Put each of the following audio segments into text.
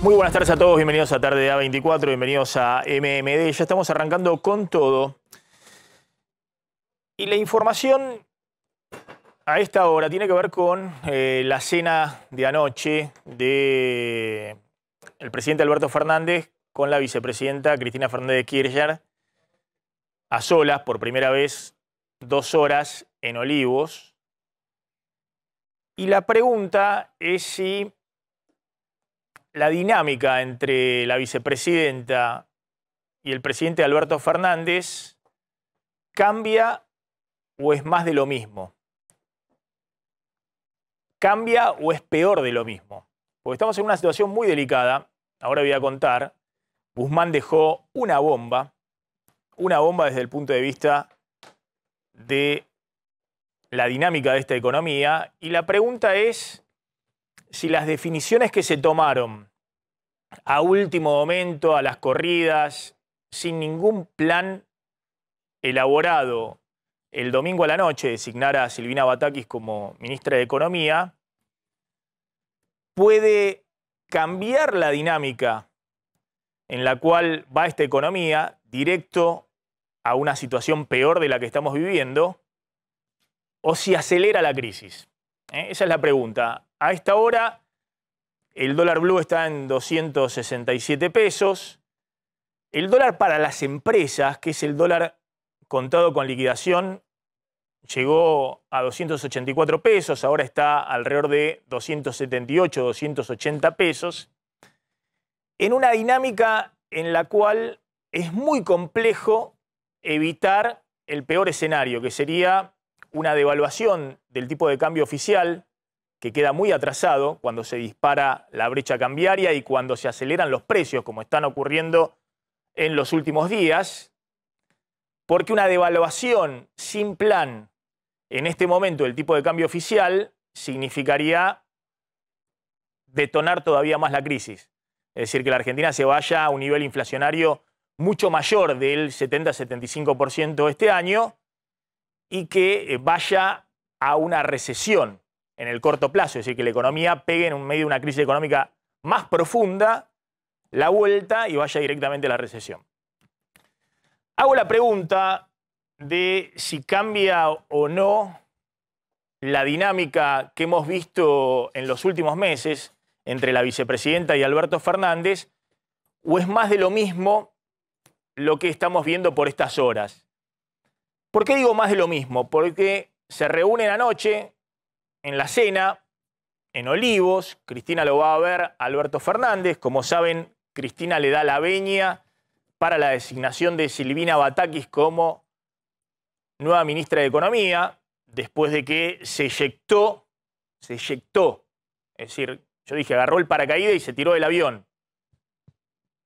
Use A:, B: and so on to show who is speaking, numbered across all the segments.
A: Muy buenas tardes a todos, bienvenidos a Tarde A24, bienvenidos a MMD. Ya estamos arrancando con todo. Y la información a esta hora tiene que ver con eh, la cena de anoche de el presidente Alberto Fernández con la vicepresidenta Cristina Fernández de Kirchner a solas por primera vez dos horas en Olivos. Y la pregunta es si la dinámica entre la vicepresidenta y el presidente Alberto Fernández cambia o es más de lo mismo? ¿Cambia o es peor de lo mismo? Porque estamos en una situación muy delicada, ahora voy a contar, Guzmán dejó una bomba, una bomba desde el punto de vista de la dinámica de esta economía, y la pregunta es, si las definiciones que se tomaron a último momento, a las corridas, sin ningún plan elaborado el domingo a la noche, designar a Silvina Batakis como ministra de Economía, puede cambiar la dinámica en la cual va esta economía directo a una situación peor de la que estamos viviendo, o si acelera la crisis. ¿eh? Esa es la pregunta. A esta hora, el dólar blue está en 267 pesos. El dólar para las empresas, que es el dólar contado con liquidación, llegó a 284 pesos, ahora está alrededor de 278, 280 pesos, en una dinámica en la cual es muy complejo evitar el peor escenario, que sería una devaluación del tipo de cambio oficial que queda muy atrasado cuando se dispara la brecha cambiaria y cuando se aceleran los precios, como están ocurriendo en los últimos días, porque una devaluación sin plan en este momento del tipo de cambio oficial significaría detonar todavía más la crisis. Es decir, que la Argentina se vaya a un nivel inflacionario mucho mayor del 70-75% este año y que eh, vaya a una recesión en el corto plazo, es decir, que la economía pegue en medio de una crisis económica más profunda la vuelta y vaya directamente a la recesión. Hago la pregunta de si cambia o no la dinámica que hemos visto en los últimos meses entre la vicepresidenta y Alberto Fernández, o es más de lo mismo lo que estamos viendo por estas horas. ¿Por qué digo más de lo mismo? Porque se reúnen anoche en la cena, en Olivos, Cristina lo va a ver Alberto Fernández, como saben, Cristina le da la veña para la designación de Silvina Batakis como nueva ministra de Economía, después de que se eyectó, se eyectó, es decir, yo dije, agarró el paracaídas y se tiró del avión.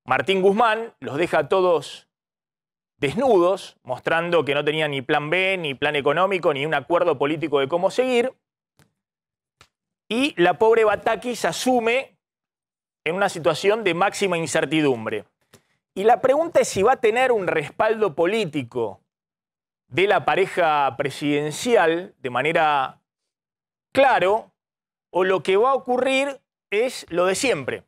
A: Martín Guzmán los deja a todos desnudos, mostrando que no tenía ni plan B, ni plan económico, ni un acuerdo político de cómo seguir. Y la pobre se asume en una situación de máxima incertidumbre. Y la pregunta es si va a tener un respaldo político de la pareja presidencial de manera claro o lo que va a ocurrir es lo de siempre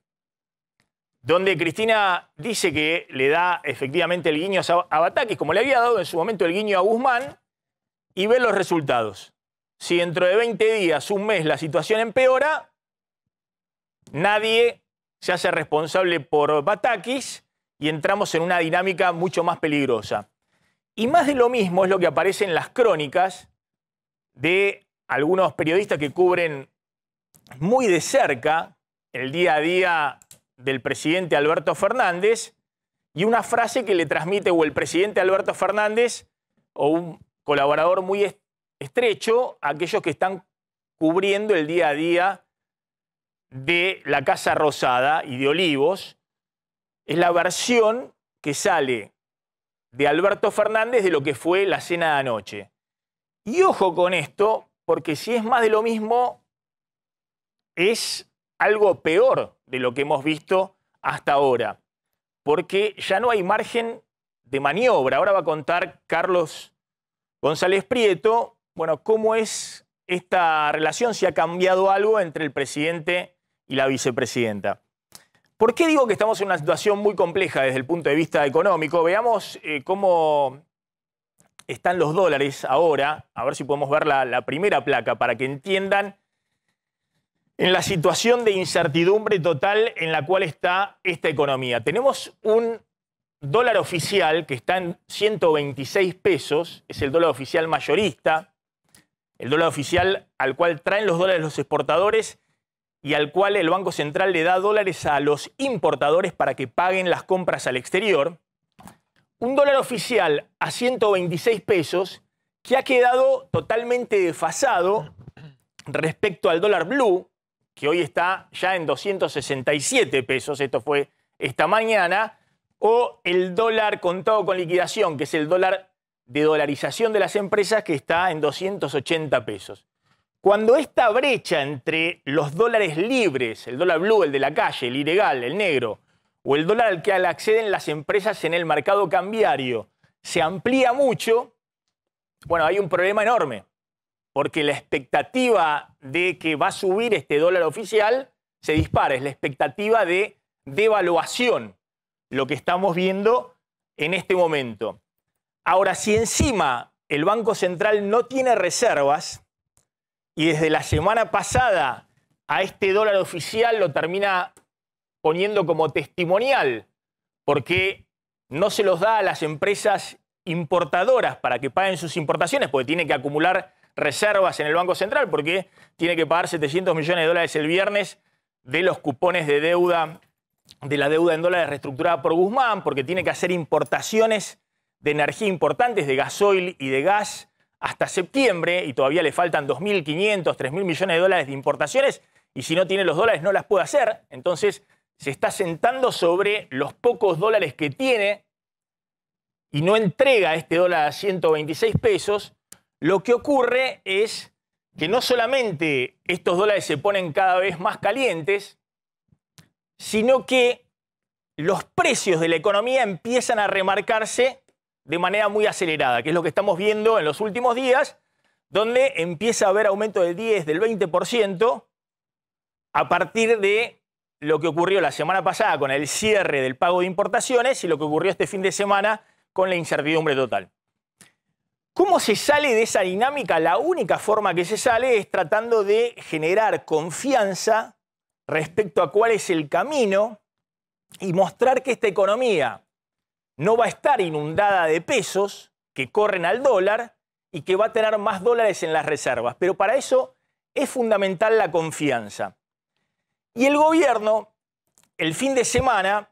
A: donde Cristina dice que le da efectivamente el guiño a Batakis, como le había dado en su momento el guiño a Guzmán, y ve los resultados. Si dentro de 20 días, un mes, la situación empeora, nadie se hace responsable por Batakis y entramos en una dinámica mucho más peligrosa. Y más de lo mismo es lo que aparece en las crónicas de algunos periodistas que cubren muy de cerca el día a día del presidente Alberto Fernández y una frase que le transmite o el presidente Alberto Fernández o un colaborador muy estrecho aquellos que están cubriendo el día a día de la Casa Rosada y de Olivos. Es la versión que sale de Alberto Fernández de lo que fue la cena de anoche. Y ojo con esto, porque si es más de lo mismo, es algo peor de lo que hemos visto hasta ahora, porque ya no hay margen de maniobra. Ahora va a contar Carlos González Prieto, bueno, cómo es esta relación, si ha cambiado algo entre el presidente y la vicepresidenta. ¿Por qué digo que estamos en una situación muy compleja desde el punto de vista económico? Veamos eh, cómo están los dólares ahora, a ver si podemos ver la primera placa para que entiendan en la situación de incertidumbre total en la cual está esta economía. Tenemos un dólar oficial que está en 126 pesos, es el dólar oficial mayorista, el dólar oficial al cual traen los dólares los exportadores y al cual el Banco Central le da dólares a los importadores para que paguen las compras al exterior. Un dólar oficial a 126 pesos que ha quedado totalmente desfasado respecto al dólar blue, que hoy está ya en 267 pesos, esto fue esta mañana, o el dólar contado con liquidación, que es el dólar de dolarización de las empresas, que está en 280 pesos. Cuando esta brecha entre los dólares libres, el dólar blue, el de la calle, el ilegal, el negro, o el dólar al que acceden las empresas en el mercado cambiario, se amplía mucho, bueno, hay un problema enorme porque la expectativa de que va a subir este dólar oficial se dispara, es la expectativa de devaluación, lo que estamos viendo en este momento. Ahora, si encima el Banco Central no tiene reservas y desde la semana pasada a este dólar oficial lo termina poniendo como testimonial, porque no se los da a las empresas importadoras para que paguen sus importaciones, porque tiene que acumular reservas en el Banco Central porque tiene que pagar 700 millones de dólares el viernes de los cupones de deuda, de la deuda en dólares reestructurada por Guzmán, porque tiene que hacer importaciones de energía importantes, de gasoil y de gas, hasta septiembre, y todavía le faltan 2.500, 3.000 millones de dólares de importaciones, y si no tiene los dólares no las puede hacer. Entonces se está sentando sobre los pocos dólares que tiene y no entrega este dólar a 126 pesos, lo que ocurre es que no solamente estos dólares se ponen cada vez más calientes, sino que los precios de la economía empiezan a remarcarse de manera muy acelerada, que es lo que estamos viendo en los últimos días, donde empieza a haber aumento del 10, del 20% a partir de lo que ocurrió la semana pasada con el cierre del pago de importaciones y lo que ocurrió este fin de semana con la incertidumbre total. ¿Cómo se sale de esa dinámica? La única forma que se sale es tratando de generar confianza respecto a cuál es el camino y mostrar que esta economía no va a estar inundada de pesos que corren al dólar y que va a tener más dólares en las reservas. Pero para eso es fundamental la confianza. Y el gobierno, el fin de semana,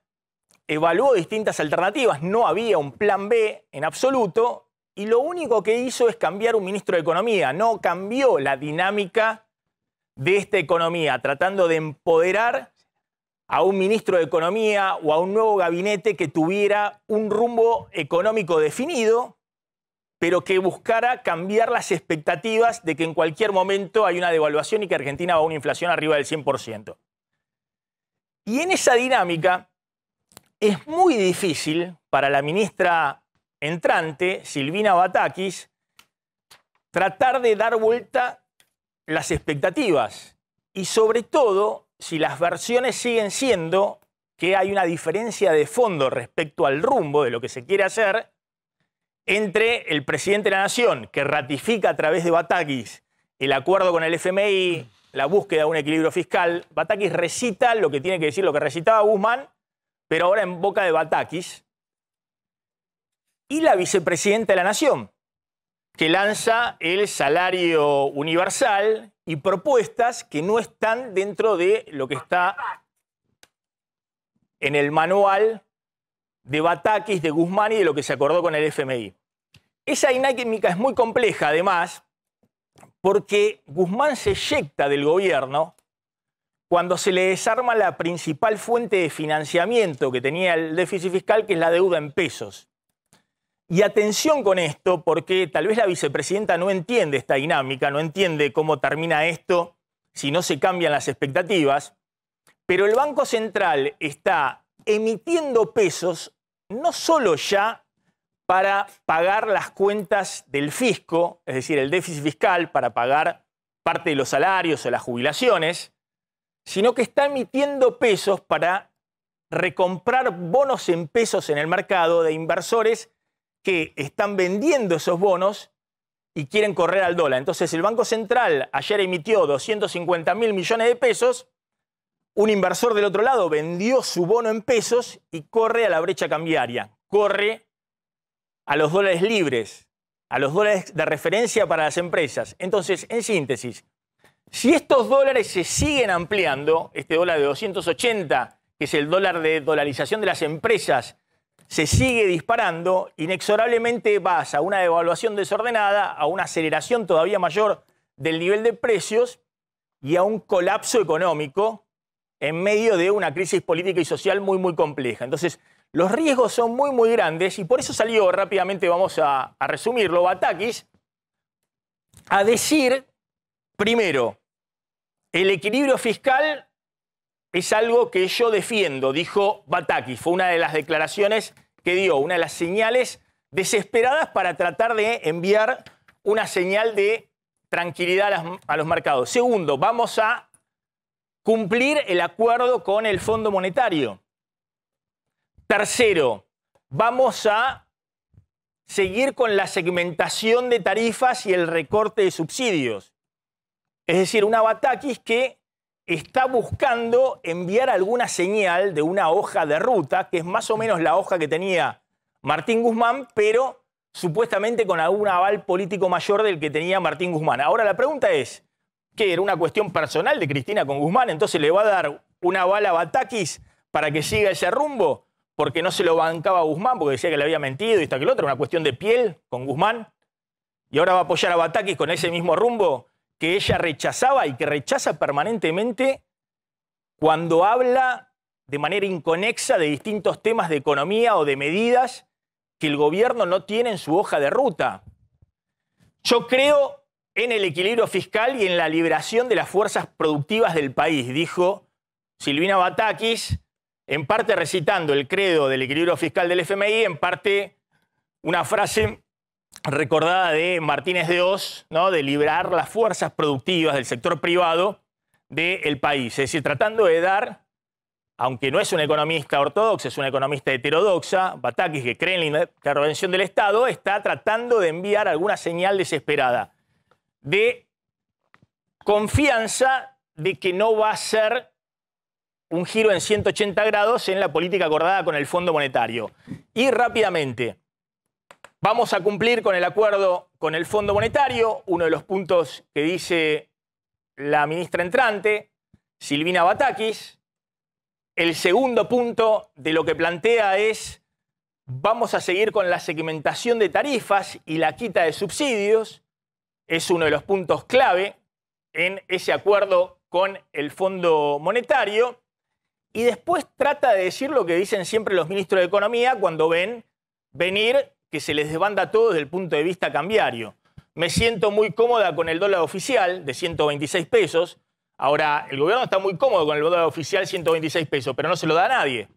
A: evaluó distintas alternativas. No había un plan B en absoluto y lo único que hizo es cambiar un ministro de Economía, no cambió la dinámica de esta economía, tratando de empoderar a un ministro de Economía o a un nuevo gabinete que tuviera un rumbo económico definido, pero que buscara cambiar las expectativas de que en cualquier momento hay una devaluación y que Argentina va a una inflación arriba del 100%. Y en esa dinámica es muy difícil para la ministra entrante, Silvina Batakis, tratar de dar vuelta las expectativas y sobre todo si las versiones siguen siendo que hay una diferencia de fondo respecto al rumbo de lo que se quiere hacer entre el presidente de la Nación, que ratifica a través de Batakis el acuerdo con el FMI, la búsqueda de un equilibrio fiscal. Batakis recita lo que tiene que decir, lo que recitaba Guzmán, pero ahora en boca de Batakis, y la vicepresidenta de la Nación, que lanza el salario universal y propuestas que no están dentro de lo que está en el manual de Batakis, de Guzmán y de lo que se acordó con el FMI. Esa dinámica es muy compleja, además, porque Guzmán se eyecta del gobierno cuando se le desarma la principal fuente de financiamiento que tenía el déficit fiscal, que es la deuda en pesos. Y atención con esto, porque tal vez la vicepresidenta no entiende esta dinámica, no entiende cómo termina esto si no se cambian las expectativas, pero el Banco Central está emitiendo pesos no solo ya para pagar las cuentas del fisco, es decir, el déficit fiscal, para pagar parte de los salarios o las jubilaciones, sino que está emitiendo pesos para recomprar bonos en pesos en el mercado de inversores que están vendiendo esos bonos y quieren correr al dólar. Entonces el Banco Central ayer emitió 250 mil millones de pesos, un inversor del otro lado vendió su bono en pesos y corre a la brecha cambiaria, corre a los dólares libres, a los dólares de referencia para las empresas. Entonces, en síntesis, si estos dólares se siguen ampliando, este dólar de 280, que es el dólar de dolarización de las empresas, se sigue disparando, inexorablemente vas a una devaluación desordenada, a una aceleración todavía mayor del nivel de precios y a un colapso económico en medio de una crisis política y social muy, muy compleja. Entonces, los riesgos son muy, muy grandes y por eso salió rápidamente, vamos a, a resumirlo, Batakis a decir, primero, el equilibrio fiscal es algo que yo defiendo, dijo Bataki. Fue una de las declaraciones que dio, una de las señales desesperadas para tratar de enviar una señal de tranquilidad a, a, los mercados. Segundo, vamos a cumplir el acuerdo con el Fondo Monetario. Tercero, vamos a seguir con la segmentación de tarifas y el recorte de subsidios. Es decir, una Batakis que está buscando enviar alguna señal de una hoja de ruta, que es más o menos la hoja que tenía Martín Guzmán, pero supuestamente con algún aval político mayor del que tenía Martín Guzmán. Ahora la pregunta es, ¿qué era una cuestión personal de Cristina con Guzmán? Entonces le va a dar una bala a Batakis para que siga ese rumbo, porque no se lo bancaba Guzmán, porque decía que le había mentido y hasta que el otro, una cuestión de piel con Guzmán, y ahora va a apoyar a Batakis con ese mismo rumbo que ella rechazaba y que rechaza permanentemente cuando habla de manera inconexa de distintos temas de economía o de medidas que el gobierno no tiene en su hoja de ruta. Yo creo en el equilibrio fiscal y en la liberación de las fuerzas productivas del país, dijo Silvina Batakis, en parte recitando el credo del equilibrio fiscal del FMI, en parte una frase recordada de Martínez de Oz, ¿no? de liberar las fuerzas productivas del sector privado del país. Es decir, tratando de dar, aunque no es una economista ortodoxa, es una economista heterodoxa, Batakis, que cree en la intervención del Estado, está tratando de enviar alguna señal desesperada de confianza de que no va a ser un giro en 180 grados en la política acordada con el Fondo Monetario. Y rápidamente, Vamos a cumplir con el acuerdo con el Fondo Monetario, uno de los puntos que dice la ministra entrante, Silvina Batakis. El segundo punto de lo que plantea es, vamos a seguir con la segmentación de tarifas y la quita de subsidios. Es uno de los puntos clave en ese acuerdo con el Fondo Monetario. Y después trata de decir lo que dicen siempre los ministros de Economía cuando ven venir que se les desbanda todo desde el punto de vista cambiario. Me siento muy cómoda con el dólar oficial de 126 pesos. Ahora, el gobierno está muy cómodo con el dólar oficial 126 pesos, pero no se lo da a nadie.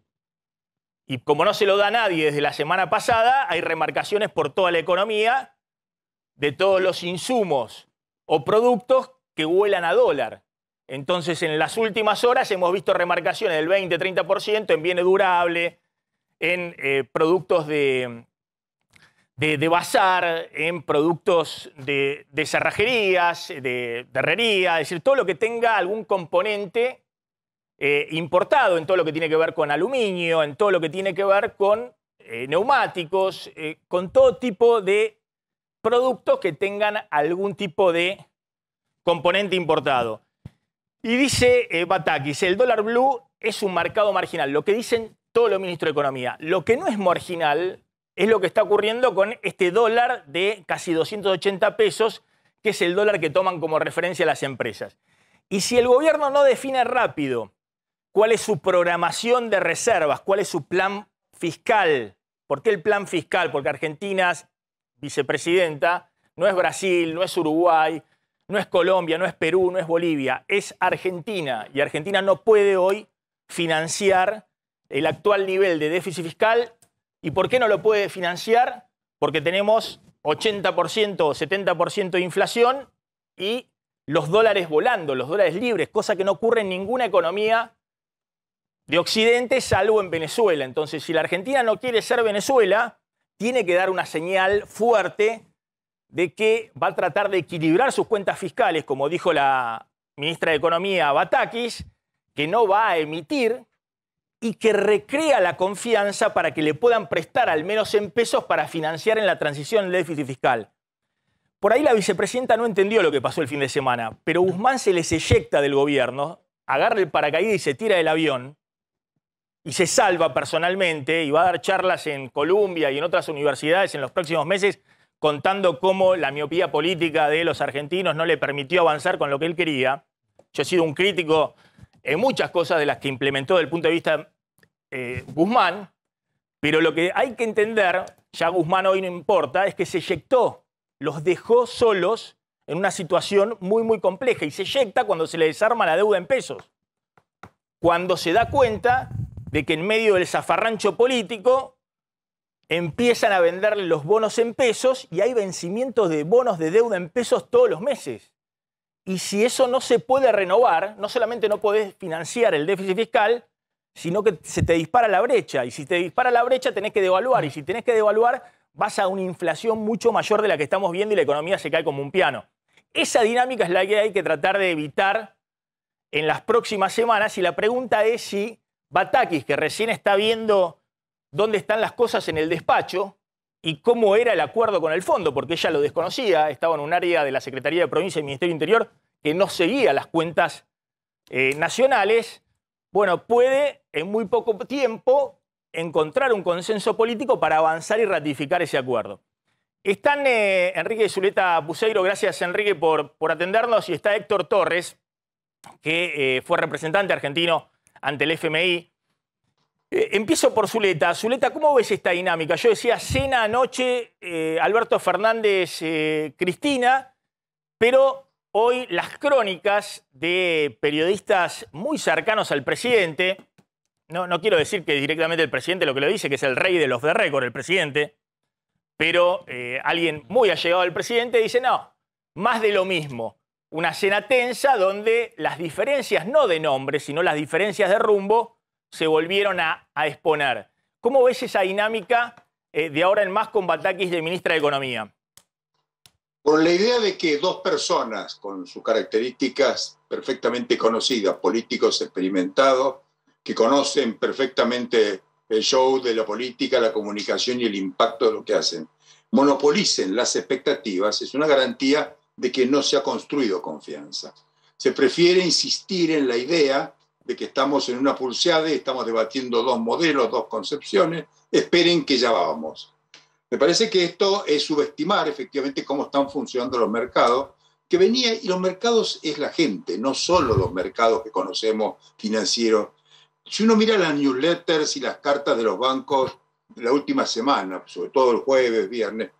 A: Y como no se lo da a nadie desde la semana pasada, hay remarcaciones por toda la economía de todos los insumos o productos que vuelan a dólar. Entonces, en las últimas horas hemos visto remarcaciones del 20-30% en bienes durables, en eh, productos de, de, basar en productos de, de cerrajerías, de, de, herrería, es decir, todo lo que tenga algún componente eh, importado en todo lo que tiene que ver con aluminio, en todo lo que tiene que ver con eh, neumáticos, eh, con todo tipo de productos que tengan algún tipo de componente importado. Y dice Batakis, el dólar blue es un mercado marginal, lo que dicen todos los ministros de Economía. Lo que no es marginal es lo que está ocurriendo con este dólar de casi 280 pesos, que es el dólar que toman como referencia las empresas. Y si el gobierno no define rápido cuál es su programación de reservas, cuál es su plan fiscal, ¿por qué el plan fiscal? Porque Argentina, vicepresidenta, no es Brasil, no es Uruguay, no es Colombia, no es Perú, no es Bolivia, es Argentina. Y Argentina no puede hoy financiar el actual nivel de déficit fiscal ¿Y por qué no lo puede financiar? Porque tenemos 80% o 70% de inflación y los dólares volando, los dólares libres, cosa que no ocurre en ninguna economía de Occidente, salvo en Venezuela. Entonces, si la Argentina no quiere ser Venezuela, tiene que dar una señal fuerte de que va a tratar de equilibrar sus cuentas fiscales, como dijo la ministra de Economía Batakis, que no va a emitir y que recrea la confianza para que le puedan prestar al menos en pesos para financiar en la transición el déficit fiscal. Por ahí la vicepresidenta no entendió lo que pasó el fin de semana, pero Guzmán se les eyecta del gobierno, agarra el paracaídas y se tira del avión y se salva personalmente y va a dar charlas en Colombia y en otras universidades en los próximos meses contando cómo la miopía política de los argentinos no le permitió avanzar con lo que él quería. Yo he sido un crítico en muchas cosas de las que implementó desde el punto de vista eh, Guzmán, pero lo que hay que entender, ya Guzmán hoy no importa, es que se eyectó, los dejó solos en una situación muy, muy compleja y se eyecta cuando se le desarma la deuda en pesos. Cuando se da cuenta de que en medio del zafarrancho político empiezan a venderle los bonos en pesos y hay vencimientos de bonos de deuda en pesos todos los meses. Y si eso no se puede renovar, no solamente no podés financiar el déficit fiscal, sino que se te dispara la brecha. Y si te dispara la brecha, tenés que devaluar. Y si tenés que devaluar, vas a una inflación mucho mayor de la que estamos viendo y la economía se cae como un piano. Esa dinámica es la que hay que tratar de evitar en las próximas semanas. Y la pregunta es si Batakis, que recién está viendo dónde están las cosas en el despacho y cómo era el acuerdo con el fondo, porque ella lo desconocía, estaba en un área de la Secretaría de Provincia y Ministerio Interior que no seguía las cuentas eh, nacionales bueno, puede en muy poco tiempo encontrar un consenso político para avanzar y ratificar ese acuerdo. Están eh, Enrique Zuleta Buseiro, gracias Enrique por, por, atendernos, y está Héctor Torres, que eh, fue representante argentino ante el FMI. Eh, empiezo por Zuleta. Zuleta, ¿cómo ves esta dinámica? Yo decía cena anoche, Alberto Fernández, Cristina, pero hoy las crónicas de periodistas muy cercanos al presidente. No, quiero decir que directamente el presidente lo que lo dice, que es el rey de los de récord, el presidente, pero eh, alguien muy allegado al presidente dice, no, más de lo mismo. Una cena tensa donde las diferencias, no de nombre, sino las diferencias de rumbo, se volvieron a, exponer. ¿Cómo ves esa dinámica eh, de ahora en más con Batakis de ministra de Economía?
B: con la idea de que dos personas con sus características perfectamente conocidas, políticos experimentados, que conocen perfectamente el show de la política, la comunicación y el impacto de lo que hacen, monopolicen las expectativas, es una garantía de que no se ha construido confianza. Se prefiere insistir en la idea de que estamos en una pulseada y estamos debatiendo dos modelos, dos concepciones, esperen que ya vamos. Me parece que esto es subestimar efectivamente cómo están funcionando los mercados, que venía, y los mercados es la gente, no solo los mercados que conocemos financieros. Si uno mira las newsletters y las cartas de los bancos de la última semana, sobre todo el jueves, viernes,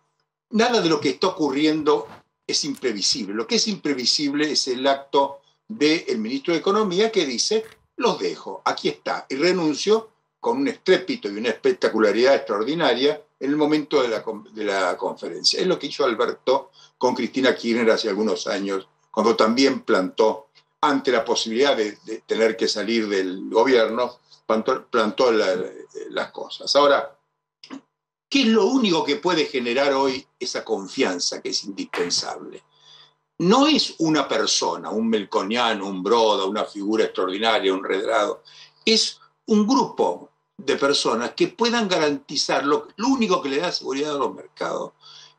B: nada de lo que está ocurriendo es imprevisible. Lo que es imprevisible es el acto del ministro de Economía que dice, los dejo, aquí está, y renuncio con un estrépito y una espectacularidad extraordinaria en el momento de la, conferencia. Es lo que hizo Alberto con Cristina Kirchner hace algunos años, cuando también plantó, ante la posibilidad de, tener que salir del gobierno, plantó, las cosas. Ahora, ¿Qué es lo único que puede generar hoy esa confianza que es indispensable? No es una persona, un melconiano, un broda, una figura extraordinaria, un redrado. Es un grupo de personas que puedan garantizar lo, único que le da seguridad a los mercados,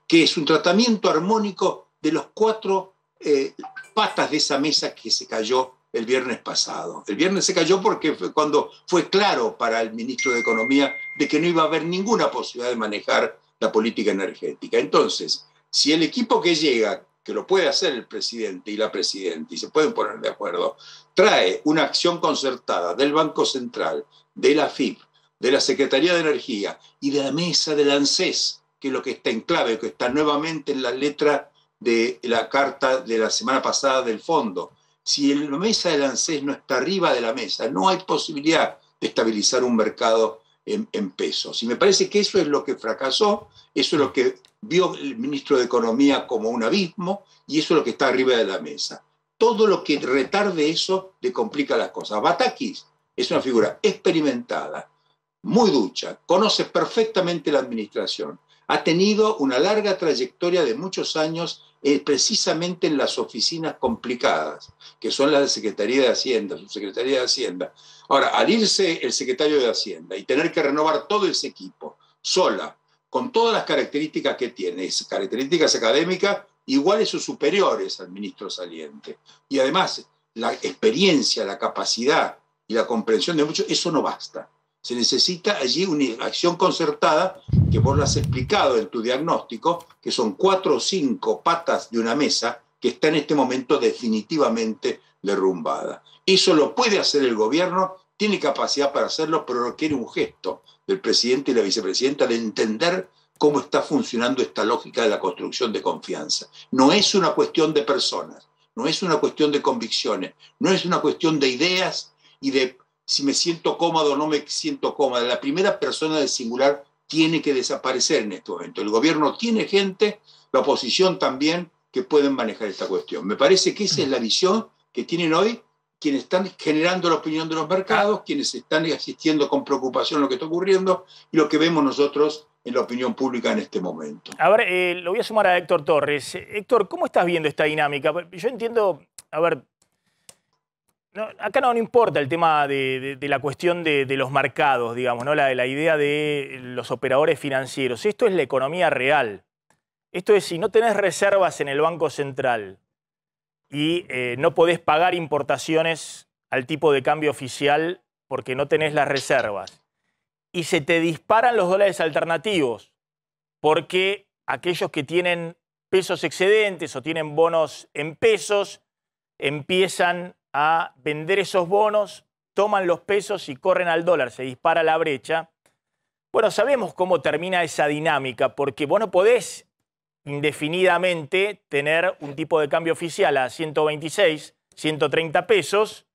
B: que es un tratamiento armónico de los cuatro eh, patas de esa mesa que se cayó el viernes pasado. El viernes se cayó porque fue cuando fue claro para el ministro de Economía de que no iba a haber ninguna posibilidad de manejar la política energética. Entonces, si el equipo que llega, que lo puede hacer el presidente y la presidenta, y se pueden poner de acuerdo, trae una acción concertada del Banco Central, de la FIP, de la Secretaría de Energía y de la mesa del ANSES, que es lo que está en clave, que está nuevamente en la letra de la carta de la semana pasada del fondo. Si la mesa del ANSES no está arriba de la mesa, no hay posibilidad de estabilizar un mercado en, en pesos. Y me parece que eso es lo que fracasó, eso es lo que vio el ministro de Economía como un abismo y eso es lo que está arriba de la mesa. Todo lo que retarde eso le complica las cosas. Batakis es una figura experimentada, muy ducha, conoce perfectamente la administración, ha tenido una larga trayectoria de muchos años eh, precisamente en las oficinas complicadas, que son las de Secretaría de Hacienda, Subsecretaría de Hacienda. Ahora, al irse el secretario de Hacienda y tener que renovar todo ese equipo, sola, con todas las características que tiene, características académicas iguales o superiores al ministro saliente. Y además, la experiencia, la capacidad y la comprensión de muchos, eso no basta. Se necesita allí una acción concertada, que vos lo has explicado en tu diagnóstico, que son cuatro o cinco patas de una mesa que está en este momento definitivamente derrumbada. Eso lo puede hacer el gobierno, tiene capacidad para hacerlo, pero requiere un gesto del presidente y la vicepresidenta de entender cómo está funcionando esta lógica de la construcción de confianza. No es una cuestión de personas, no es una cuestión de convicciones, no es una cuestión de ideas y de si me siento cómodo o no me siento cómoda. La primera persona del singular tiene que desaparecer en este momento. El gobierno tiene gente, la oposición también, que pueden manejar esta cuestión. Me parece que esa es la visión que tienen hoy quienes están generando la opinión de los mercados, quienes están asistiendo con preocupación lo que está ocurriendo y lo que vemos nosotros en la opinión pública en este momento.
A: A ver, eh, lo voy a sumar a Héctor Torres. Héctor, ¿cómo estás viendo esta dinámica? Yo entiendo, a ver, acá no, importa el tema de, la cuestión de, los mercados, digamos, ¿no? La, la, idea de los operadores financieros. Esto es la economía real. Esto es, si no tenés reservas en el Banco Central y eh, no podés pagar importaciones al tipo de cambio oficial porque no tenés las reservas, y se te disparan los dólares alternativos porque aquellos que tienen pesos excedentes o tienen bonos en pesos empiezan a vender esos bonos, toman los pesos y corren al dólar, se dispara la brecha. Bueno, sabemos cómo termina esa dinámica, porque vos no podés indefinidamente tener un tipo de cambio oficial a 126, 130 pesos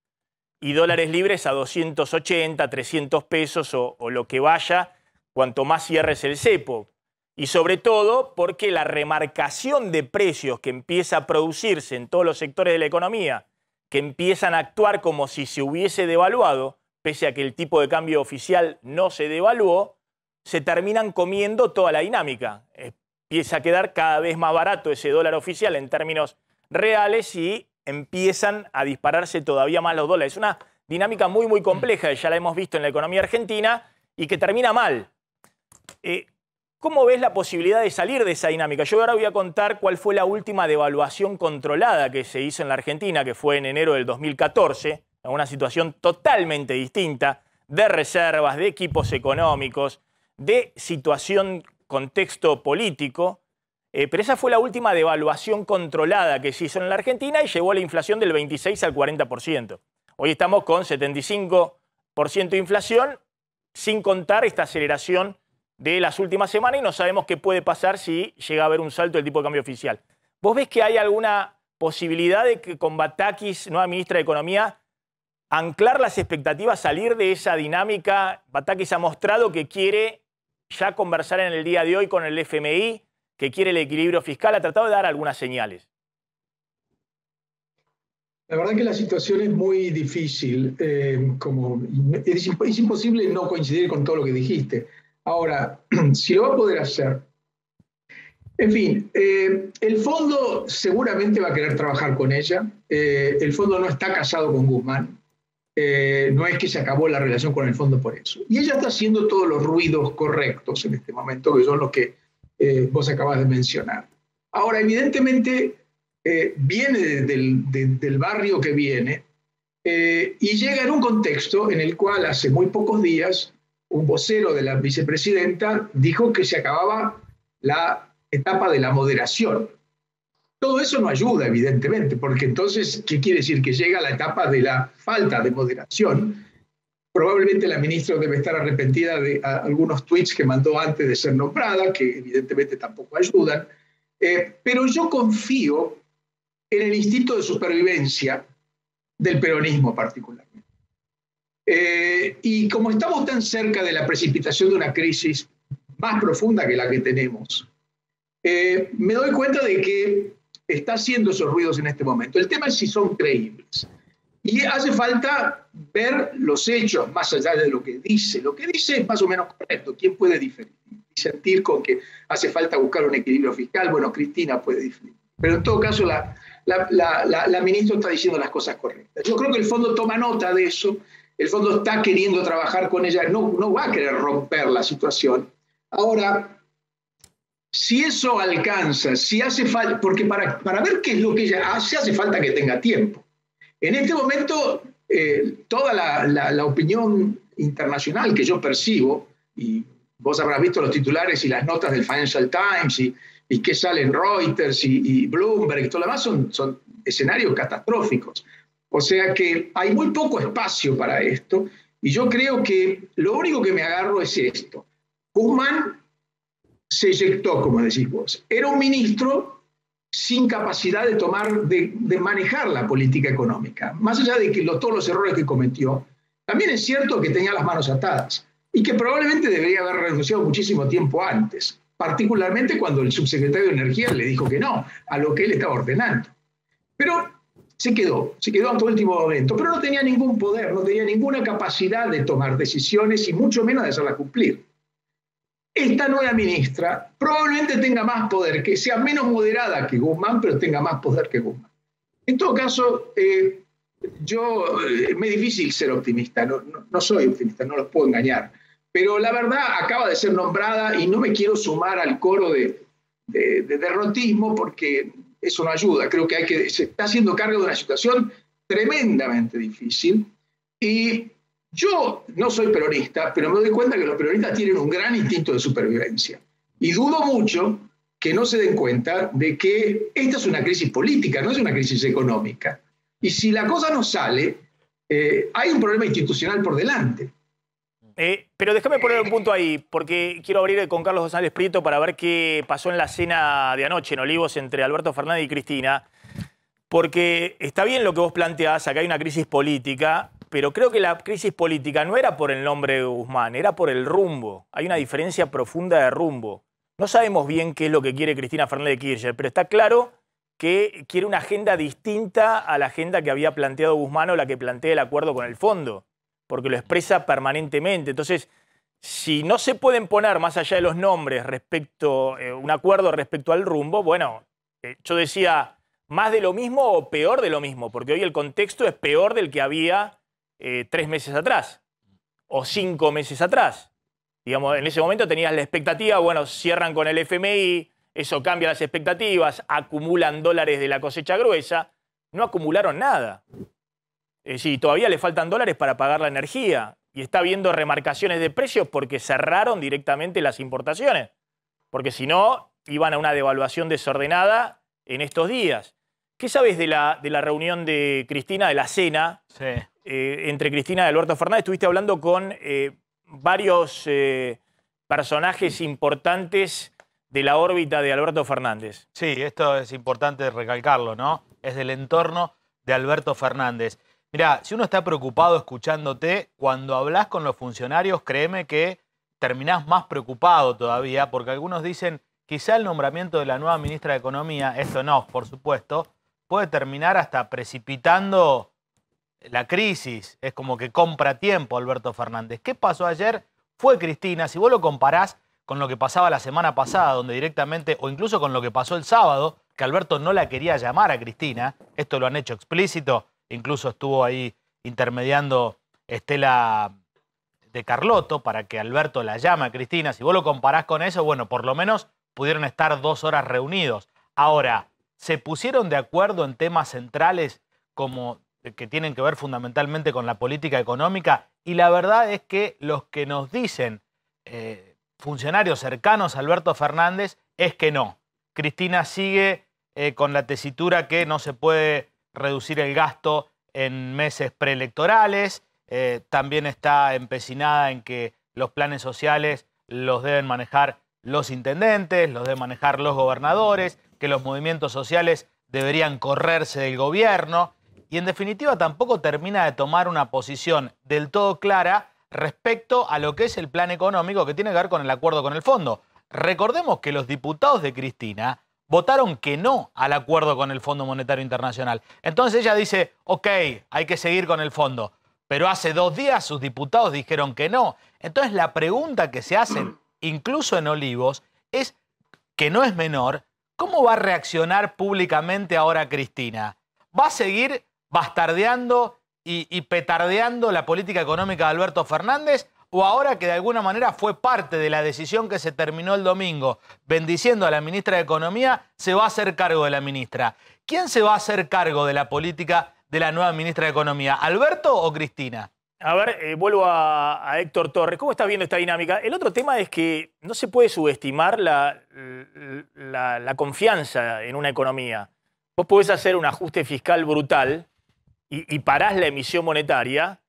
A: y dólares libres a 280, 300 pesos o, o lo que vaya, cuanto más cierres el cepo. Y sobre todo porque la remarcación de precios que empieza a producirse en todos los sectores de la economía que empiezan a actuar como si se hubiese devaluado, pese a que el tipo de cambio oficial no se devaluó, se terminan comiendo toda la dinámica. Eh, empieza a quedar cada vez más barato ese dólar oficial en términos reales y empiezan a dispararse todavía más los dólares. Es una dinámica muy, muy compleja, ya la hemos visto en la economía argentina, y que termina mal. Eh, ¿Cómo ves la posibilidad de salir de esa dinámica? Yo ahora voy a contar cuál fue la última devaluación controlada que se hizo en la Argentina, que fue en enero del 2014, en una situación totalmente distinta de reservas, de equipos económicos, de situación, contexto político. Eh, pero esa fue la última devaluación controlada que se hizo en la Argentina y llevó a la inflación del 26 al 40%. Hoy estamos con 75% de inflación, sin contar esta aceleración de las últimas semanas y no sabemos qué puede pasar si llega a haber un salto del tipo de cambio oficial. ¿Vos ves que hay alguna posibilidad de que con Batakis, nueva ministra de Economía, anclar las expectativas, salir de esa dinámica? Batakis ha mostrado que quiere ya conversar en el día de hoy con el FMI, que quiere el equilibrio fiscal, ha tratado de dar algunas señales.
C: La verdad que la situación es muy difícil, eh, como es imposible no coincidir con todo lo que dijiste. Ahora, si lo va a poder hacer, en fin, eh, el fondo seguramente va a querer trabajar con ella. Eh, el fondo no está casado con Guzmán. Eh, no es que se acabó la relación con el fondo por eso. Y ella está haciendo todos los ruidos correctos en este momento, que son los que vos acabas de mencionar. Ahora, evidentemente, viene del, barrio que viene y llega en un contexto en el cual hace muy pocos días un vocero de la vicepresidenta dijo que se acababa la etapa de la moderación. Todo eso no ayuda, evidentemente, porque entonces, ¿qué quiere decir? Que llega la etapa de la falta de moderación. Probablemente la ministra debe estar arrepentida de algunos tweets que mandó antes de ser nombrada, que evidentemente tampoco ayudan. Eh, pero yo confío en el instinto de supervivencia del peronismo particular. Eh, y como estamos tan cerca de la precipitación de una crisis más profunda que la que tenemos, eh, me doy cuenta de que está haciendo esos ruidos en este momento. El tema es si son creíbles. Y hace falta ver los hechos más allá de lo que dice. Lo que dice es más o menos correcto. ¿Quién puede diferir? sentir con que hace falta buscar un equilibrio fiscal. Bueno, Cristina puede diferir. Pero en todo caso, la, la ministra está diciendo las cosas correctas. Yo creo que el fondo toma nota de eso el fondo está queriendo trabajar con ella, no, va a querer romper la situación. Ahora, si eso alcanza, si hace falta, porque para, ver qué es lo que ella hace, hace falta que tenga tiempo. En este momento, eh, toda la, opinión internacional que yo percibo, y vos habrás visto los titulares y las notas del Financial Times y, y que salen Reuters y, Bloomberg todo lo demás, son, son escenarios catastróficos. O sea que hay muy poco espacio para esto y yo creo que lo único que me agarro es esto. Guzmán se eyectó, como decís vos. Era un ministro sin capacidad de tomar, de, manejar la política económica. Más allá de que todos los errores que cometió, también es cierto que tenía las manos atadas y que probablemente debería haber renunciado muchísimo tiempo antes, particularmente cuando el subsecretario de Energía le dijo que no a lo que él estaba ordenando. Pero se quedó, se quedó hasta último momento, pero no tenía ningún poder, no tenía ninguna capacidad de tomar decisiones y mucho menos de hacerlas cumplir. Esta nueva ministra probablemente tenga más poder, que sea menos moderada que Guzmán, pero tenga más poder que Guzmán. En todo caso, eh, yo, eh, me difícil ser optimista, no, soy optimista, no los puedo engañar, pero la verdad acaba de ser nombrada y no me quiero sumar al coro de, derrotismo porque eso no ayuda. Creo que, hay que se está haciendo cargo de una situación tremendamente difícil. Y yo no soy peronista, pero me doy cuenta que los peronistas tienen un gran instinto de supervivencia. Y dudo mucho que no se den cuenta de que esta es una crisis política, no es una crisis económica. Y si la cosa no sale, eh, hay un problema institucional por delante.
A: Eh, pero déjame poner un punto ahí, porque quiero abrir con Carlos González Prieto para ver qué pasó en la cena de anoche en Olivos entre Alberto Fernández y Cristina. Porque está bien lo que vos planteás, acá hay una crisis política, pero creo que la crisis política no era por el nombre de Guzmán, era por el rumbo. Hay una diferencia profunda de rumbo. No sabemos bien qué es lo que quiere Cristina Fernández Kirchner, pero está claro que quiere una agenda distinta a la agenda que había planteado Guzmán o la que plantea el acuerdo con el fondo porque lo expresa permanentemente. Entonces, si no se pueden poner más allá de los nombres respecto, eh, un acuerdo respecto al rumbo, bueno, eh, yo decía más de lo mismo o peor de lo mismo, porque hoy el contexto es peor del que había eh, tres meses atrás o cinco meses atrás. Digamos, en ese momento tenías la expectativa, bueno, cierran con el FMI, eso cambia las expectativas, acumulan dólares de la cosecha gruesa, no acumularon nada. Eh, sí, todavía le faltan dólares para pagar la energía y está habiendo remarcaciones de precios porque cerraron directamente las importaciones. Porque si no, iban a una devaluación desordenada en estos días. ¿Qué sabes de la, reunión de Cristina, de la cena eh, entre Cristina y Alberto Fernández? Estuviste hablando con eh, varios personajes importantes de la órbita de Alberto Fernández. Sí, esto es importante recalcarlo, ¿no? Es del
D: entorno de Alberto Fernández. Mira, si uno está preocupado escuchándote, cuando hablas con los funcionarios, créeme que terminás más preocupado todavía, porque algunos dicen, quizá el nombramiento de la nueva ministra de Economía, esto no, por supuesto, puede terminar hasta precipitando la crisis. Es como que compra tiempo Alberto Fernández. ¿Qué pasó ayer? Fue Cristina, si vos lo comparás con lo que pasaba la semana pasada, donde directamente, o incluso con lo que pasó el sábado, que Alberto no la quería llamar a Cristina, esto lo han hecho explícito, Incluso estuvo ahí intermediando Estela de Carlotto para que Alberto la llame a Cristina. Si vos lo comparás con eso, bueno, por lo menos pudieron estar dos horas reunidos. Ahora, ¿se pusieron de acuerdo en temas centrales como eh, que tienen que ver fundamentalmente con la política económica? Y la verdad es que los que nos dicen eh, funcionarios cercanos a Alberto Fernández es que no. Cristina sigue eh, con la tesitura que no se puede reducir el gasto en meses preelectorales, eh, también está empecinada en que los planes sociales los deben manejar los intendentes, los deben manejar los gobernadores, que los movimientos sociales deberían correrse del gobierno y en definitiva tampoco termina de tomar una posición del todo clara respecto a lo que es el plan económico que tiene que ver con el acuerdo con el fondo. Recordemos que los diputados de Cristina votaron que no al acuerdo con el Fondo Monetario Internacional. Entonces ella dice, ok, hay que seguir con el fondo. Pero hace dos días sus diputados dijeron que no. Entonces la pregunta que se hacen, incluso en Olivos, es, que no es menor, ¿cómo va a reaccionar públicamente ahora Cristina? ¿Va a seguir bastardeando y, y petardeando la política económica de Alberto Fernández? o ahora que de alguna manera fue parte de la decisión que se terminó el domingo, bendiciendo a la ministra de Economía, se va a hacer cargo de la ministra. ¿Quién se va a hacer cargo de la política de la nueva ministra de Economía, Alberto o Cristina?
A: A ver, eh, vuelvo a, Héctor Torres. ¿Cómo estás viendo esta dinámica? El otro tema es que no se puede subestimar la, confianza en una economía. Vos podés hacer un ajuste fiscal brutal y, y parás la emisión monetaria,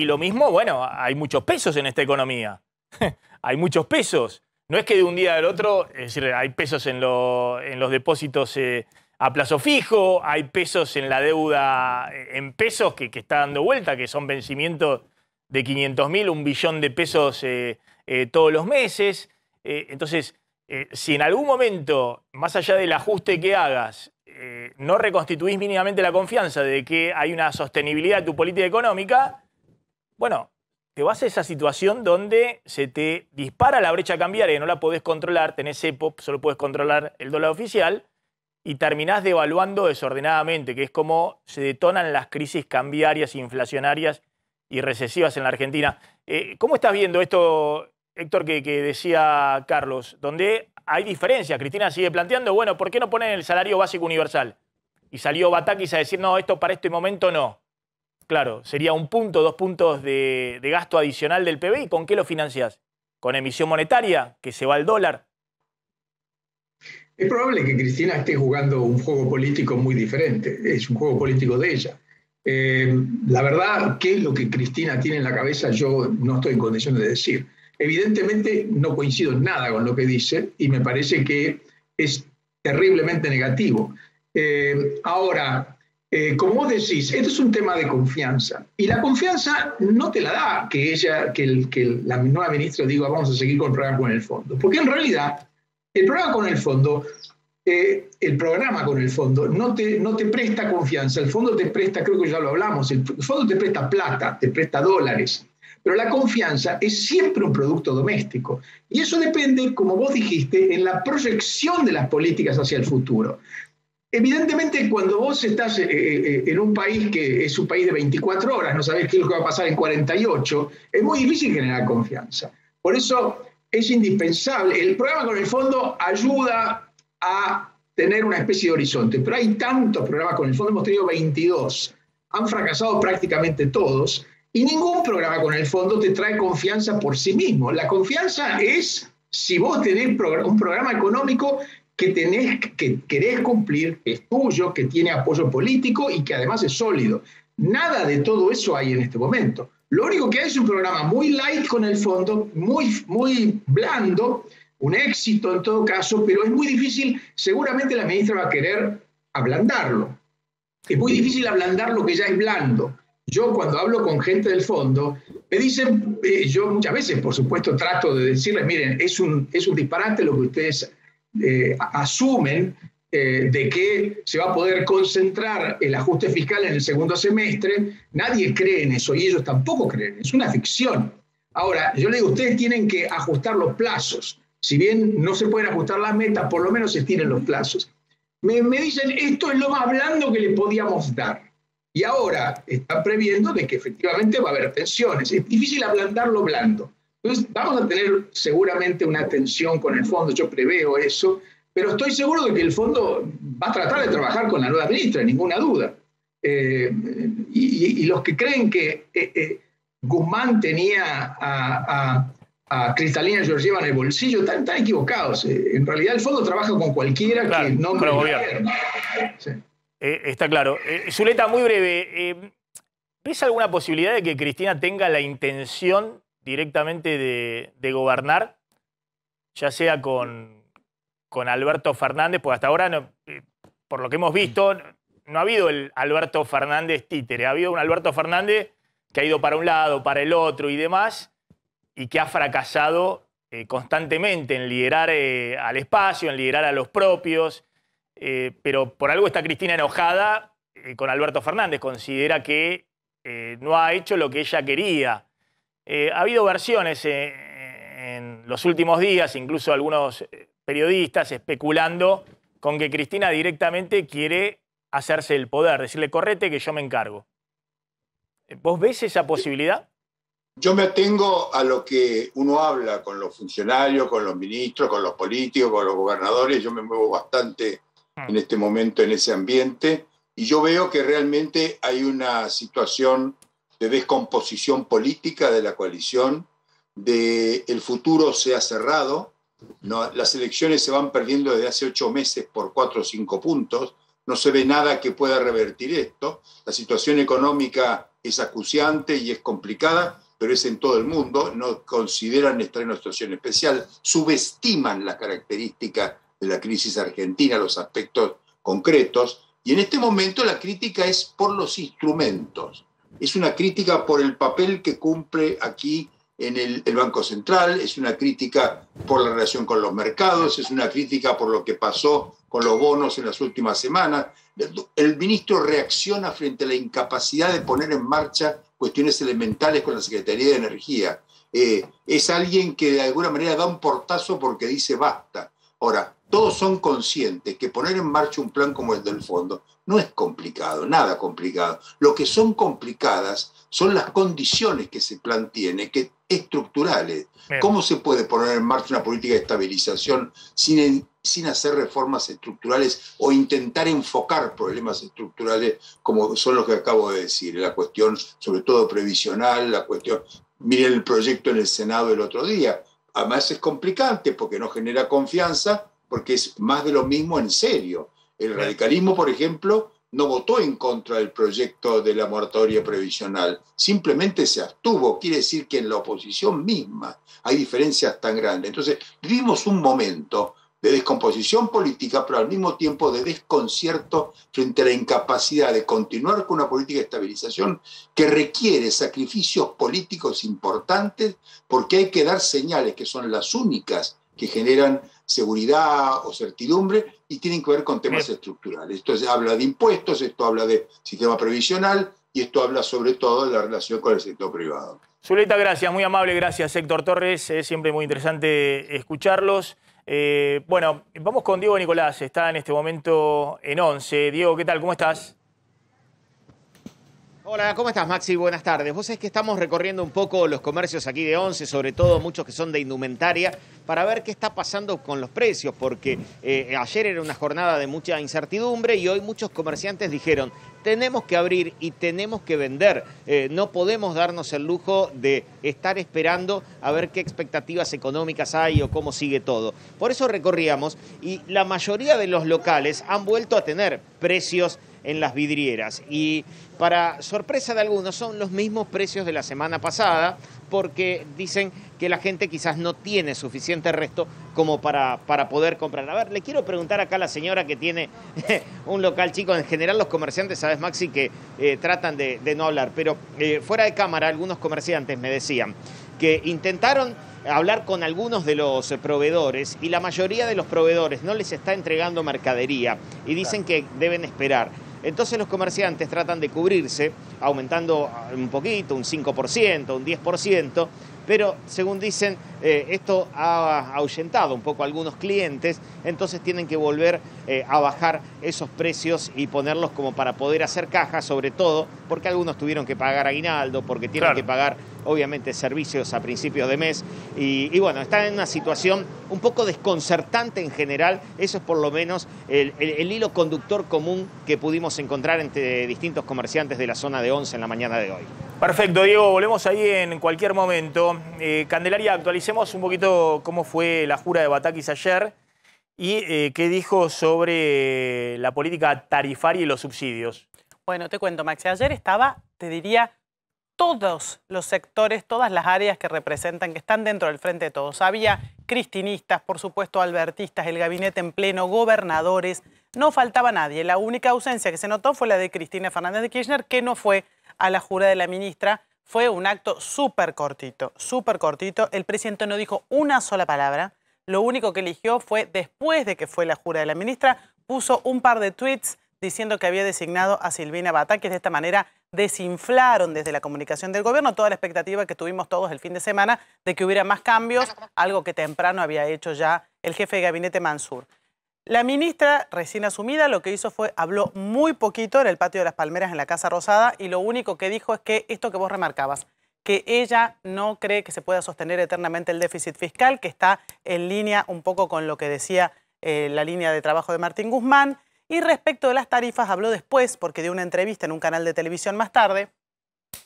A: y lo mismo, bueno, hay muchos pesos en esta economía. hay muchos pesos. No es que de un día al otro, es decir, hay pesos en, los depósitos eh, a plazo fijo, hay pesos en la deuda eh, en pesos que, está dando vuelta, que son vencimientos de 500 mil, un billón de pesos eh, todos los meses. entonces, si en algún momento, más allá del ajuste que hagas, no reconstituís mínimamente la confianza de que hay una sostenibilidad de tu política económica, bueno, te vas a esa situación donde se te dispara la brecha cambiaria, no la podés controlar, tenés EPO, solo podés controlar el dólar oficial y terminás devaluando desordenadamente, que es como se detonan las crisis cambiarias, inflacionarias y recesivas en la Argentina. Eh, ¿Cómo estás viendo esto, Héctor, que, que, decía Carlos? Donde hay diferencias. Cristina sigue planteando, bueno, ¿por qué no ponen el salario básico universal? Y salió Batakis a decir, no, esto para este momento no. Claro, sería un punto, dos puntos de, gasto adicional del PBI. ¿Con qué lo financias? ¿Con emisión monetaria, que se va al dólar?
C: Es probable que Cristina esté jugando un juego político muy diferente. Es un juego político de ella. Eh, la verdad, qué es lo que Cristina tiene en la cabeza, yo no estoy en condiciones de decir. Evidentemente, no coincido en nada con lo que dice y me parece que es terriblemente negativo. Eh, ahora, eh, como vos decís, esto es un tema de confianza. Y la confianza no te la da que ella, que, la nueva ministra diga vamos a seguir con el programa con el fondo. Porque en realidad, el programa con el fondo, eh, el programa con el fondo, no te, no te presta confianza. El fondo te presta, creo que ya lo hablamos, el fondo te presta plata, te presta dólares. Pero la confianza es siempre un producto doméstico. Y eso depende, como vos dijiste, en la proyección de las políticas hacia el futuro. Evidentemente, cuando vos estás eh, eh, eh, en un país que es un país de 24 horas, no sabés qué es lo que va a pasar en 48, es muy difícil generar confianza. Por eso es indispensable. El programa con el fondo ayuda a tener una especie de horizonte, pero hay tantos programas con el fondo, hemos tenido 22, han fracasado prácticamente todos, y ningún programa con el fondo te trae confianza por sí mismo. La confianza es si vos tenés un programa económico que, tenés, que querés cumplir, que es tuyo, que tiene apoyo político y que además es sólido. Nada de todo eso hay en este momento. Lo único que hay es un programa muy light con el fondo, muy, muy blando, un éxito en todo caso, pero es muy difícil, seguramente la ministra va a querer ablandarlo. Es muy difícil ablandar lo que ya es blando. Yo cuando hablo con gente del fondo, me dicen, eh, yo muchas veces, por supuesto, trato de decirles, miren, es un, es un disparate lo que ustedes eh, asumen eh, de que se va a poder concentrar el ajuste fiscal en el segundo semestre, nadie cree en eso y ellos tampoco creen, es una ficción. Ahora, yo le digo, ustedes tienen que ajustar los plazos. Si bien no se pueden ajustar las metas, por lo menos se estiren los plazos. Me, dicen, esto es lo más blando que le podíamos dar. Y ahora están previendo de que efectivamente va a haber tensiones. Es difícil ablandarlo blando. Entonces, vamos a tener seguramente una tensión con el fondo, yo preveo eso, pero estoy seguro de que el fondo va a tratar de trabajar con la nueva ministra, ninguna duda. Eh, y, los que creen que eh, eh, Guzmán tenía a, Cristalina Georgieva en el bolsillo, están, equivocados. En realidad el fondo trabaja con cualquiera que no gobierno. está claro.
A: Zuleta, muy breve. ¿Ves alguna posibilidad de que Cristina tenga la intención directamente de, gobernar, ya sea con, con, Alberto Fernández, porque hasta ahora, eh, por lo que hemos visto, no, ha habido el Alberto Fernández títere, ha habido un Alberto Fernández que ha ido para un lado, para el otro y demás, y que ha fracasado eh, constantemente en liderar eh, al espacio, en liderar a los propios, pero por algo está Cristina enojada con Alberto Fernández, considera que no ha hecho lo que ella quería eh, ha habido versiones eh, en los últimos días, incluso algunos eh, periodistas especulando con que Cristina directamente quiere hacerse el poder, decirle, correte que yo me encargo. ¿Vos ves esa posibilidad? Yo me atengo
B: a lo que uno habla con los funcionarios, con los ministros, con los políticos, con los gobernadores. Yo me muevo bastante mm. en este momento en ese ambiente y yo veo que realmente hay una situación de descomposición política de la coalición, de el futuro se ha cerrado, las elecciones se van perdiendo desde hace ocho meses por cuatro o cinco puntos, no se ve nada que pueda revertir esto, la situación económica es acuciante y es complicada, pero es en todo el mundo, no consideran estar en una situación especial, subestiman las características de la crisis argentina, los aspectos concretos, y en este momento la crítica es por los instrumentos es una crítica por el papel que cumple aquí en el, Banco Central, es una crítica por la relación con los mercados, es una crítica por lo que pasó con los bonos en las últimas semanas. El ministro reacciona frente a la incapacidad de poner en marcha cuestiones elementales con la Secretaría de Energía. Eh, es alguien que de alguna manera da un portazo porque dice basta. Ahora, todos son conscientes que poner en marcha un plan como el del fondo no es complicado, nada complicado. Lo que son complicadas son las condiciones que se plantean, que estructurales. ¿Cómo se puede poner en marcha una política de estabilización sin, sin hacer reformas estructurales o intentar enfocar problemas estructurales como son los que acabo de decir? La cuestión, sobre todo previsional, la cuestión. Miren el proyecto en el Senado el otro día. Además es complicante porque no genera confianza, porque es más de lo mismo en serio. El radicalismo, por ejemplo, no votó en contra del proyecto de la moratoria previsional, simplemente se abstuvo, quiere decir que en la oposición misma hay diferencias tan grandes. Entonces, vivimos un momento de descomposición política, pero al mismo tiempo de desconcierto frente a la incapacidad de continuar con una política de estabilización que requiere sacrificios políticos importantes, porque hay que dar señales que son las únicas que generan seguridad o certidumbre y tienen que ver con temas estructurales. Esto habla de impuestos, esto habla de sistema previsional y esto habla sobre todo de la relación con el sector privado.
A: Zuleta, gracias, muy amable, gracias Héctor Torres, es siempre muy interesante escucharlos. Eh, bueno, vamos con Diego Nicolás, está en este momento en 11. Diego, ¿qué tal? ¿Cómo estás?
E: Hola, ¿cómo estás Maxi? Buenas tardes. Vos es que estamos recorriendo un poco los comercios aquí de Once, sobre todo muchos que son de indumentaria, para ver qué está pasando con los precios, porque eh, ayer era una jornada de mucha incertidumbre y hoy muchos comerciantes dijeron, tenemos que abrir y tenemos que vender. Eh, no podemos darnos el lujo de estar esperando a ver qué expectativas económicas hay o cómo sigue todo. Por eso recorríamos y la mayoría de los locales han vuelto a tener precios en las vidrieras. Y para sorpresa de algunos, son los mismos precios de la semana pasada, porque dicen que la gente quizás no tiene suficiente resto como para, para poder comprar. A ver, le quiero preguntar acá a la señora que tiene un local chico. En general los comerciantes, sabes Maxi, que eh, tratan de, no hablar, pero eh, fuera de cámara algunos comerciantes me decían que intentaron hablar con algunos de los eh, proveedores y la mayoría de los proveedores no les está entregando mercadería y dicen que deben esperar. Entonces los comerciantes tratan de cubrirse aumentando un poquito, un 5%, un 10%, pero según dicen, eh, esto ha ahuyentado un poco a algunos clientes, entonces tienen que volver eh, a bajar esos precios y ponerlos como para poder hacer caja, sobre todo porque algunos tuvieron que pagar aguinaldo, porque tienen que pagar obviamente servicios a principios de mes. Y, bueno, están en una situación un poco desconcertante en general. Eso es por lo menos el, hilo conductor común que pudimos encontrar entre distintos comerciantes de la zona de 11 en la mañana de hoy.
A: Perfecto, Diego, volvemos ahí en cualquier momento. Eh, Candelaria, actualicemos un poquito cómo fue la jura de Batakis ayer y eh, qué dijo sobre la política tarifaria y los subsidios.
F: Bueno, te cuento, Max. Ayer estaba, te diría, todos los sectores, todas las áreas que representan, que están dentro del frente de todos. Había cristinistas, por supuesto, albertistas, el gabinete en pleno, gobernadores, no faltaba nadie. La única ausencia que se notó fue la de Cristina Fernández de Kirchner, que no fue a la jura de la ministra. Fue un acto súper cortito, súper cortito. El presidente no dijo una sola palabra. Lo único que eligió fue, después de que fue la jura de la ministra, puso un par de tweets diciendo que había designado a Silvina Batá, que de esta manera desinflaron desde la comunicación del gobierno toda la expectativa que tuvimos todos el fin de semana de que hubiera más cambios, algo que temprano había hecho ya el jefe de gabinete Mansur. La ministra recién asumida lo que hizo fue, habló muy poquito en el patio de las Palmeras en la Casa Rosada y lo único que dijo es que esto que vos remarcabas, que ella no cree que se pueda sostener eternamente el déficit fiscal, que está en línea un poco con lo que decía eh, la línea de trabajo de Martín Guzmán, y respecto de las tarifas, habló después, porque dio una entrevista en un canal de televisión más tarde,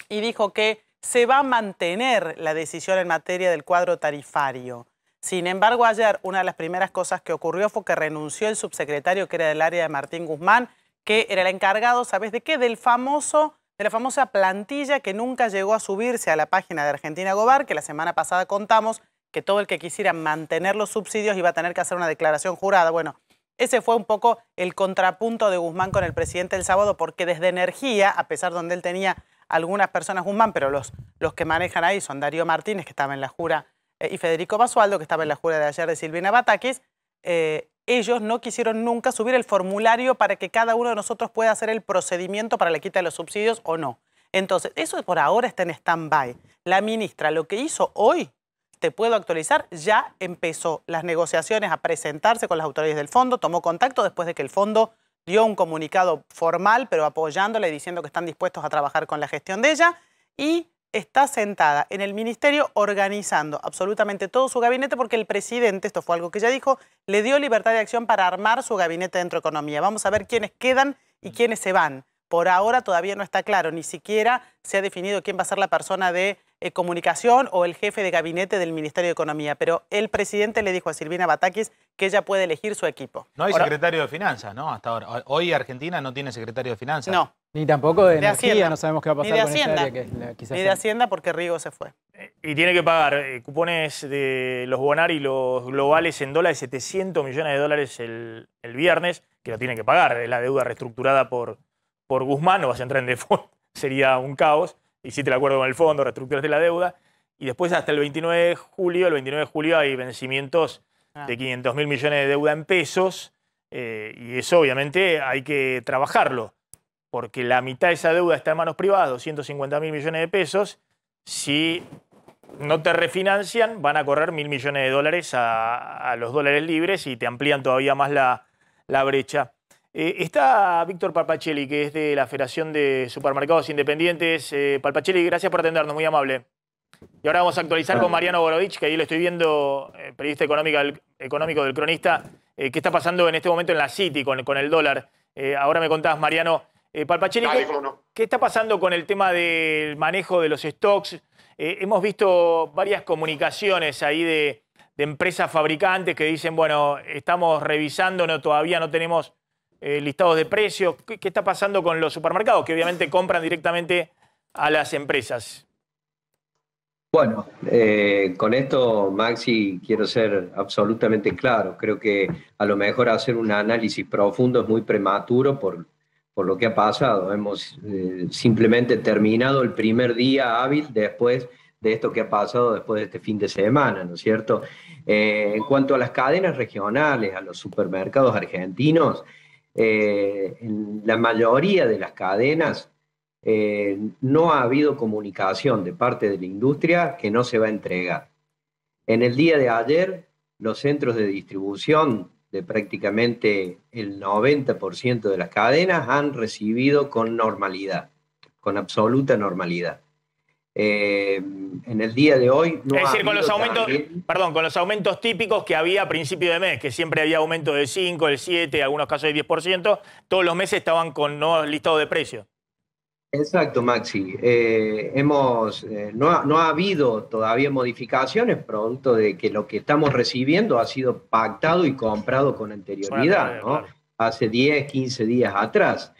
F: y dijo que se va a mantener la decisión en materia del cuadro tarifario. Sin embargo, ayer una de las primeras cosas que ocurrió fue que renunció el subsecretario que era del área de Martín Guzmán, que era el encargado, ¿sabes de qué? Del famoso, de la famosa plantilla que nunca llegó a subirse a la página de Argentina Gobar, que la semana pasada contamos que todo el que quisiera mantener los subsidios iba a tener que hacer una declaración jurada. Bueno, ese fue un poco el contrapunto de Guzmán con el presidente el sábado, porque desde Energía, a pesar de donde él tenía algunas personas Guzmán, pero los, los que manejan ahí son Darío Martínez, que estaba en la jura, eh, y Federico Basualdo, que estaba en la jura de ayer de Silvina Batakis, eh, ellos no quisieron nunca subir el formulario para que cada uno de nosotros pueda hacer el procedimiento para la quita de los subsidios o no. Entonces, eso por ahora está en stand-by. La ministra lo que hizo hoy te puedo actualizar, ya empezó las negociaciones a presentarse con las autoridades del fondo, tomó contacto después de que el fondo dio un comunicado formal, pero apoyándole, diciendo que están dispuestos a trabajar con la gestión de ella, y está sentada en el ministerio organizando absolutamente todo su gabinete porque el presidente, esto fue algo que ya dijo, le dio libertad de acción para armar su gabinete dentro de economía. Vamos a ver quiénes quedan y quiénes se van. Por ahora todavía no está claro, ni siquiera se ha definido quién va a ser la persona de eh, comunicación o el jefe de gabinete del Ministerio de Economía, pero el presidente le dijo a Silvina Batakis que ella puede elegir su equipo.
D: No hay secretario de finanzas, ¿no? Hasta ahora. Hoy Argentina no tiene secretario de finanzas. No. Ni tampoco
G: de, energía, Hacienda. no sabemos qué va a pasar Ni de
F: con Hacienda. Ni de Hacienda porque Rigo se fue.
A: Eh, y tiene que pagar eh, cupones de los Bonari y los globales en dólares, 700 millones de dólares el, viernes, que lo tiene que pagar, la deuda reestructurada por, por Guzmán, no vas a entrar en default, sería un caos hiciste el acuerdo con el fondo, de la deuda, y después hasta el 29 de julio, el 29 de julio hay vencimientos ah. de 500 mil millones de deuda en pesos, eh, y eso obviamente hay que trabajarlo, porque la mitad de esa deuda está en manos privadas, 150.000 mil millones de pesos, si no te refinancian, van a correr mil millones de dólares a, los dólares libres y te amplían todavía más la, la brecha. Eh, está Víctor Palpacelli, que es de la Federación de Supermercados Independientes. Eh, Palpacelli, gracias por atendernos, muy amable. Y ahora vamos a actualizar con Mariano Borovich, que ahí lo estoy viendo, eh, periodista económico, del cronista, qué está pasando en este momento en la City con, el dólar. ahora me contás, Mariano. Palpacelli, ¿qué, está pasando con el tema del manejo de los stocks? hemos visto varias comunicaciones ahí de, empresas fabricantes que dicen, bueno, estamos revisando, todavía no tenemos eh, listados de precios? ¿Qué, está pasando con los supermercados que obviamente compran directamente a las empresas?
H: Bueno, eh, con esto, Maxi, quiero ser absolutamente claro. Creo que a lo mejor hacer un análisis profundo es muy prematuro por, lo que ha pasado. Hemos eh, simplemente terminado el primer día hábil después de esto que ha pasado después de este fin de semana, ¿no es cierto? en cuanto a las cadenas regionales, a los supermercados argentinos, eh, en la mayoría de las cadenas eh, no ha habido comunicación de parte de la industria que no se va a entregar. En el día de ayer, los centros de distribución de prácticamente el 90% de las cadenas han recibido con normalidad, con absoluta normalidad. Eh, en el día de hoy. No es decir, con los aumentos,
A: perdón, con los aumentos típicos que había a principio de mes, que siempre había aumento del 5, el 7, algunos casos del 10%, todos los meses estaban con no listado de precios.
H: Exacto, Maxi. Eh, hemos, eh, no, ha, habido todavía modificaciones producto de que lo que estamos recibiendo ha sido pactado y comprado con anterioridad, ¿no? Hace 10, 15 días atrás.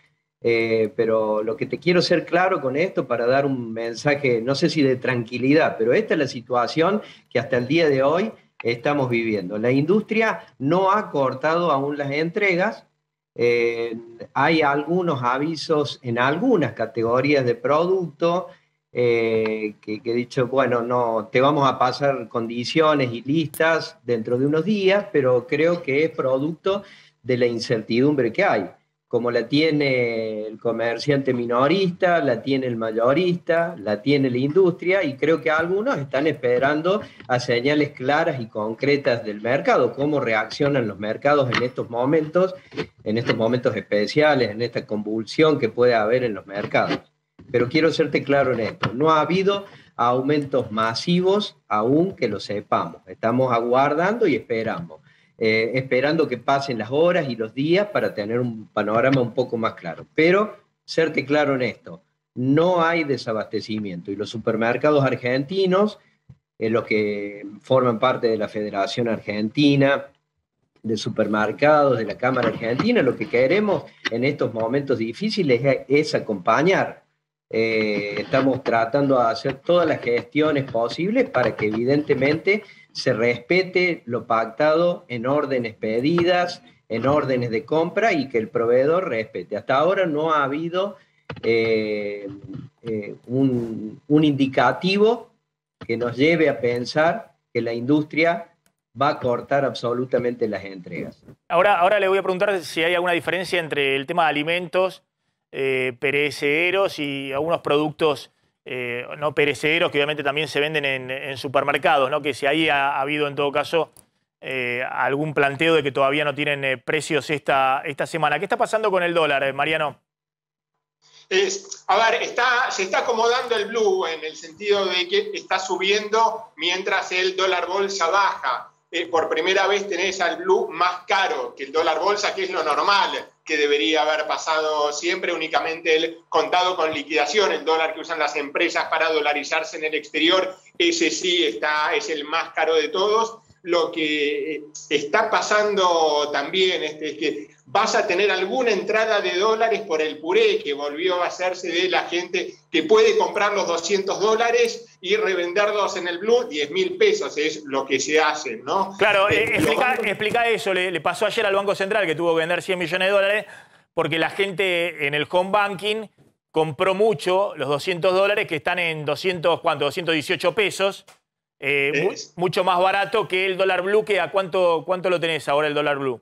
H: Eh, pero lo que te quiero ser claro con esto para dar un mensaje, no sé si de tranquilidad, pero esta es la situación que hasta el día de hoy estamos viviendo. La industria no ha cortado aún las entregas. Eh, hay algunos avisos en algunas categorías de producto eh, que, que he dicho, bueno, no, te vamos a pasar condiciones y listas dentro de unos días, pero creo que es producto de la incertidumbre que hay como la tiene el comerciante minorista, la tiene el mayorista, la tiene la industria, y creo que algunos están esperando a señales claras y concretas del mercado, cómo reaccionan los mercados en estos momentos, en estos momentos especiales, en esta convulsión que puede haber en los mercados. Pero quiero serte claro en esto, no ha habido aumentos masivos aún que lo sepamos, estamos aguardando y esperamos. Eh, esperando que pasen las horas y los días para tener un panorama un poco más claro. Pero, serte claro en esto, no hay desabastecimiento y los supermercados argentinos, eh, los que forman parte de la Federación Argentina de Supermercados, de la Cámara Argentina, lo que queremos en estos momentos difíciles es, acompañar. Eh, estamos tratando de hacer todas las gestiones posibles para que evidentemente se respete lo pactado en órdenes pedidas, en órdenes de compra y que el proveedor respete. Hasta ahora no ha habido eh, eh, un, indicativo que nos lleve a pensar que la industria va a cortar absolutamente las entregas.
A: Ahora, ahora le voy a preguntar si hay alguna diferencia entre el tema de alimentos eh, perecederos y algunos productos eh, no perecederos que obviamente también se venden en, supermercados, ¿no? que si ahí ha, habido en todo caso eh, algún planteo de que todavía no tienen eh, precios esta, esta semana. ¿Qué está pasando con el dólar, Mariano?
I: a ver, se está acomodando el blue en el sentido de que está subiendo mientras el dólar bolsa baja. Eh, por primera vez tenés al blue más caro que el dólar bolsa, que es lo normal que debería haber pasado siempre, únicamente el contado con liquidación, el dólar que usan las empresas para dolarizarse en el exterior, ese sí está, es el más caro de todos lo que eh, está pasando también, es que vas a tener alguna entrada de dólares por el puré que volvió a hacerse de la gente que puede comprar los 200 dólares y revenderlos en el Blue 10 mil pesos, es lo que se hace, ¿no?
A: Claro, eh, explica, eso, le, pasó ayer al Banco Central que tuvo que vender 100 millones de dólares porque la gente en el home banking compró mucho los 200 dólares que están en 200, ¿cuánto? 218 pesos eh, mucho más barato que el dólar blue, que a cuánto, cuánto lo tenés ahora el dólar blue.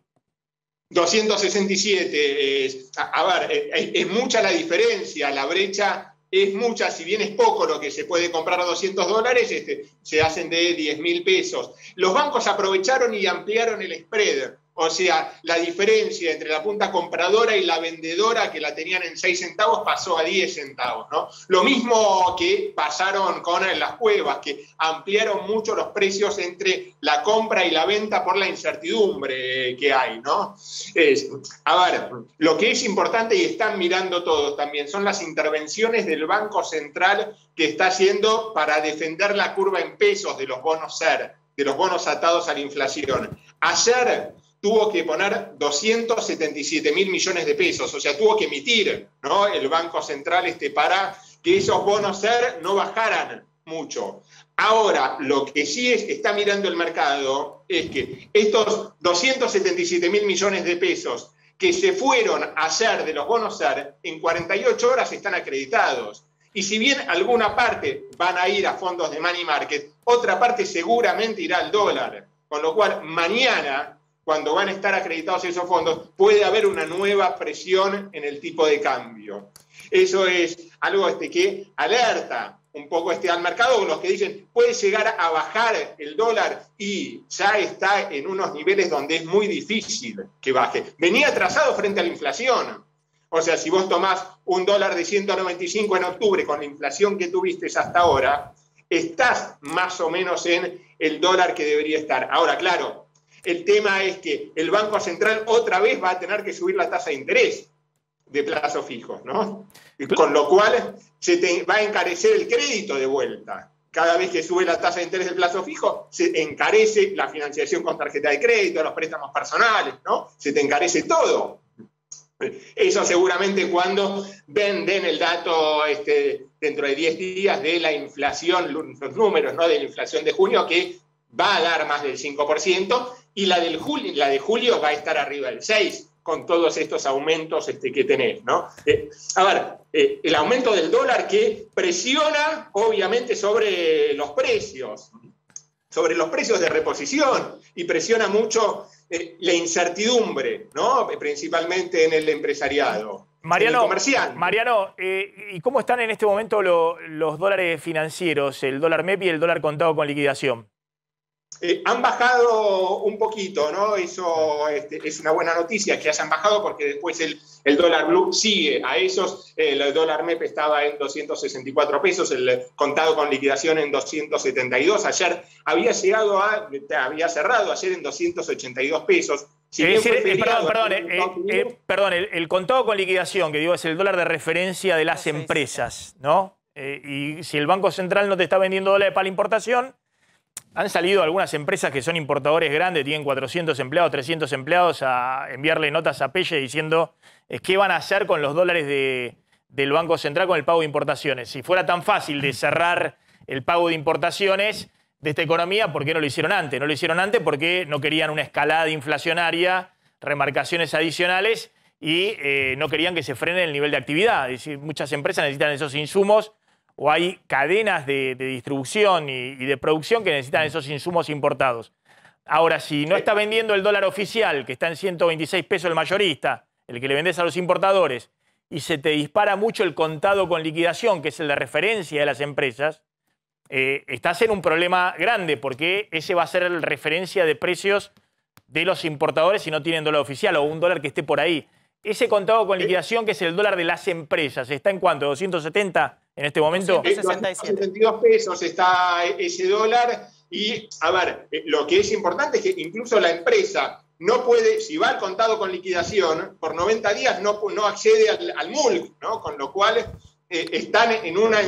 A: 267. a, ver, eh, es, mucha la diferencia, la
I: brecha es mucha, si bien es poco lo que se puede comprar a 200 dólares, este, se hacen de 10 mil pesos. Los bancos aprovecharon y ampliaron el spread. O sea, la diferencia entre la punta compradora y la vendedora que la tenían en 6 centavos pasó a 10 centavos, ¿no? Lo mismo que pasaron con las cuevas, que ampliaron mucho los precios entre la compra y la venta por la incertidumbre que hay, ¿no? a ver, lo que es importante y están mirando todos también son las intervenciones del Banco Central que está haciendo para defender la curva en pesos de los bonos SER, de los bonos atados a la inflación. Ayer tuvo que poner 277 mil millones de pesos, o sea, tuvo que emitir ¿no? el Banco Central este, para que esos bonos ser no bajaran mucho. Ahora, lo que sí es que está mirando el mercado es que estos 277 mil millones de pesos que se fueron a hacer de los bonos SER, en 48 horas están acreditados. Y si bien alguna parte van a ir a fondos de money market, otra parte seguramente irá al dólar. Con lo cual, mañana cuando van a estar acreditados esos fondos, puede haber una nueva presión en el tipo de cambio. Eso es algo este, que alerta un poco este, al mercado, los que dicen puede llegar a bajar el dólar y ya está en unos niveles donde es muy difícil que baje. Venía atrasado frente a la inflación. O sea, si vos tomás un dólar de 195 en octubre con la inflación que tuviste hasta ahora, estás más o menos en el dólar que debería estar. Ahora, claro, el tema es que el Banco Central otra vez va a tener que subir la tasa de interés de plazo fijo, ¿no? Con lo cual se te va a encarecer el crédito de vuelta. Cada vez que sube la tasa de interés de plazo fijo, se encarece la financiación con tarjeta de crédito, los préstamos personales, ¿no? Se te encarece todo. Eso seguramente cuando venden el dato este, dentro de 10 días de la inflación, los números ¿no? de la inflación de junio, que va a dar más del 5%, y la, del julio, la de julio va a estar arriba del 6 con todos estos aumentos este, que tenés, ¿no? Eh, a ver, eh, el aumento del dólar que presiona obviamente sobre los precios, sobre los precios de reposición y presiona mucho eh, la incertidumbre, ¿no? Principalmente en el empresariado. Mariano, comercial.
A: Mariano, ¿y cómo están en este momento los dólares financieros, el dólar MEP y el dólar contado con liquidación?
I: Eh, han bajado un poquito, ¿no? Eso este, es una buena noticia que hayan bajado porque después el, dólar blue sigue a esos. El dólar MEP estaba en 264 pesos, el contado con liquidación en 272. Ayer había llegado a, había cerrado ayer en 282 pesos. Si perdón, el,
A: perdón, eh, contado con liquidación, que digo, es el dólar de referencia de las empresas, ¿no? Eh, y si el Banco Central no te está vendiendo dólares para la importación, han salido algunas empresas que son importadores grandes, tienen 400 empleados, 300 empleados, a enviarle notas a Pelle diciendo qué van a hacer con los dólares del Banco Central con el pago de importaciones. Si fuera tan fácil de cerrar el pago de importaciones de esta economía, ¿por qué no lo hicieron antes? No lo hicieron antes porque no querían una escalada inflacionaria, remarcaciones adicionales y eh, no querían que se frene el nivel de actividad. Es decir, muchas empresas necesitan esos insumos o hay cadenas de, distribución y, de producción que necesitan esos insumos importados. Ahora, si no está vendiendo el dólar oficial, que está en 126 pesos el mayorista, el que le vendes a los importadores, y se te dispara mucho el contado con liquidación, que es el de referencia de las empresas, eh, estás en un problema grande porque ese va a ser el referencia de precios de los importadores si no tienen dólar oficial o un dólar que esté por ahí. Ese contado con eh. liquidación, que es el dólar de las empresas, está en cuánto, 270 en este momento. 62
I: pesos está ese dólar. Y, a ver, eh, lo que es importante es que incluso la empresa no puede, si va al contado con liquidación, por 90 días no, no accede al, al MULC, ¿no? Con lo cual eh, están en una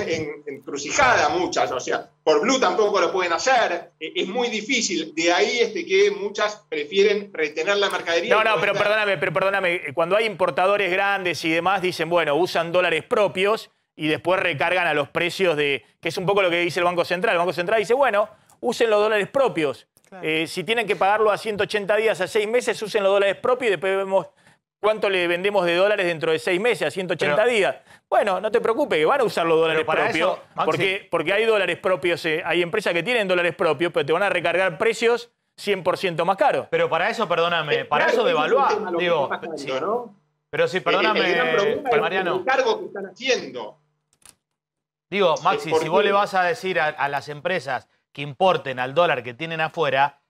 I: encrucijada muchas, o sea, por Blue tampoco lo pueden hacer, eh, es muy difícil, de ahí este que muchas prefieren retener la mercadería. No, no, pero perdóname,
A: pero perdóname, cuando hay importadores grandes y demás dicen, bueno, usan dólares propios y después recargan a los precios de. que es un poco lo que dice el Banco Central. El Banco Central dice, bueno, usen los dólares propios. Eh, si tienen que pagarlo a 180 días, a 6 meses, usen los dólares propios y después vemos cuánto le vendemos de dólares dentro de 6 meses, a 180 días. Bueno, no te preocupes, van a usar los dólares propios. porque, porque hay dólares propios, eh, hay empresas que tienen dólares propios, pero te van a recargar precios 100% más caros. Pero para eso, perdóname, para eso devaluar. Digo, Pero sí, eh, perdóname, Mariano. El
I: cargo que están haciendo.
D: Digo, Maxi, si vos le vas a decir a, las empresas que importen al dólar que tienen afuera,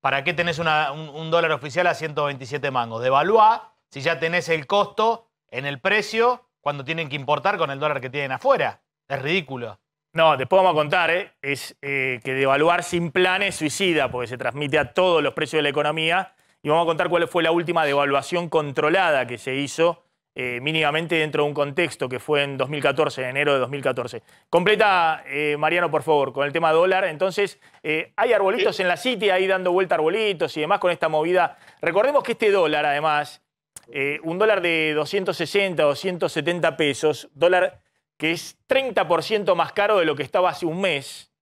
D: ¿para qué tenés un, dólar oficial a 127 mangos? Devaluá si ya tenés el costo en el precio cuando tienen que importar con el dólar que tienen afuera. Es
A: ridículo. No, después vamos a contar, ¿eh? es eh, que devaluar sin plan es suicida, porque se transmite a todos los precios de la economía. Y vamos a contar cuál fue la última devaluación controlada que se hizo eh, mínimamente dentro de un contexto que fue en 2014, en enero de 2014. Completa, eh, Mariano, por favor, con el tema dólar. Entonces, eh, hay arbolitos en la City ahí dando vuelta arbolitos y demás con esta movida. Recordemos que este dólar, además, un dólar de 260, 270 pesos, dólar que es 30% más caro de lo que estaba hace un mes,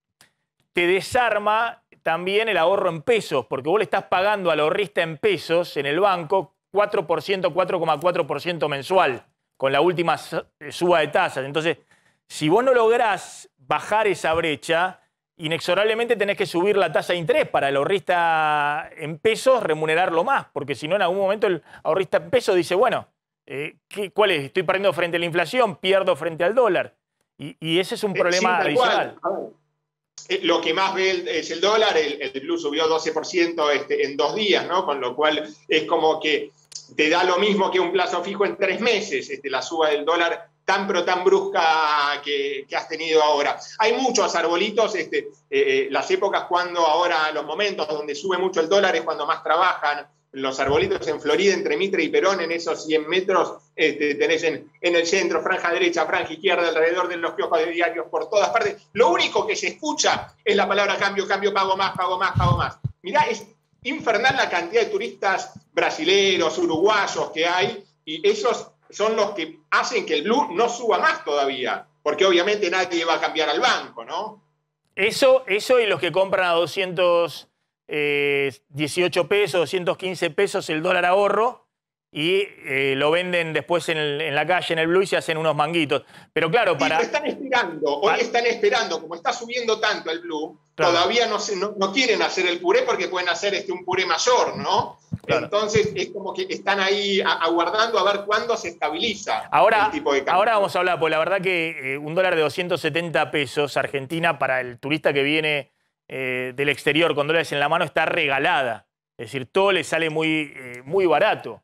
A: te desarma también el ahorro en pesos, porque vos le estás pagando al ahorrista en pesos en el banco 4%, 4,4% mensual con la última eh, suba de tasas. Entonces, si vos no lográs bajar esa brecha, inexorablemente tenés que subir la tasa de interés para el ahorrista en pesos, remunerarlo más, porque si no, en algún momento el ahorrista en pesos dice, bueno, eh, ¿cuál es? Estoy perdiendo frente a la inflación, pierdo frente al dólar. Y, ese es un eh, problema adicional.
I: lo que más ve es el dólar, el, el subió 12% este, en dos días, ¿no? Con lo cual es como que te da lo mismo que un plazo fijo en tres meses, este, la suba del dólar tan pero tan brusca que, has tenido ahora. Hay muchos arbolitos, este, eh, las épocas cuando ahora, los momentos donde sube mucho el dólar es cuando más trabajan, los arbolitos en Florida, entre Mitre y Perón, en esos 100 metros, este, tenés en, el centro, franja derecha, franja izquierda, alrededor de los piojos de diarios, por todas partes. Lo único que se escucha es la palabra cambio, cambio, pago más, pago más, pago más. Mirá, es infernal la cantidad de turistas brasileños, uruguayos que hay, y esos son los que hacen que el blue no suba más todavía, porque obviamente nadie va a cambiar al banco,
A: ¿no? Eso, eso y los que compran a 218 eh, pesos, 215 pesos el dólar ahorro, y eh, lo venden después en, la calle, en el Blue, y se hacen unos manguitos. Pero claro, para. Sí,
I: están esperando, hoy están esperando, como está subiendo tanto el Blue, todavía no, no, quieren hacer el puré porque pueden hacer este, un puré mayor, ¿no? Entonces es como que están ahí aguardando a ver cuándo se estabiliza
A: ahora, tipo de cambio. Ahora vamos a hablar, pues la verdad que eh, un dólar de 270 pesos Argentina para el turista que viene eh, del exterior con dólares en la mano está regalada. Es decir, todo le sale muy, muy barato.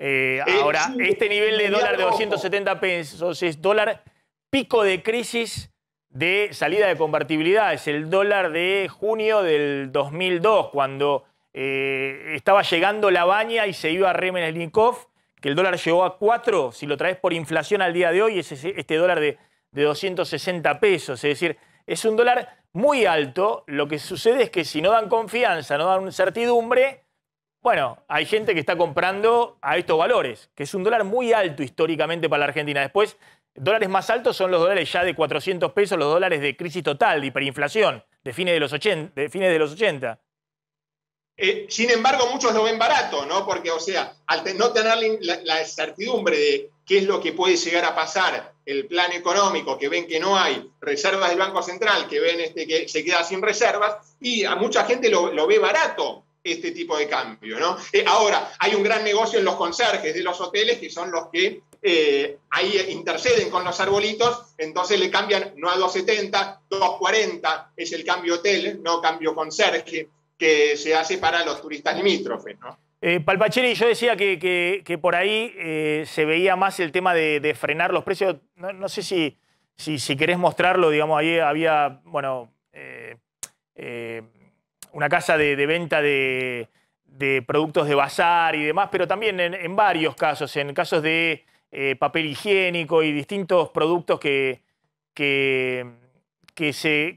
A: Eh, eh, ahora, este nivel de dólar de 270 pesos es dólar pico de crisis de salida de convertibilidad. Es el dólar de junio del 2002, cuando eh, estaba llegando la baña y se iba a Remens-Linkov, que el dólar llegó a 4. Si lo traes por inflación al día de hoy, es este dólar de, de 260 pesos. Es decir, es un dólar muy alto. Lo que sucede es que si no dan confianza, no dan certidumbre, bueno, hay gente que está comprando a estos valores, que es un dólar muy alto históricamente para la Argentina. Después, dólares más altos son los dólares ya de 400 pesos, los dólares de crisis total, de hiperinflación, de fines de los 80. De fines de los 80.
I: Eh, sin embargo, muchos lo ven barato, ¿no? Porque, o sea, al no tener la, certidumbre de qué es lo que puede llegar a pasar, el plan económico, que ven que no hay reservas del Banco Central, que ven este, que se queda sin reservas, y a mucha gente lo, lo ve barato este tipo de cambio. ¿no? Eh, ahora, hay un gran negocio en los conserjes de los hoteles, que son los que eh, ahí interceden con los arbolitos, entonces le cambian no a 270, 240 es el cambio hotel, no cambio conserje, que se hace para los turistas limítrofes. ¿no?
A: Eh, Palpacheri, yo decía que, por ahí se veía más el tema de, frenar los precios. No, sé si, si, si, querés mostrarlo, digamos, ahí había, bueno, eh, una casa de, venta de, productos de bazar y demás, pero también en, varios casos, en casos de eh, papel higiénico y distintos productos que, que, se,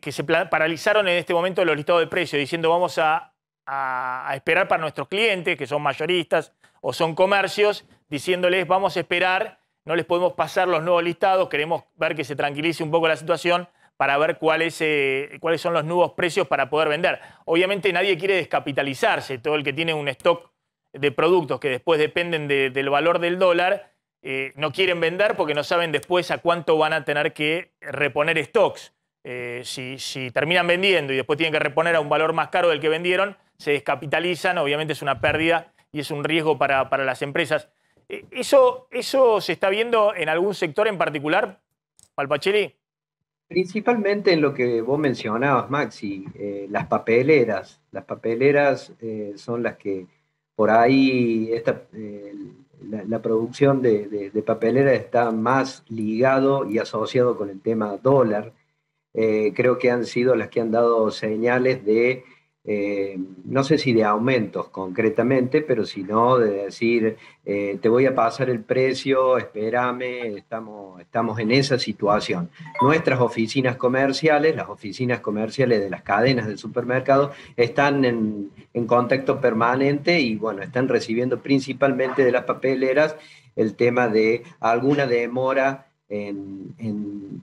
A: paralizaron en este momento los listados de precios, diciendo vamos a esperar para nuestros clientes, que son mayoristas o son comercios, diciéndoles vamos a esperar, no les podemos pasar los nuevos listados, queremos ver que se tranquilice un poco la situación para ver cuáles, eh, cuáles son los nuevos precios para poder vender. Obviamente nadie quiere descapitalizarse, todo el que tiene un stock de productos que después dependen del valor del dólar, eh, no quieren vender porque no saben después a cuánto van a tener que reponer stocks. Eh, si, terminan vendiendo y después tienen que reponer a un valor más caro del que vendieron, se descapitalizan, obviamente es una pérdida y es un riesgo para, las empresas. ¿Eso, ¿Eso se está viendo en algún sector en particular,
H: Palpacheli? Principalmente en lo que vos mencionabas, Maxi, eh, las papeleras. Las papeleras eh, son las que por ahí esta, eh, la, producción de, papeleras de, está más ligado y asociado con el tema dólar. creo que han sido las que han dado señales de eh, no sé si de aumentos concretamente, pero si no, de decir, eh, te voy a pasar el precio, espérame, estamos, estamos en esa situación. Nuestras oficinas comerciales, las oficinas comerciales de las cadenas de supermercado están en, contacto permanente y bueno, están recibiendo principalmente de las papeleras el tema de alguna demora en,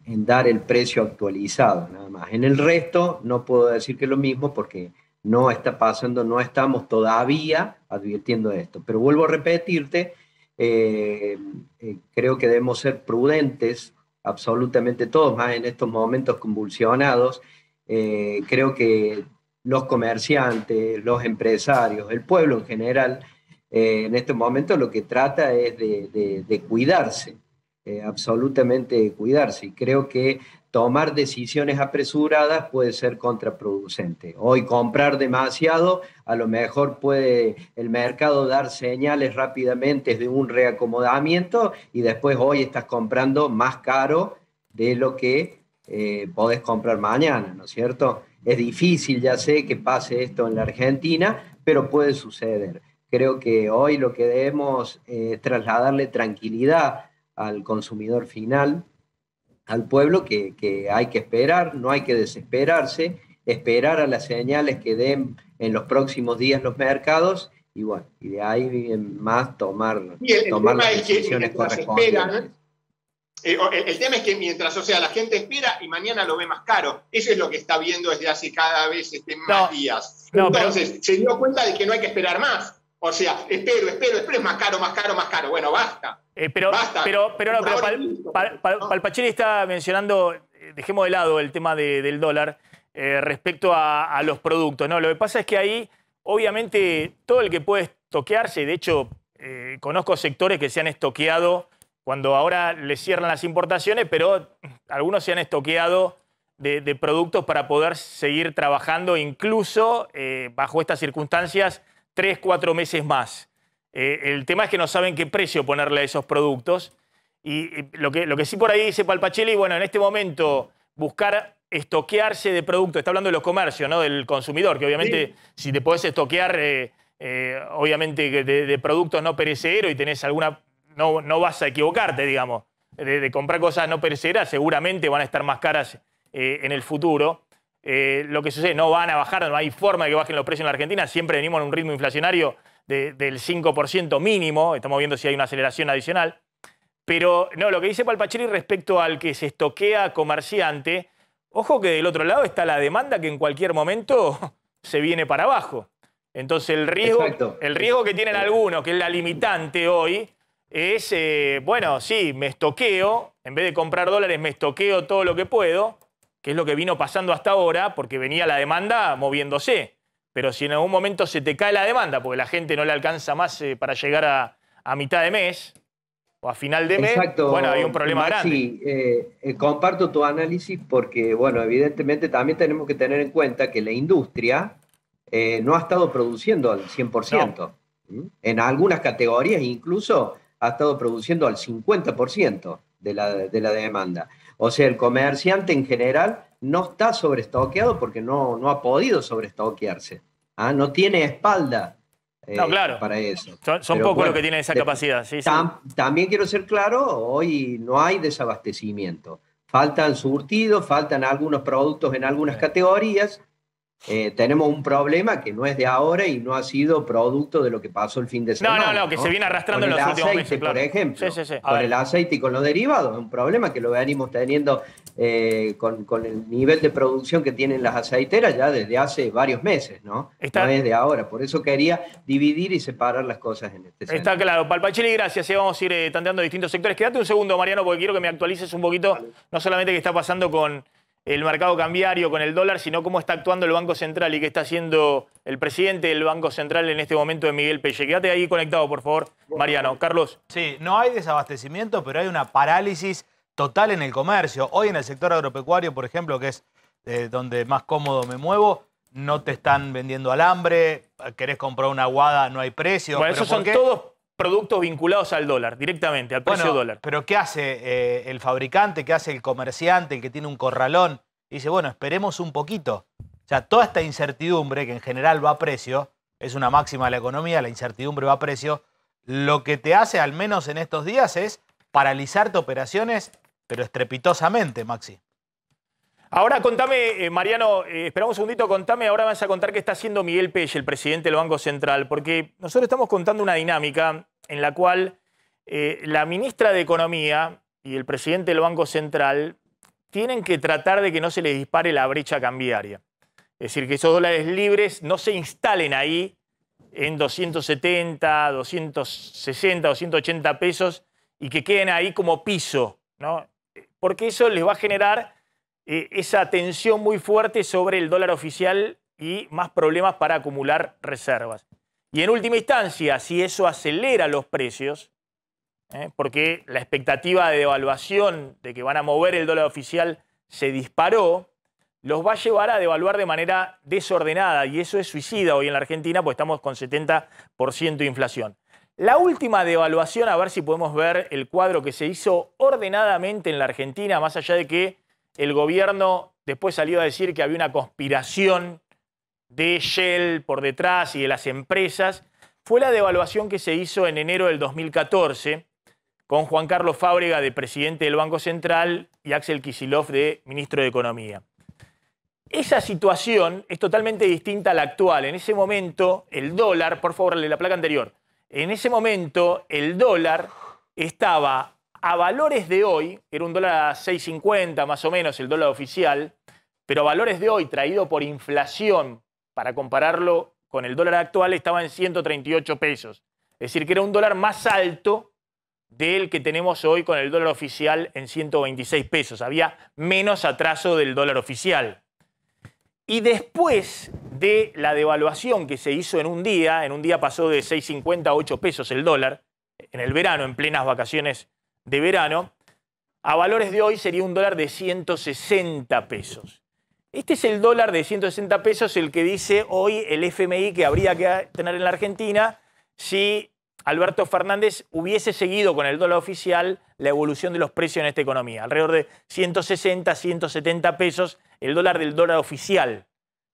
H: dar el precio actualizado, nada más. En el resto no puedo decir que lo mismo porque no está pasando, no estamos todavía advirtiendo esto. Pero vuelvo a repetirte, eh, eh, creo que debemos ser prudentes, absolutamente todos, más en estos momentos convulsionados. Eh, creo que los comerciantes, los empresarios, el pueblo en general, en estos momentos lo que trata es de, cuidarse, absolutamente cuidarse. Y creo que tomar decisiones apresuradas puede ser contraproducente. Hoy comprar demasiado, a lo mejor puede el mercado dar señales rápidamente de un reacomodamiento y después hoy estás comprando más caro de lo que eh, podés comprar mañana, ¿no es cierto? Es difícil, ya sé, que pase esto en la Argentina, pero puede suceder. Creo que hoy lo que debemos es eh, trasladarle tranquilidad al consumidor final, al pueblo que, hay que esperar, no hay que desesperarse, esperar a las señales que den en los próximos días los mercados y bueno, y de ahí más tomar, y el, las decisiones eh,
I: el, tema es que mientras, o sea, la gente espera y mañana lo ve más caro. Eso es lo que está viendo desde hace cada vez este, más días. Entonces, se dio cuenta de que no hay que esperar más. O sea, espero, espero, espero, es más caro, más caro, más caro. Bueno, basta.
A: Eh, pero, pero, no, pero Pal, está mencionando, eh, dejemos de lado el tema del dólar eh, respecto a, los productos. ¿no? Lo que pasa es que ahí, obviamente, todo el que puede estoquearse, de hecho, conozco sectores que se han estoqueado cuando ahora le cierran las importaciones, pero algunos se han estoqueado de, de productos para poder seguir trabajando incluso bajo estas circunstancias tres, cuatro meses más. Eh, el tema es que no saben qué precio ponerle a esos productos. Y, lo, que, sí por ahí dice Palpacelli, bueno, en este momento buscar estoquearse de productos, está hablando de los comercios, ¿no? Del consumidor, que obviamente si te podés estoquear, eh, eh, obviamente de, productos no perecederos y tenés alguna, no, vas a equivocarte, digamos. De, comprar cosas no perecederas, seguramente van a estar más caras en el futuro. lo que sucede, no van a bajar, no hay forma de que bajen los precios en la Argentina, siempre venimos en un ritmo inflacionario del 5% mínimo, estamos viendo si hay una aceleración adicional, pero no, lo que dice Palpacheri respecto al que se estoquea comerciante, ojo que del otro lado está la demanda que en cualquier momento se viene para abajo. Entonces el riesgo, el riesgo que tienen algunos, que es la limitante hoy, es, eh, bueno, sí, me estoqueo, en vez de comprar dólares, me estoqueo todo lo que puedo, que es lo que vino pasando hasta ahora, porque venía la demanda moviéndose pero si en algún momento se te cae la demanda, porque la gente no le alcanza más eh, para llegar a, mitad de mes o a final de mes, bueno, hay un problema grande.
H: Eh, eh, comparto tu análisis porque, bueno, evidentemente también tenemos que tener en cuenta que la industria no ha estado produciendo al 100%. ¿Mm? En algunas categorías incluso ha estado produciendo al 50% de la, de la demanda. O sea, el comerciante en general no está sobreestoqueado porque no, ha podido sobreestoquearse. ¿ah? No tiene espalda eh, claro. para eso. Son, pocos los que tienen esa capacidad. También quiero ser claro, hoy no hay desabastecimiento. Faltan surtidos, faltan algunos productos en algunas categorías eh, tenemos un problema que no es de ahora y no ha sido producto de lo que pasó el fin de semana. No, no, no, que se viene arrastrando en los el últimos el claro. Por ejemplo, sí, sí, sí. con el aceite y con los derivados, es un problema que lo venimos teniendo eh, con, el nivel de producción que tienen las aceiteras ya desde hace varios meses, ¿no? no es de ahora. Por eso quería dividir y separar las cosas en este
A: Está claro. Palpachili, gracias. vamos a ir eh, tanteando distintos sectores. Quédate un segundo, Mariano, porque quiero que me actualices un poquito, no solamente qué está pasando con el mercado cambiario con el dólar, sino cómo está actuando el Banco Central y qué está haciendo el presidente del Banco Central en este momento, de Miguel Pelle. Quédate ahí conectado, por favor, Mariano. Carlos. Sí, no hay desabastecimiento,
D: pero hay una parálisis total en el
A: comercio. Hoy
D: en el sector agropecuario, por ejemplo, que es eh, donde más cómodo me muevo, no te están vendiendo alambre, querés comprar una aguada, no hay precio. Bueno, eso son todos productos
A: vinculados al dólar, directamente, al precio dólar.
D: Pero ¿qué hace eh, el fabricante? ¿Qué hace el comerciante, el que tiene un corralón? dice, bueno, esperemos un poquito. O sea, toda esta incertidumbre, que en general va a precio, es una máxima de la economía, la incertidumbre va a precio, lo que te hace, al menos en estos días, es paralizarte operaciones, pero estrepitosamente, Maxi.
A: Ahora contame, eh, Mariano, eh, esperamos un segundito, contame, ahora vas a contar qué está haciendo Miguel Pech, el presidente del Banco Central, porque nosotros estamos contando una dinámica en la cual eh, la ministra de Economía y el presidente del Banco Central tienen que tratar de que no se les dispare la brecha cambiaria. Es decir, que esos dólares libres no se instalen ahí en 270, 260, 280 pesos y que queden ahí como piso, ¿no? Porque eso les va a generar eh, esa tensión muy fuerte sobre el dólar oficial y más problemas para acumular reservas. Y en última instancia, si eso acelera los precios, ¿eh? porque la expectativa de devaluación de que van a mover el dólar oficial se disparó, los va a llevar a devaluar de manera desordenada y eso es suicida hoy en la Argentina, pues estamos con 70% de inflación. La última devaluación, a ver si podemos ver el cuadro que se hizo ordenadamente en la Argentina, más allá de que el gobierno después salió a decir que había una conspiración de Shell por detrás y de las empresas fue la devaluación que se hizo en enero del 2014 con Juan Carlos Fábrega de presidente del Banco Central y Axel Kisilov de ministro de Economía. Esa situación es totalmente distinta a la actual. En ese momento, el dólar, por favor, la placa anterior, en ese momento el dólar estaba a valores de hoy, era un dólar a 6,50 más o menos el dólar oficial, pero valores de hoy traído por inflación para compararlo con el dólar actual, estaba en 138 pesos. Es decir, que era un dólar más alto del que tenemos hoy con el dólar oficial en 126 pesos. Había menos atraso del dólar oficial. Y después de la devaluación que se hizo en un día, en un día pasó de 6,50 a 8 pesos el dólar, en el verano, en plenas vacaciones de verano, a valores de hoy sería un dólar de 160 pesos. Este es el dólar de 160 pesos, el que dice hoy el FMI que habría que tener en la Argentina si Alberto Fernández hubiese seguido con el dólar oficial la evolución de los precios en esta economía. Alrededor de 160, 170 pesos el dólar del dólar oficial,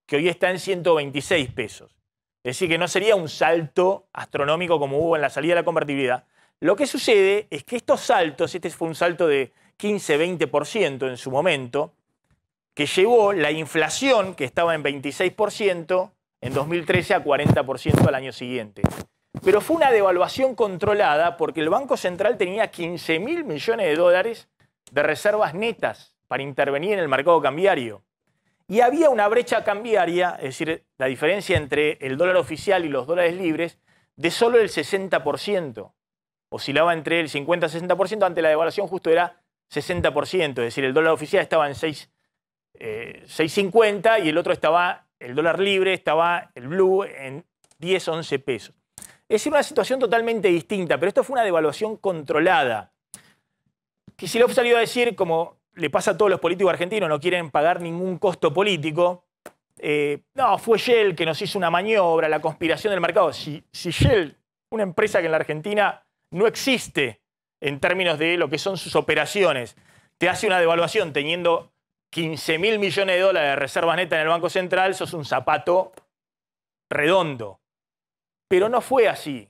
A: que hoy está en 126 pesos. Es decir, que no sería un salto astronómico como hubo en la salida de la convertibilidad. Lo que sucede es que estos saltos, este fue un salto de 15, 20% en su momento, que llevó la inflación, que estaba en 26%, en 2013 a 40% al año siguiente. Pero fue una devaluación controlada porque el Banco Central tenía 15 mil millones de dólares de reservas netas para intervenir en el mercado cambiario. Y había una brecha cambiaria, es decir, la diferencia entre el dólar oficial y los dólares libres, de solo el 60%. Oscilaba entre el 50 y 60%, ante la devaluación justo era 60%, es decir, el dólar oficial estaba en 6 6.50 eh, y el otro estaba, el dólar libre, estaba el blue en 10, 11 pesos. Es una situación totalmente distinta, pero esto fue una devaluación controlada. Kicillof salió a decir, como le pasa a todos los políticos argentinos, no quieren pagar ningún costo político. Eh, no, fue Shell que nos hizo una maniobra, la conspiración del mercado. Si, si Shell, una empresa que en la Argentina no existe en términos de lo que son sus operaciones, te hace una devaluación teniendo 15 mil millones de dólares de reservas netas en el Banco Central, sos un zapato redondo. Pero no fue así.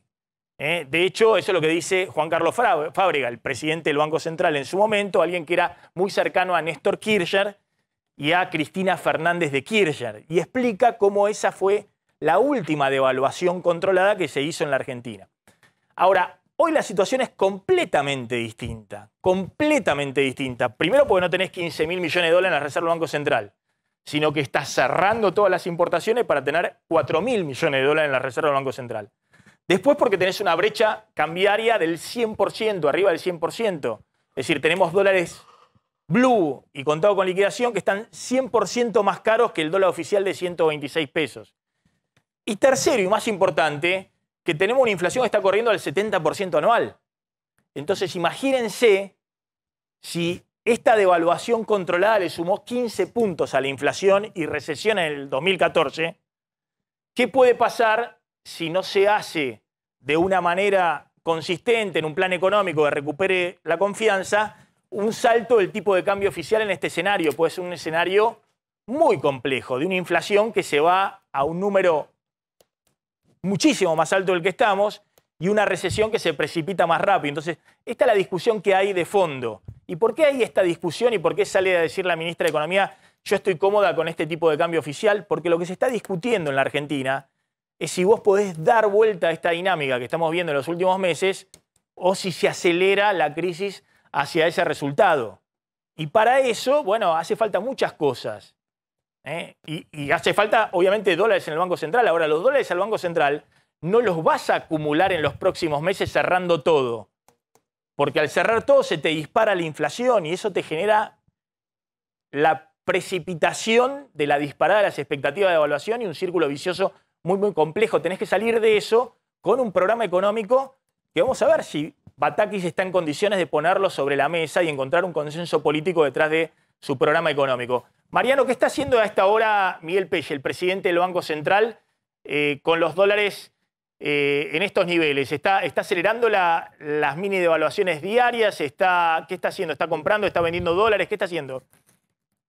A: ¿eh? De hecho, eso es lo que dice Juan Carlos Fábrega, el presidente del Banco Central en su momento, alguien que era muy cercano a Néstor Kirchner y a Cristina Fernández de Kirchner, y explica cómo esa fue la última devaluación controlada que se hizo en la Argentina. Ahora, Hoy la situación es completamente distinta, completamente distinta. Primero porque no tenés 15 mil millones de dólares en la Reserva del Banco Central, sino que estás cerrando todas las importaciones para tener 4 mil millones de dólares en la Reserva del Banco Central. Después porque tenés una brecha cambiaria del 100%, arriba del 100%. Es decir, tenemos dólares blue y contado con liquidación que están 100% más caros que el dólar oficial de 126 pesos. Y tercero y más importante, que tenemos una inflación que está corriendo al 70% anual. Entonces, imagínense si esta devaluación controlada le sumó 15 puntos a la inflación y recesión en el 2014, ¿qué puede pasar si no se hace de una manera consistente en un plan económico que recupere la confianza un salto del tipo de cambio oficial en este escenario? Puede ser un escenario muy complejo, de una inflación que se va a un número muchísimo más alto del que estamos y una recesión que se precipita más rápido. Entonces, esta es la discusión que hay de fondo. ¿Y por qué hay esta discusión y por qué sale a decir la ministra de Economía, yo estoy cómoda con este tipo de cambio oficial? Porque lo que se está discutiendo en la Argentina es si vos podés dar vuelta a esta dinámica que estamos viendo en los últimos meses o si se acelera la crisis hacia ese resultado. Y para eso, bueno, hace falta muchas cosas. ¿eh? Y, hace falta, obviamente, dólares en el Banco Central. Ahora, los dólares al Banco Central no los vas a acumular en los próximos meses cerrando todo. Porque al cerrar todo se te dispara la inflación y eso te genera la precipitación de la disparada de las expectativas de evaluación y un círculo vicioso muy, muy complejo. Tenés que salir de eso con un programa económico que vamos a ver si Batakis está en condiciones de ponerlo sobre la mesa y encontrar un consenso político detrás de su programa económico. Mariano, ¿qué está haciendo a esta hora Miguel Peche, el presidente del Banco Central, eh, con los dólares eh, en estos niveles? ¿Está, acelerando las mini devaluaciones diarias? ¿Qué está haciendo? ¿Está comprando? ¿Está vendiendo dólares? ¿Qué está haciendo?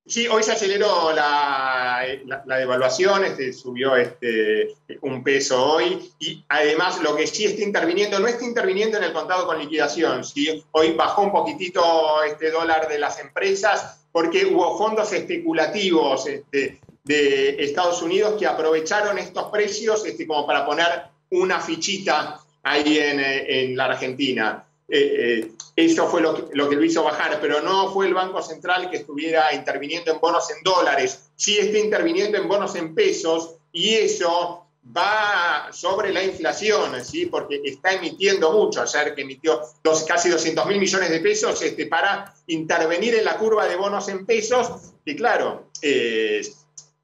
I: Sí, hoy se aceleró la, devaluación, este, subió este, un peso hoy y además lo que sí está interviniendo, no está interviniendo en el contado con liquidación, ¿sí? hoy bajó un poquitito este dólar de las empresas porque hubo fondos especulativos este, de Estados Unidos que aprovecharon estos precios este, como para poner una fichita ahí en, en la Argentina. Eh, eh, eso fue lo que, lo hizo bajar, pero no fue el Banco Central que estuviera interviniendo en bonos en dólares, sí está interviniendo en bonos en pesos y eso va sobre la inflación, ¿sí? porque está emitiendo mucho, ayer que emitió casi 200 mil millones de pesos este, para intervenir en la curva de bonos en pesos, que claro, eh,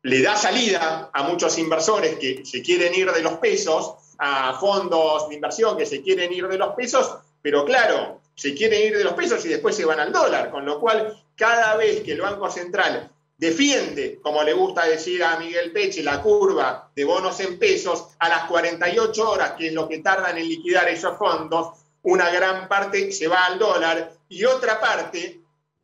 I: le da salida a muchos inversores que se quieren ir de los pesos, a fondos de inversión que se quieren ir de los pesos, pero claro, se quieren ir de los pesos y después se van al dólar, con lo cual cada vez que el Banco Central defiende, como le gusta decir a Miguel Peche, la curva de bonos en pesos, a las 48 horas, que es lo que tardan en liquidar esos fondos, una gran parte se va al dólar y otra parte,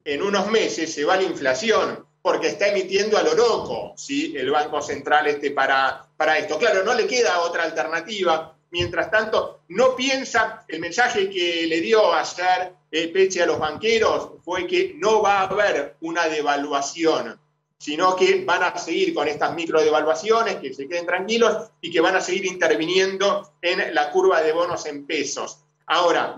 I: en unos meses, se va a la inflación, porque está emitiendo al oroco, ¿sí? El Banco Central esté para, para esto. Claro, no le queda otra alternativa mientras tanto, no piensa, el mensaje que le dio ayer eh, Peche a los banqueros fue que no va a haber una devaluación, sino que van a seguir con estas microdevaluaciones, que se queden tranquilos y que van a seguir interviniendo en la curva de bonos en pesos. Ahora,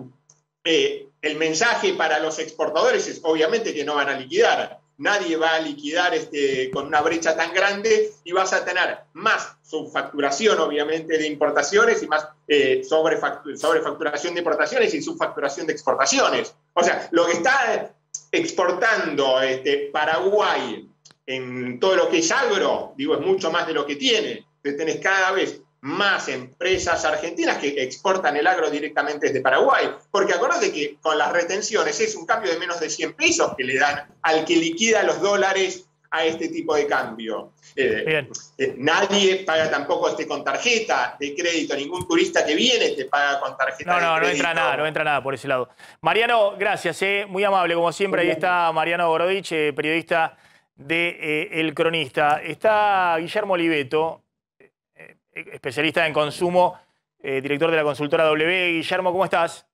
I: eh, el mensaje para los exportadores es obviamente que no van a liquidar, nadie va a liquidar este, con una brecha tan grande y vas a tener más subfacturación, obviamente, de importaciones y más eh, sobrefacturación de importaciones y subfacturación de exportaciones. O sea, lo que está exportando este, Paraguay en todo lo que es agro, digo, es mucho más de lo que tiene. Tenés cada vez más empresas argentinas que exportan el agro directamente desde Paraguay. Porque acuérdate que con las retenciones es un cambio de menos de 100 pesos que le dan al que liquida los dólares a este tipo de cambio. Eh, eh, nadie paga tampoco este con tarjeta de crédito, ningún turista que viene te paga con tarjeta. de crédito. no entra
A: nada, no entra nada por ese lado. Mariano, gracias, eh. muy amable como siempre. Ahí está Mariano Borodich periodista de El Cronista. Está Guillermo Oliveto, eh, especialista en consumo, eh, director de la consultora W. Guillermo, ¿cómo estás?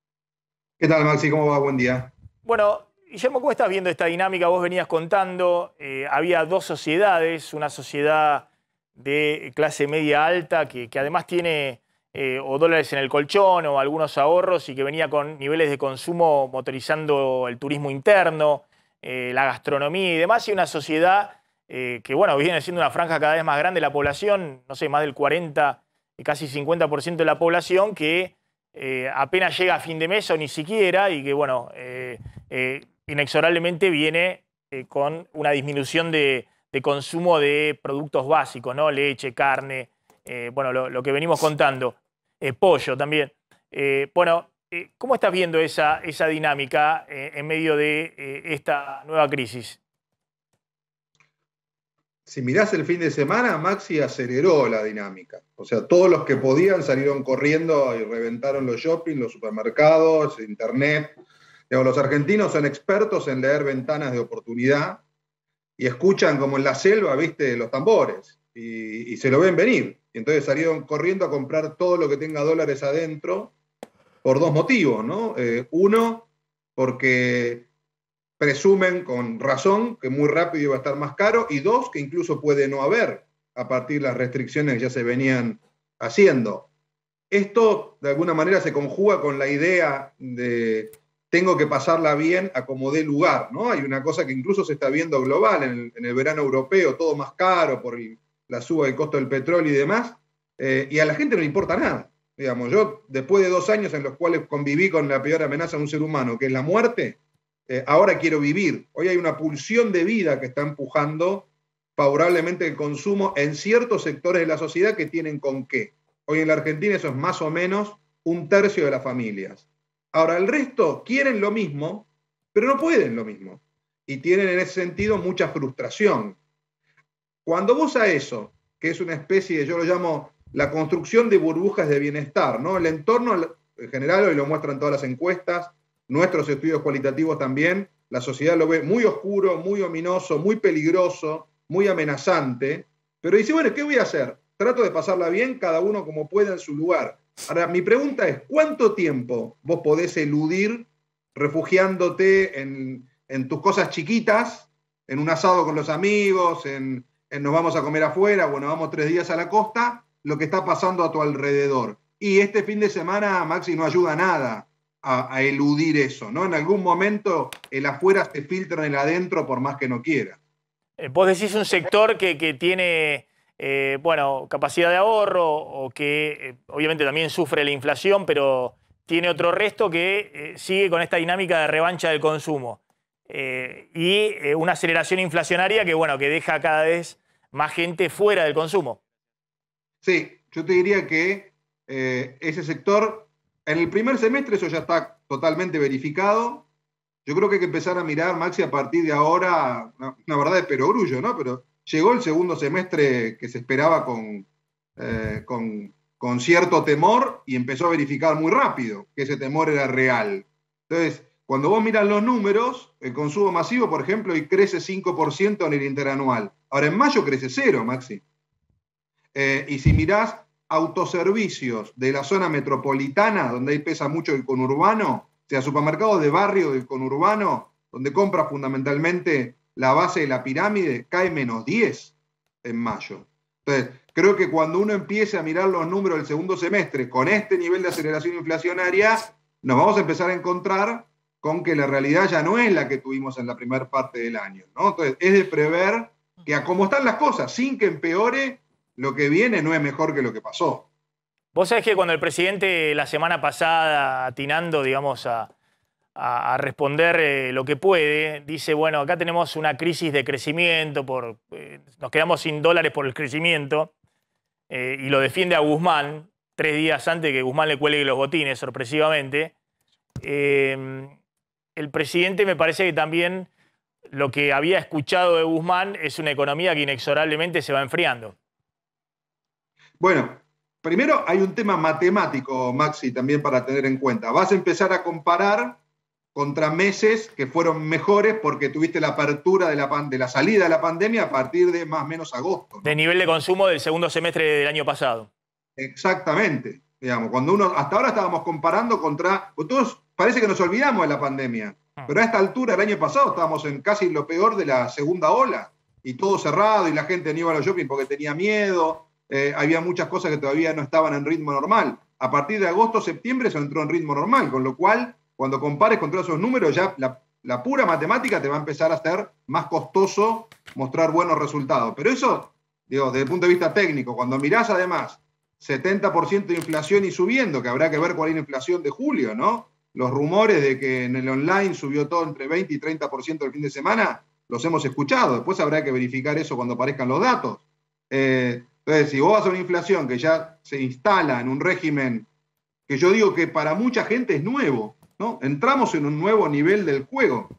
J: ¿Qué tal, Maxi? ¿Cómo va? Buen día.
A: Bueno, Guillermo, ¿cómo estás viendo esta dinámica? Vos venías contando, eh, había dos sociedades, una sociedad de clase media alta que, además tiene o dólares en el colchón o algunos ahorros y que venía con niveles de consumo motorizando el turismo interno, la gastronomía y demás, y una sociedad eh, que bueno, viene siendo una franja cada vez más grande de la población, no sé, más del 40, eh, casi 50% de la población que eh, apenas llega a fin de mes o ni siquiera y que bueno, inexorablemente viene con una disminución de, consumo de productos básicos, ¿no? Leche, carne, bueno, lo, que venimos contando, pollo también. bueno, ¿Cómo estás viendo esa, dinámica en medio de esta nueva crisis?
J: si mirás el fin de semana, Maxi aceleró la dinámica. O sea, todos los que podían salieron corriendo y reventaron los shopping, los supermercados, internet. los argentinos son expertos en leer ventanas de oportunidad y escuchan como en la selva, viste, los tambores y, se lo ven venir. Y entonces salieron corriendo a comprar todo lo que tenga dólares adentro por dos motivos, ¿no? Eh, uno, porque presumen con razón que muy rápido iba a estar más caro y dos, que incluso puede no haber a partir de las restricciones que ya se venían haciendo. Esto de alguna manera se conjuga con la idea de tengo que pasarla bien a como dé lugar, ¿no? Hay una cosa que incluso se está viendo global en el, verano europeo, todo más caro por la suba del costo del petróleo y demás, eh, y a la gente no le importa nada. Digamos, yo después de dos años en los cuales conviví con la peor amenaza de un ser humano, que es la muerte, eh, ahora quiero vivir. Hoy hay una pulsión de vida que está empujando favorablemente el consumo en ciertos sectores de la sociedad que tienen con qué. Hoy en la Argentina eso es más o menos un tercio de las familias. Ahora, el resto quieren lo mismo, pero no pueden lo mismo. Y tienen en ese sentido mucha frustración. Cuando vos a eso, que es una especie, de, yo lo llamo la construcción de burbujas de bienestar, ¿no? El entorno en general, hoy lo muestran todas las encuestas, nuestros estudios cualitativos también, la sociedad lo ve muy oscuro, muy ominoso, muy peligroso, muy amenazante, pero dice, bueno, ¿qué voy a hacer? Trato de pasarla bien, cada uno como pueda en su lugar. Ahora, mi pregunta es, ¿cuánto tiempo vos podés eludir refugiándote en, tus cosas chiquitas, en un asado con los amigos, en, nos vamos a comer afuera bueno, vamos tres días a la costa, lo que está pasando a tu alrededor? Y este fin de semana, Maxi, no ayuda nada a, eludir eso, ¿no? En algún momento el afuera se filtra en el adentro por más que no quiera.
A: Eh, vos decís un sector que, tiene, eh, bueno, capacidad de ahorro o que eh, obviamente también sufre la inflación, pero tiene otro resto que sigue con esta dinámica de revancha del consumo. y una aceleración inflacionaria que, bueno, que deja cada vez más gente fuera del consumo. Sí,
J: yo te diría que ese sector en el primer semestre eso ya está totalmente verificado. Yo creo que hay que empezar a mirar, Maxi, a partir de ahora, una, verdad de perogrullo, ¿no? Pero llegó el segundo semestre que se esperaba eh, con, con, cierto temor y empezó a verificar muy rápido que ese temor era real. Entonces, cuando vos miras los números, el consumo masivo, por ejemplo, y crece 5% en el interanual. Ahora en mayo crece cero, Maxi. Eh, y si mirás autoservicios de la zona metropolitana, donde ahí pesa mucho el conurbano, o sea, supermercados de barrio del conurbano, donde compra fundamentalmente la base de la pirámide, cae menos 10 en mayo. Entonces, creo que cuando uno empiece a mirar los números del segundo semestre con este nivel de aceleración inflacionaria, nos vamos a empezar a encontrar con que la realidad ya no es la que tuvimos en la primera parte del año. ¿no? Entonces, es de prever que a como están las cosas, sin que empeore, lo que viene no es mejor que lo
A: que pasó. Vos sabés que cuando el presidente la semana pasada, atinando, digamos, a, responder eh, lo que puede. Dice, bueno, acá tenemos una crisis de crecimiento, por, eh, nos quedamos sin dólares por el crecimiento, eh, y lo defiende a Guzmán, tres días antes de que Guzmán le cuelgue los botines, sorpresivamente. el presidente me parece que también lo que había escuchado de Guzmán es una economía que inexorablemente se va enfriando.
J: Bueno, primero hay un tema matemático, Maxi, también para tener en cuenta. Vas a empezar a comparar contra meses que fueron mejores porque tuviste la apertura de la, de la salida de la pandemia a partir de más o menos agosto.
A: De nivel de consumo del segundo semestre del año pasado.
J: Exactamente. Digamos, cuando uno, hasta ahora estábamos comparando contra, pues todos parece que nos olvidamos de la pandemia, ah. pero a esta altura, el año pasado, estábamos en casi lo peor de la segunda ola, y todo cerrado, y la gente no iba a los shopping porque tenía miedo, eh, había muchas cosas que todavía no estaban en ritmo normal. A partir de agosto, septiembre, se entró en ritmo normal, con lo cual, cuando compares con todos esos números, ya la, pura matemática te va a empezar a ser más costoso mostrar buenos resultados. Pero eso, digo, desde el punto de vista técnico, cuando mirás además 70% de inflación y subiendo, que habrá que ver cuál es la inflación de julio, ¿no? Los rumores de que en el online subió todo entre 20 y 30% el fin de semana, los hemos escuchado. Después habrá que verificar eso cuando aparezcan los datos. Eh, entonces, si vos vas a una inflación que ya se instala en un régimen que yo digo que para mucha gente es nuevo, ¿no? Entramos en un nuevo nivel del juego.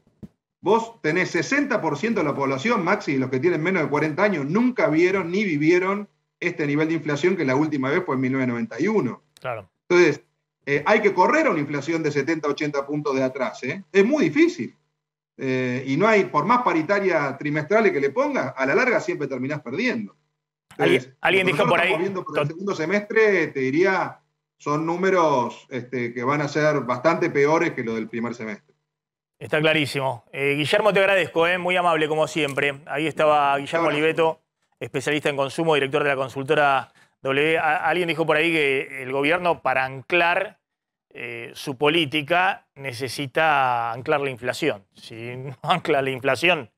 J: Vos tenés 60% de la población, Maxi, los que tienen menos de 40 años, nunca vieron ni vivieron este nivel de inflación que la última vez fue en 1991. Claro. Entonces, eh, hay que correr a una inflación de 70, 80 puntos de atrás. ¿eh? Es muy difícil. Eh, y no hay, por más paritaria trimestrales que le pongas, a la larga siempre terminás perdiendo alguien dijo por ahí. Por el segundo semestre, te diría, son números este, que van a ser bastante peores que lo del primer semestre.
A: Está clarísimo. Eh, Guillermo, te agradezco, eh, muy amable como siempre. Ahí estaba Guillermo Oliveto, especialista en consumo, director de la consultora W. alguien dijo por ahí que el gobierno, para anclar eh, su política, necesita anclar la inflación. Si no ancla la inflación,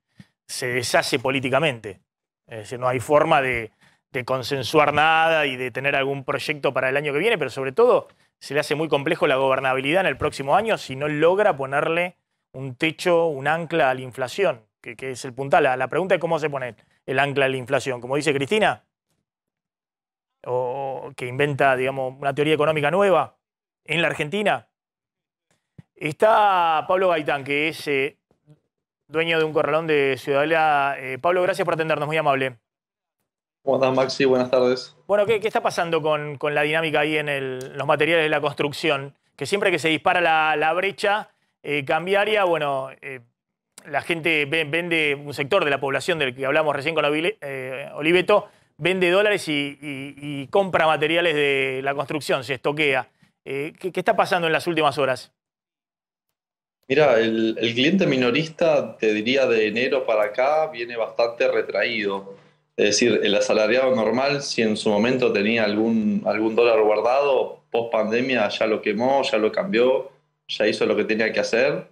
A: se deshace políticamente. Es decir, no hay forma de, de consensuar nada y de tener algún proyecto para el año que viene, pero sobre todo se le hace muy complejo la gobernabilidad en el próximo año si no logra ponerle un techo, un ancla a la inflación, que, es el puntal. La, pregunta es cómo se pone el ancla a la inflación. Como dice Cristina, o que inventa, digamos, una teoría económica nueva en la Argentina. Está Pablo Gaitán, que es eh, dueño de un corralón de Ciudadela. Eh, Pablo, gracias por atendernos, muy amable.
K: ¿Cómo andás, Maxi? Buenas tardes.
A: Bueno, ¿qué, está pasando con, la dinámica ahí en los materiales de la construcción? Que siempre que se dispara la, brecha eh, cambiaria, bueno, eh, la gente vende, un sector de la población del que hablamos recién con eh, Oliveto, vende dólares y, compra materiales de la construcción, se estoquea. ¿qué, está pasando en las últimas horas?
K: Mira, el cliente minorista, te diría de enero para acá, viene bastante retraído es decir, el asalariado normal, si en su momento tenía algún, algún dólar guardado, post pandemia ya lo quemó, ya lo cambió, ya hizo lo que tenía que hacer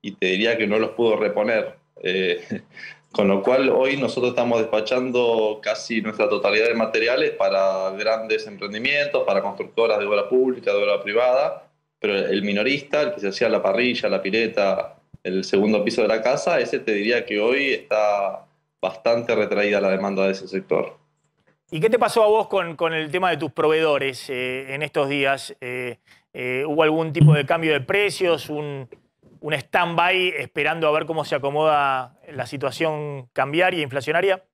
K: y te diría que no los pudo reponer. Eh, con lo cual hoy nosotros estamos despachando casi nuestra totalidad de materiales para grandes emprendimientos, para constructoras de obra pública, de obra privada, pero el minorista, el que se hacía la parrilla, la pileta, el segundo piso de la casa, ese te diría que hoy está bastante retraída la demanda de ese sector.
A: ¿Y qué te pasó a vos con, el tema de tus proveedores eh, en estos días? Eh, eh, ¿Hubo algún tipo de cambio de precios, un, un stand-by esperando a ver cómo se acomoda la situación cambiaria, e inflacionaria?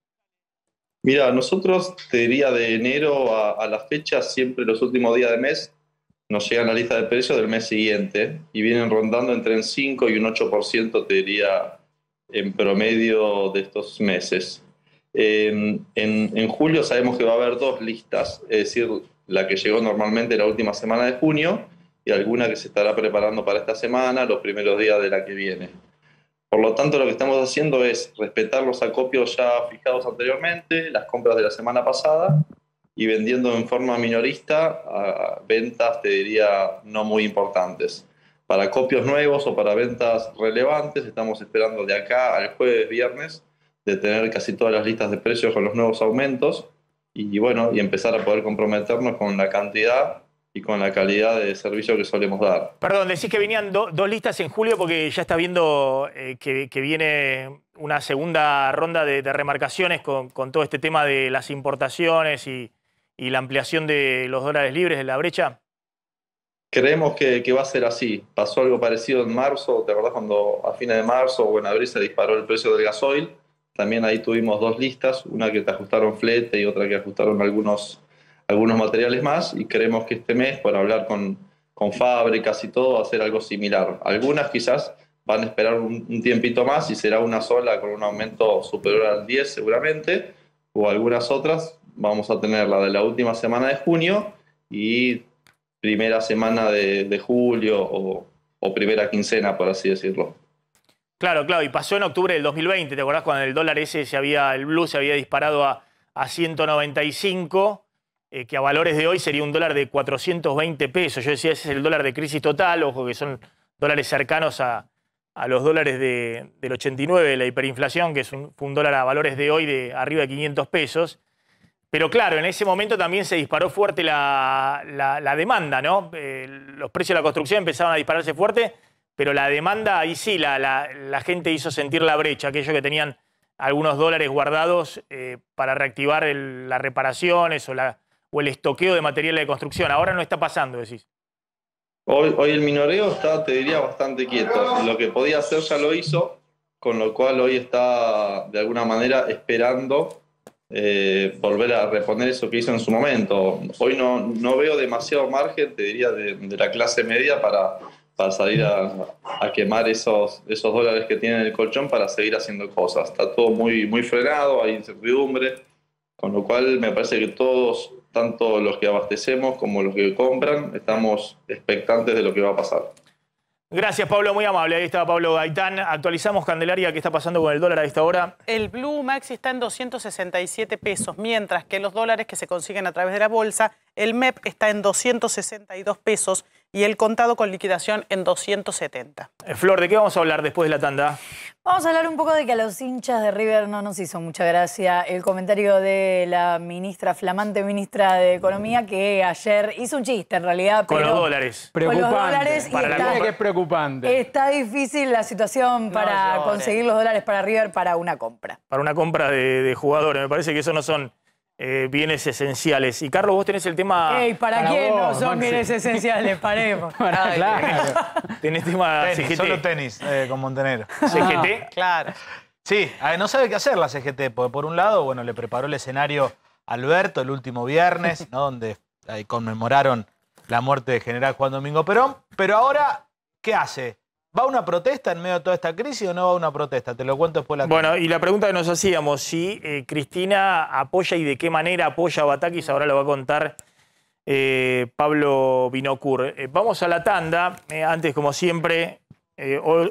K: Mira, nosotros te diría de enero a, a, la fecha, siempre los últimos días de mes, nos llegan la lista de precios del mes siguiente y vienen rondando entre un 5 y un 8%, te diría, en promedio de estos meses. Em, en, en, julio sabemos que va a haber dos listas, es decir, la que llegó normalmente la última semana de junio y alguna que se estará preparando para esta semana, los primeros días de la que viene. Por lo tanto, lo que estamos haciendo es respetar los acopios ya fijados anteriormente, las compras de la semana pasada y vendiendo en forma minorista a ventas, te diría, no muy importantes para copios nuevos o para ventas relevantes. Estamos esperando de acá al jueves, viernes, de tener casi todas las listas de precios con los nuevos aumentos y, bueno, y empezar a poder comprometernos con la cantidad y con la calidad de servicio que solemos dar.
A: Perdón, decís que venían dos listas en julio porque ya está viendo eh, que, viene una segunda ronda de, remarcaciones con, todo este tema de las importaciones y, y la ampliación de los dólares libres de la brecha
K: creemos que, va a ser así. Pasó algo parecido en marzo, ¿te acordás cuando a fines de marzo o en abril se disparó el precio del gasoil? También ahí tuvimos dos listas, una que te ajustaron flete y otra que ajustaron algunos, algunos materiales más y creemos que este mes, para hablar con, con fábricas y todo, va a ser algo similar. Algunas quizás van a esperar un, un tiempito más y será una sola con un aumento superior al 10 seguramente, o algunas otras vamos a tener la de la última semana de junio y primera semana de, julio o, primera quincena, por así decirlo.
A: Claro, claro, y pasó en octubre del 2020, ¿te acordás cuando el dólar ese se había, el blue se había disparado a, a 195, eh, que a valores de hoy sería un dólar de 420 pesos. Yo decía, ese es el dólar de crisis total, ojo que son dólares cercanos a, los dólares del 89, la hiperinflación, que es un, fue un dólar a valores de hoy de arriba de 500 pesos. Pero claro, en ese momento también se disparó fuerte la, demanda, ¿no? Eh, los precios de la construcción empezaron a dispararse fuerte, pero la demanda, ahí sí, la, la gente hizo sentir la brecha, aquellos que tenían algunos dólares guardados eh, para reactivar las reparaciones o, o el estoqueo de material de construcción. Ahora no está pasando, decís.
K: Hoy, hoy el minoreo está, te diría, bastante quieto. Lo que podía hacer ya lo hizo, con lo cual hoy está de alguna manera esperando eh, volver a reponer eso que hizo en su momento. Hoy no, no veo demasiado margen, te diría, de, la clase media para, para salir a, quemar esos, esos dólares que tiene en el colchón para seguir haciendo cosas. Está todo muy, muy frenado, hay incertidumbre, con lo cual me parece que todos, tanto los que abastecemos como los que compran, estamos expectantes de lo que va a pasar.
A: Gracias, Pablo, muy amable. Ahí está Pablo Gaitán. Actualizamos, Candelaria, ¿qué está pasando con el dólar a esta hora?
F: El Blue Max está en 267 pesos, mientras que los dólares que se consiguen a través de la bolsa, el MEP está en 262 pesos y el contado con liquidación en 270.
A: Eh, Flor, ¿de qué vamos a hablar después de la tanda?
L: Vamos a hablar un poco de que a los hinchas de River no nos hizo mucha gracia el comentario de la ministra, flamante ministra de Economía, que ayer hizo un chiste en realidad. Con los dólares. Con los dólares. Para la que
G: es preocupante.
L: Está difícil la situación para conseguir los dólares para River para una compra.
A: Para una compra de, de jugadores. Me parece que eso no son eh, bienes esenciales. Y Carlos, vos tenés el tema. ¿para,
L: quién no son bienes esenciales? Paremos. Para, claro.
A: Tenés tema
D: CGT. Solo tenis eh, con Montenegro. CGT. Ah, claro. Sí, no sabe qué hacer la CGT, porque por un lado, bueno, le preparó el escenario Alberto el último viernes, ¿no? Donde conmemoraron la muerte de general Juan Domingo Perón. Pero ahora, ¿qué hace? ¿Va una protesta en medio de toda esta crisis o no va una protesta? Te lo cuento después. La bueno, y
A: la pregunta que nos hacíamos, si eh, Cristina apoya y de qué manera apoya a Batakis, ahora lo va a contar eh, Pablo Binocur. Eh, vamos a la tanda. antes, como siempre,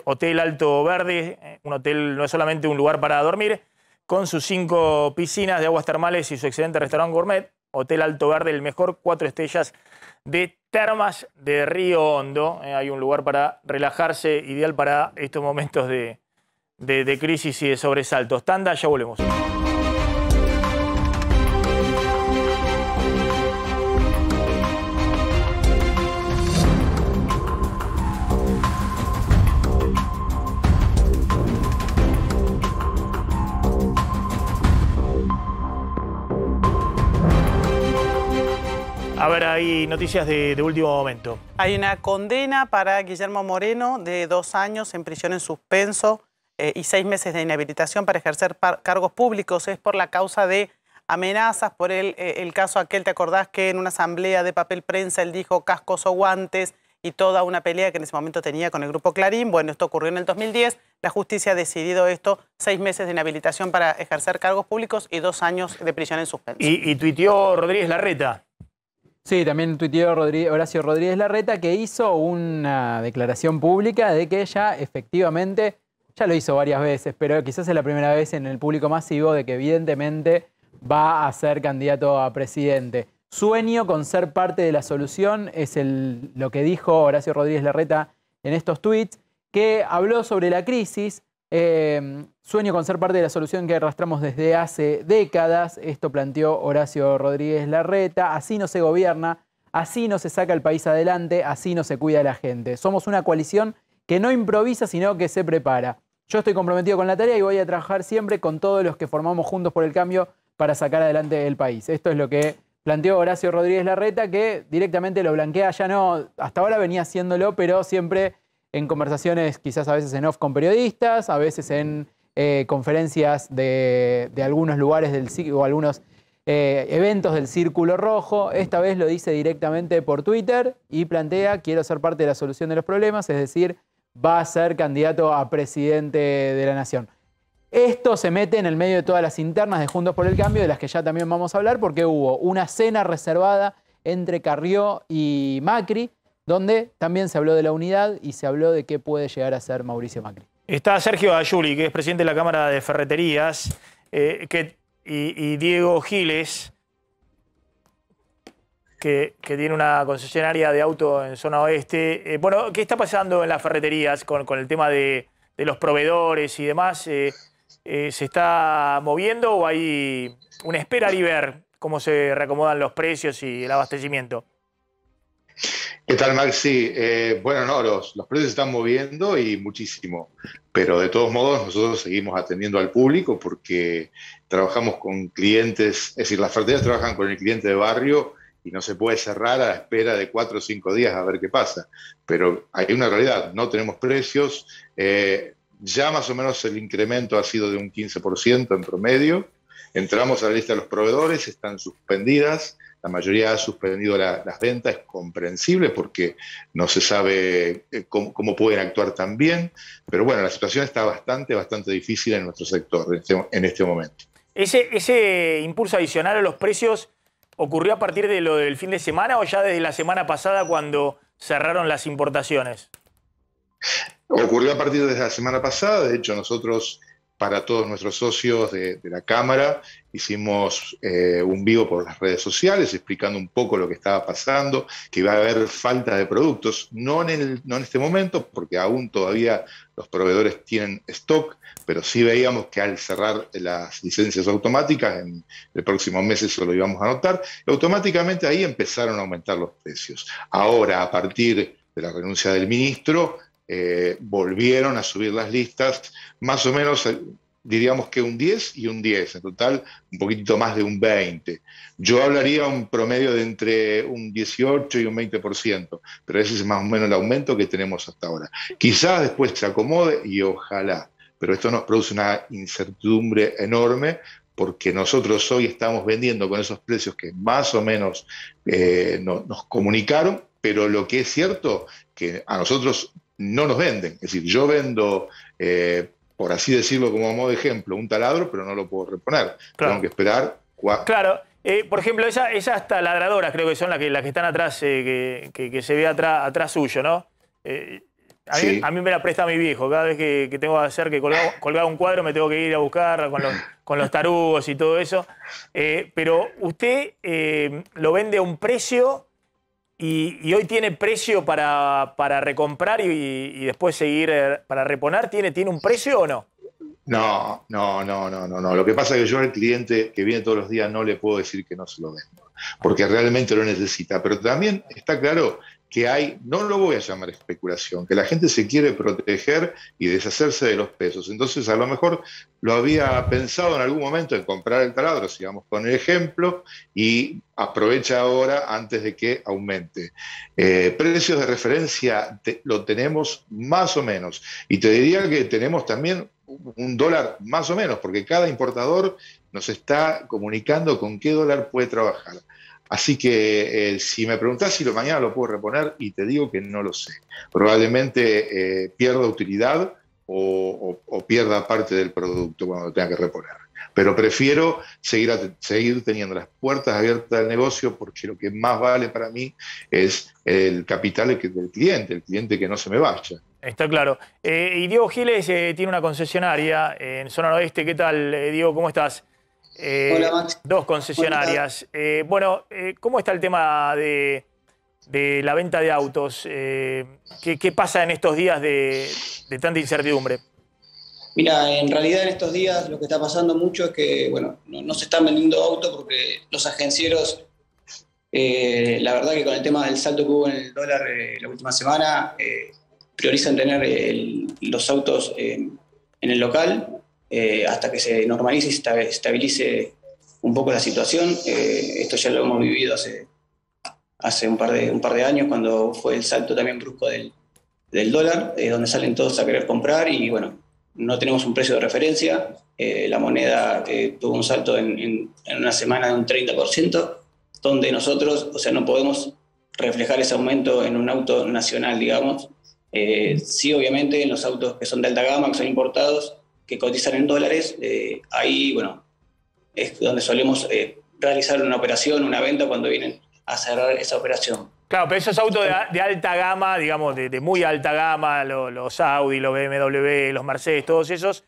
A: Hotel Alto Verde, un hotel no es solamente un lugar para dormir, con sus cinco piscinas de aguas termales y su excelente restaurante gourmet. Hotel Alto Verde, el mejor, cuatro estrellas de Termas de Río Hondo. Eh, hay un lugar para relajarse, ideal para estos momentos de, de, crisis y de sobresalto. Tanda, ya volvemos.
F: hay noticias de, último momento. Hay una condena para Guillermo Moreno de dos años en prisión en suspenso eh, y seis meses de inhabilitación para ejercer cargos públicos. Es por la causa de amenazas, por eh, el, caso aquel, ¿te acordás que en una asamblea de papel prensa él dijo cascos o guantes? y toda una pelea que en ese momento tenía con el grupo Clarín. Bueno, esto ocurrió en el 2010. La justicia ha decidido esto, seis meses de inhabilitación para ejercer cargos públicos y dos años de prisión en suspenso. Y, y tuiteó Rodríguez Larreta.
G: Sí, también tuiteó Rodríguez, Horacio Rodríguez Larreta que hizo una declaración pública de que ella efectivamente, ya lo hizo varias veces, pero quizás es la primera vez en el público masivo de que evidentemente va a ser candidato a presidente. Sueño con ser parte de la solución es lo que dijo Horacio Rodríguez Larreta en estos tweets, que habló sobre la crisis, Em, sueño con ser parte de la solución que arrastramos desde hace décadas. Esto planteó Horacio Rodríguez Larreta. Así no se gobierna, así no se saca el país adelante, así no se cuida a la gente. Somos una coalición que no improvisa, sino que se prepara. Yo estoy comprometido con la tarea y voy a trabajar siempre con todos los que formamos juntos por el cambio para sacar adelante el país. Esto es lo que planteó Horacio Rodríguez Larreta, que directamente lo blanquea, ya no, hasta ahora venía haciéndolo, pero siempre en conversaciones quizás a veces en off con periodistas, a veces en eh, conferencias de, algunos lugares del o algunos eh, eventos del Círculo Rojo. Esta vez lo dice directamente por Twitter y plantea, quiero ser parte de la solución de los problemas, es decir, va a ser candidato a presidente de la nación. Esto se mete en el medio de todas las internas de Juntos por el Cambio, de las que ya también vamos a hablar, porque hubo una cena reservada entre Carrió y Macri, donde también se habló de la unidad y se habló de qué puede llegar a ser Mauricio Macri.
A: Está Sergio Ayuli, que es presidente de la Cámara de Ferreterías, eh, y, Diego Giles, que, tiene una concesionaria de auto en zona oeste. Eh, bueno, ¿qué está pasando en las ferreterías con, el tema de, los proveedores y demás? Eh, ¿Se está moviendo o hay una espera y ver cómo se reacomodan los precios y el abastecimiento?
M: ¿Qué tal, Maxi? Eh, bueno, no, los, precios están moviendo y muchísimo, pero de todos modos nosotros seguimos atendiendo al público porque trabajamos con clientes, es decir, las fronteras trabajan con el cliente de barrio y no se puede cerrar a la espera de cuatro o cinco días a ver qué pasa. Pero hay una realidad, no tenemos precios, eh, ya más o menos el incremento ha sido de un 15% en promedio, entramos a la lista de los proveedores, están suspendidas, la mayoría ha suspendido las ventas, es comprensible porque no se sabe eh, cómo, pueden actuar también. pero bueno, la situación está bastante, bastante difícil en nuestro sector este, en este, momento.
A: Ese, ese impulso adicional a los precios... ¿Ocurrió a partir de lo del fin de semana o ya desde la semana pasada cuando cerraron las importaciones?
M: Ocurrió a partir de la semana pasada, de hecho nosotros para todos nuestros socios de, la Cámara. Hicimos eh, un vivo por las redes sociales explicando un poco lo que estaba pasando, que iba a haber falta de productos, no en, este momento, porque aún todavía los proveedores tienen stock, pero sí veíamos que al cerrar las licencias automáticas, en el próximo mes eso lo íbamos a notar, automáticamente ahí empezaron a aumentar los precios. Ahora, a partir de la renuncia del ministro, eh, volvieron a subir las listas, más o menos eh, diríamos que un 10 y un 10, en total un poquito más de un 20. Yo hablaría un promedio de entre un 18 y un 20%, pero ese es más o menos el aumento que tenemos hasta ahora. Quizás después se acomode y ojalá, pero esto nos produce una incertidumbre enorme porque nosotros hoy estamos vendiendo con esos precios que más o menos eh, nos comunicaron, pero lo que es cierto, que a nosotros no nos venden. Es decir, yo vendo, eh, por así decirlo como modo de ejemplo, un taladro, pero no lo puedo reponer. Tengo que esperar.
A: Claro. Eh, por ejemplo, esas taladradoras creo que son las que, las que están atrás, eh, que, se ve atrás, suyo, ¿no? A mí, me la presta mi viejo. Cada vez que, tengo que hacer que colgar, un cuadro, me tengo que ir a buscar con los, con tarugos y todo eso. pero usted lo vende a un precio y, hoy tiene precio para, recomprar y, después seguir eh, para reponer, ¿tiene, ¿tiene un precio o no?
M: No, no, no, no, no, no. Lo que pasa es que yo al cliente que viene todos los días no le puedo decir que no se lo vendo, porque realmente lo necesita. Pero también está claro que hay, no lo voy a llamar especulación, que la gente se quiere proteger y deshacerse de los pesos. Entonces, a lo mejor lo había pensado en algún momento en comprar el taladro, sigamos con el ejemplo, y aprovecha ahora antes de que aumente. Eh, precios de referencia lo tenemos más o menos. Y te diría que tenemos también un dólar más o menos, porque cada importador nos está comunicando con qué dólar puede trabajar. Así que eh, si me preguntas si lo mañana lo puedo reponer, y te digo que no lo sé. Probablemente eh, pierda utilidad o, pierda parte del producto cuando lo tenga que reponer. Pero prefiero seguir, teniendo las puertas abiertas del negocio porque lo que más vale para mí es el capital del cliente, el cliente que no se me vaya.
A: Está claro. Eh, y Diego Giles tiene una concesionaria en zona Oeste. ¿Qué tal, Diego? ¿Cómo estás? Eh, dos concesionarias. Eh, bueno, eh, ¿cómo está el tema de, la venta de autos? Eh, ¿qué, pasa en estos días de, tanta incertidumbre?
N: Mira, en realidad en estos días lo que está pasando mucho es que, bueno, no, se están vendiendo autos porque los agencieros, la verdad que con el tema del salto que hubo en el dólar la última semana, priorizan tener los autos en el local eh, hasta que se normalice y estabilice un poco la situación. Eh, esto ya lo hemos vivido hace, hace un, par de, un par de años, cuando fue el salto también brusco del, dólar, donde salen todos a querer comprar y bueno, no tenemos un precio de referencia. Eh, la moneda tuvo un salto en, en, una semana de un 30%, donde nosotros, o sea, no podemos reflejar ese aumento en un auto nacional, digamos, sí, obviamente, en los autos que son de alta gama, que son importados, que cotizan en dólares, eh, ahí, bueno, es donde solemos eh, realizar una operación, una venta cuando vienen a cerrar esa operación.
A: Claro, pero esos autos de, alta gama, digamos, de, muy alta gama, los, Audi, los BMW, los Mercedes, todos esos,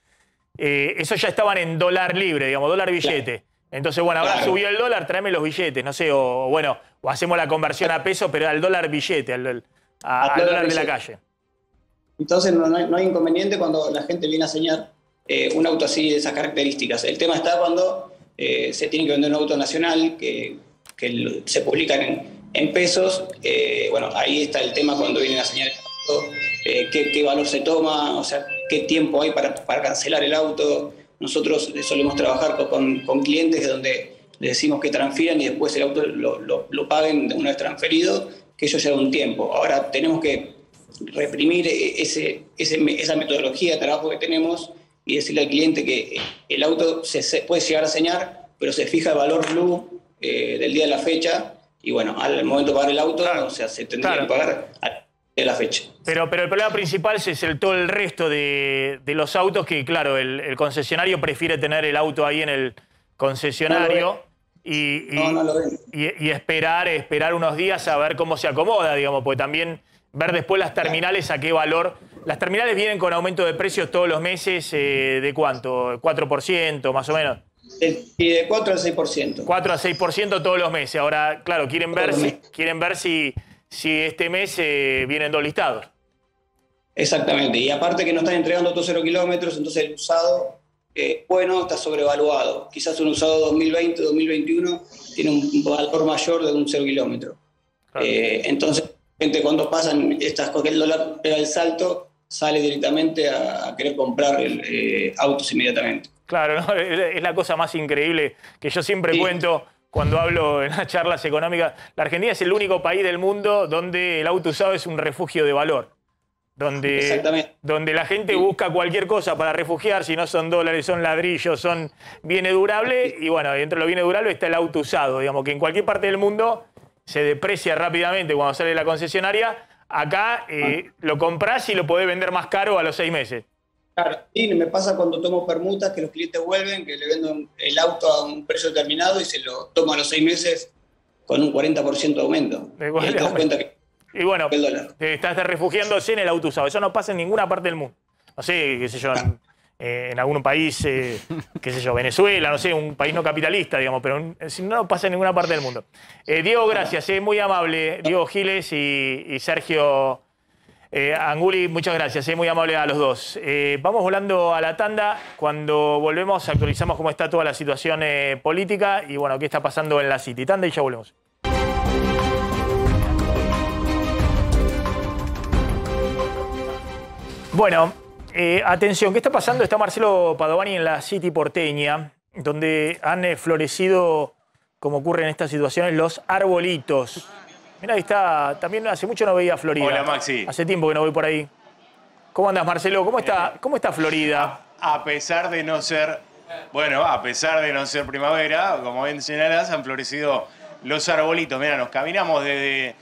A: eh, esos ya estaban en dólar libre, digamos, dólar billete. Entonces, bueno, ahora subió el dólar, tráeme los billetes, no sé, o, bueno, o hacemos la conversión a peso, pero al dólar billete, al, dólar, de la calle.
N: Entonces no hay, inconveniente cuando la gente viene a señalar eh, un auto así de esas características. El tema está cuando eh, se tiene que vender un auto nacional, que, se publican en, pesos. Eh, bueno, ahí está el tema cuando vienen a señalar qué, qué, valor se toma, o sea, qué tiempo hay para, para cancelar el auto. Nosotros solemos trabajar con, clientes... clientes donde les decimos que transfieran y después el auto lo, lo, paguen una vez transferido, que eso lleva un tiempo. Ahora tenemos que reprimir e, ese, esa metodología de trabajo que tenemos y decirle al cliente que el auto se, puede llegar a señar, pero se fija el valor blue eh, del día de la fecha y bueno, al momento de pagar el auto, o sea, se tendría que pagar de la fecha.
A: Pero, pero el problema principal es el, todo el resto de, los autos que, claro, el, concesionario prefiere tener el auto ahí en el concesionario. y, y, esperar, esperar unos días a ver cómo se acomoda, digamos, porque también ver después las terminales a qué valor las terminales vienen con aumento de precios todos los meses, eh, ¿de cuánto? ¿4% más o menos? Y de 4 al 6%. 4 a 6% todos los meses. Ahora, claro, quieren ver, si, quieren ver si, si este mes eh, vienen dos listados.
N: Exactamente. Y aparte que no están entregando todos 0 kilómetros, entonces el usado, eh, bueno, está sobrevaluado. Quizás un usado 2020, 2021 tiene un valor mayor de un 0 kilómetro. entonces, gente, cuando pasan estas, que el dólar pega el salto, sale directamente a, querer comprar el, eh, autos inmediatamente.
A: Claro, es la cosa más increíble que yo siempre cuento cuando hablo en las charlas económicas. La Argentina es el único país del mundo donde el auto usado es un refugio de valor. Donde, donde la gente busca cualquier cosa para refugiar, si no son dólares, son ladrillos, son bienes durables. Y bueno, dentro de los bienes durables está el auto usado, digamos, que en cualquier parte del mundo se deprecia rápidamente cuando sale de la concesionaria, Acá eh, ah. lo compras y lo podés vender más caro
N: a los seis meses. Claro, sí, me pasa cuando tomo permutas que los clientes vuelven, que le venden el auto a un precio determinado y se lo tomo a los seis meses con un 40% de aumento.
A: y bueno, el dólar. estás refugiándose en el auto usado. Eso no pasa en ninguna parte del mundo. Así, sé, qué sé yo, ah. Eh, en algún país, eh, qué sé yo, Venezuela, no sé, un país no capitalista, digamos, pero no pasa en ninguna parte del mundo. Eh, Diego, gracias, es muy amable. Diego Giles y, Sergio Anguli, muchas gracias, es muy amable a los dos. vamos volando a la tanda. Cuando volvemos, actualizamos cómo está toda la situación política y, bueno, qué está pasando en la City. Tanda y ya volvemos. Bueno, eh, atención, ¿qué está pasando? Está Marcelo Padovani en la City porteña, donde han eh, florecido, como ocurre en estas situaciones, los arbolitos. Mira, ahí está, también hace mucho no veía Florida. Hola, Maxi. Hace tiempo que no voy por ahí. ¿Cómo andas,
O: Marcelo? ¿Cómo está, cómo está Florida? A pesar de no ser, bueno, a pesar de no ser primavera, como bien señalás, han florecido los arbolitos. Mira, nos caminamos desde,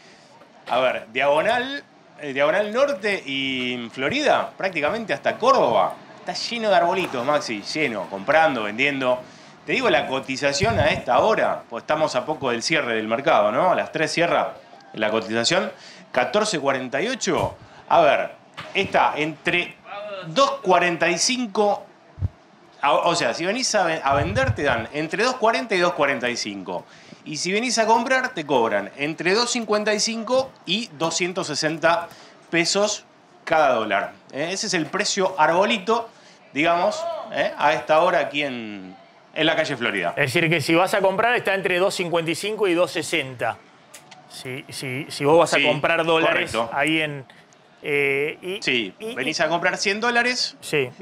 O: a ver, diagonal eh, Diagonal Norte y Florida, prácticamente hasta Córdoba. Está lleno de arbolitos, Maxi, lleno, comprando, vendiendo. Te digo la cotización a esta hora, pues estamos a poco del cierre del mercado, ¿no? A las 3 cierra la cotización, 14.48. A ver, está entre 2.45, o sea, si venís a, a vender te dan entre 2.40 y 2.45. Y si venís a comprar, te cobran entre 2,55 y 260 pesos cada dólar. ¿eh? Ese es el precio arbolito, digamos, ¿eh? a esta hora aquí en, la calle Florida.
A: Es decir, que si vas a comprar está entre 2,55 y 2,60.
O: Si, vos vas a comprar dólares ahí en... Eh, sí, venís a comprar 100 dólares